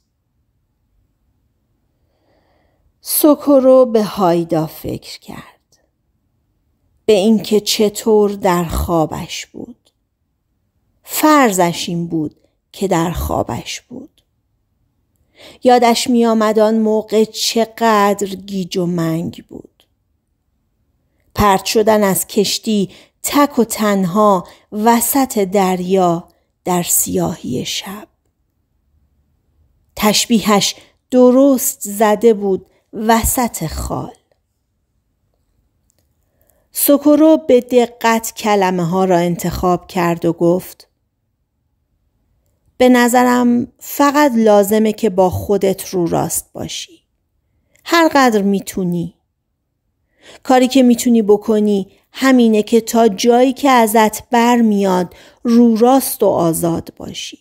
سوکورو به هایدا فکر کرد به اینکه چطور در خوابش بود فرضش این بود که در خوابش بود یادش آمد آن موقع چقدر گیج و منگ بود پرت شدن از کشتی تک و تنها وسط دریا در سیاهی شب تشبیهش درست زده بود وسط خال سکرو به دقت کلمه ها را انتخاب کرد و گفت به نظرم فقط لازمه که با خودت رو راست باشی. هر قدر میتونی. کاری که میتونی بکنی همینه که تا جایی که ازت برمیاد رو راست و آزاد باشی.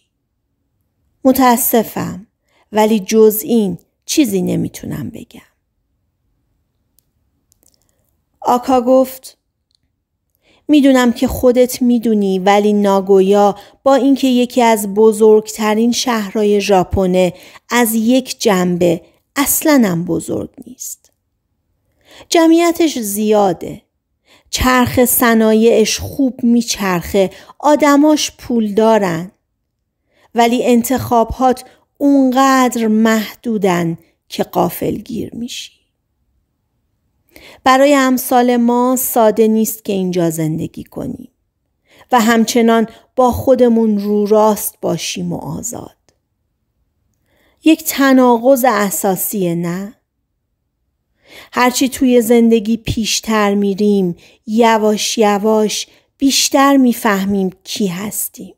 متاسفم ولی جز این چیزی نمیتونم بگم. آکا گفت میدونم که خودت میدونی ولی ناگویا با اینکه یکی از بزرگترین شهرهای ژاپنه از یک جنبه اصلا هم بزرگ نیست. جمعیتش زیاده. چرخ صنایعش خوب میچرخه. آدماش پول دارن. ولی انتخابات اونقدر محدودن که قافل گیر میشی. برای امثال ما ساده نیست که اینجا زندگی کنیم و همچنان با خودمون رو راست باشیم و آزاد. یک تناقض اساسی نه؟ هرچی توی زندگی پیشتر میریم یواش یواش بیشتر میفهمیم کی هستیم.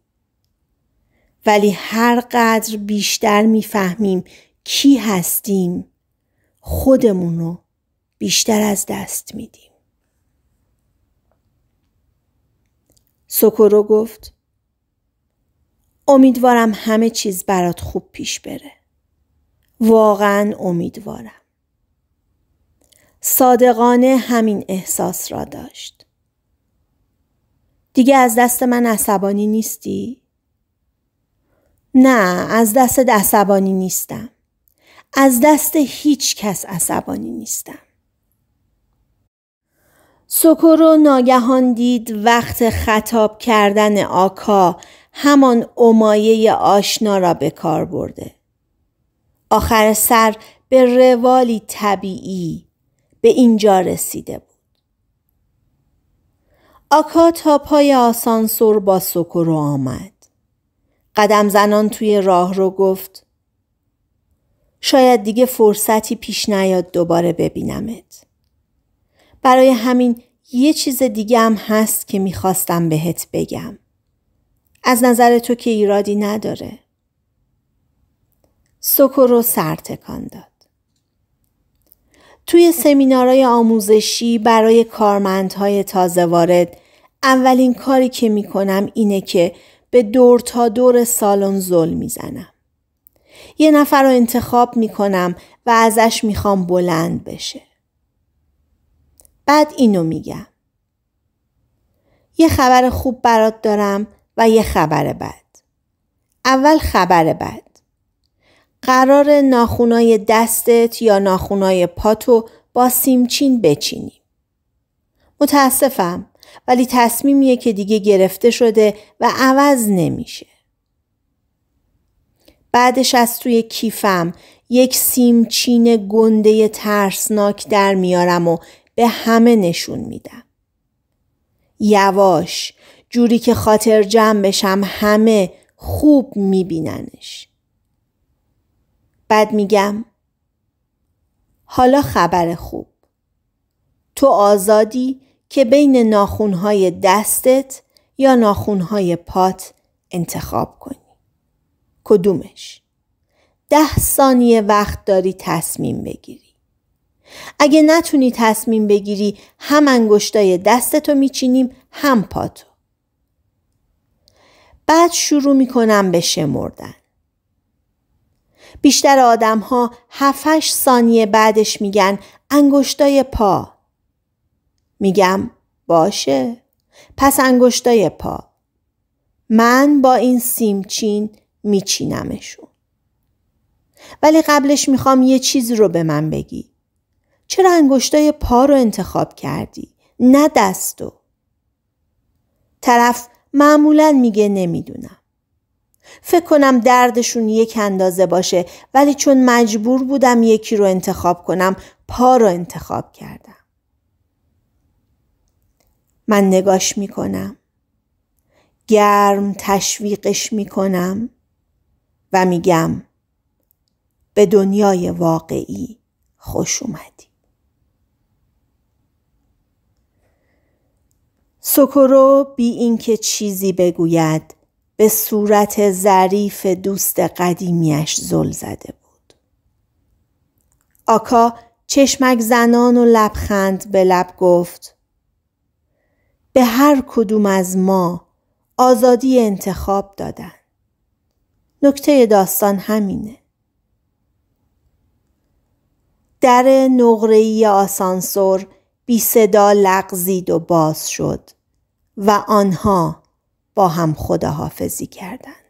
ولی هر قدر بیشتر میفهمیم کی هستیم خودمون رو بیشتر از دست میدیم. سوکورو گفت امیدوارم همه چیز برات خوب پیش بره. واقعا امیدوارم. صادقانه همین احساس را داشت. دیگه از دست من عصبانی نیستی؟ نه از دست عصبانی نیستم. از دست هیچ کس عصبانی نیستم. سوکورو ناگهان دید وقت خطاب کردن آکا همان امایه آشنا را به کار برده. آخر سر به روالی طبیعی به اینجا رسیده بود. آکا تا پای آسانسور با سوکورو آمد. قدم زنان توی راه رو گفت شاید دیگه فرصتی پیش نیاد دوباره ببینمت. برای همین یه چیز دیگه هم هست که میخواستم بهت بگم. از نظر تو که ایرادی نداره. سکو رو تکان داد. توی سمینارهای آموزشی برای کارمندهای تازه وارد اولین کاری که میکنم اینه که به دور تا دور سالن زل میزنم. یه نفر رو انتخاب میکنم و ازش میخوام بلند بشه. بعد اینو میگم. یه خبر خوب برات دارم و یه خبر بد. اول خبر بد. قرار ناخونای دستت یا ناخونای پاتو با سیمچین بچینی. متاسفم ولی تصمیمیه که دیگه گرفته شده و عوض نمیشه. بعدش از توی کیفم یک سیمچین گنده ترسناک در میارم و به همه نشون میدم. یواش جوری که خاطر جمع بشم همه خوب میبیننش. بعد میگم حالا خبر خوب. تو آزادی که بین ناخونهای دستت یا ناخونهای پات انتخاب کنی. کدومش؟ ده ثانیه وقت داری تصمیم بگیری. اگه نتونی تصمیم بگیری هم انگشتای دستتو میچینیم هم پاتو. بعد شروع میکنم به شمردن. بیشتر آدم ها هفتش ثانیه بعدش میگن انگشتای پا. میگم باشه. پس انگشتای پا. من با این سیمچین میچینمشون. ولی قبلش میخوام یه چیز رو به من بگی. چرا انگشتای پا رو انتخاب کردی؟ نه دستو. طرف معمولا میگه نمیدونم. فکر کنم دردشون یک اندازه باشه ولی چون مجبور بودم یکی رو انتخاب کنم پا رو انتخاب کردم. من نگاش میکنم. گرم تشویقش میکنم و میگم به دنیای واقعی خوش اومدی. سکرو بی اینکه چیزی بگوید به صورت ظریف دوست قدیمیش زل زده بود. آکا چشمک زنان و لبخند به لب گفت به هر کدوم از ما آزادی انتخاب دادن. نکته داستان همینه. در نقره‌ای آسانسور بی صدا لغزید و باز شد. و آنها با هم خداحافظی کردند.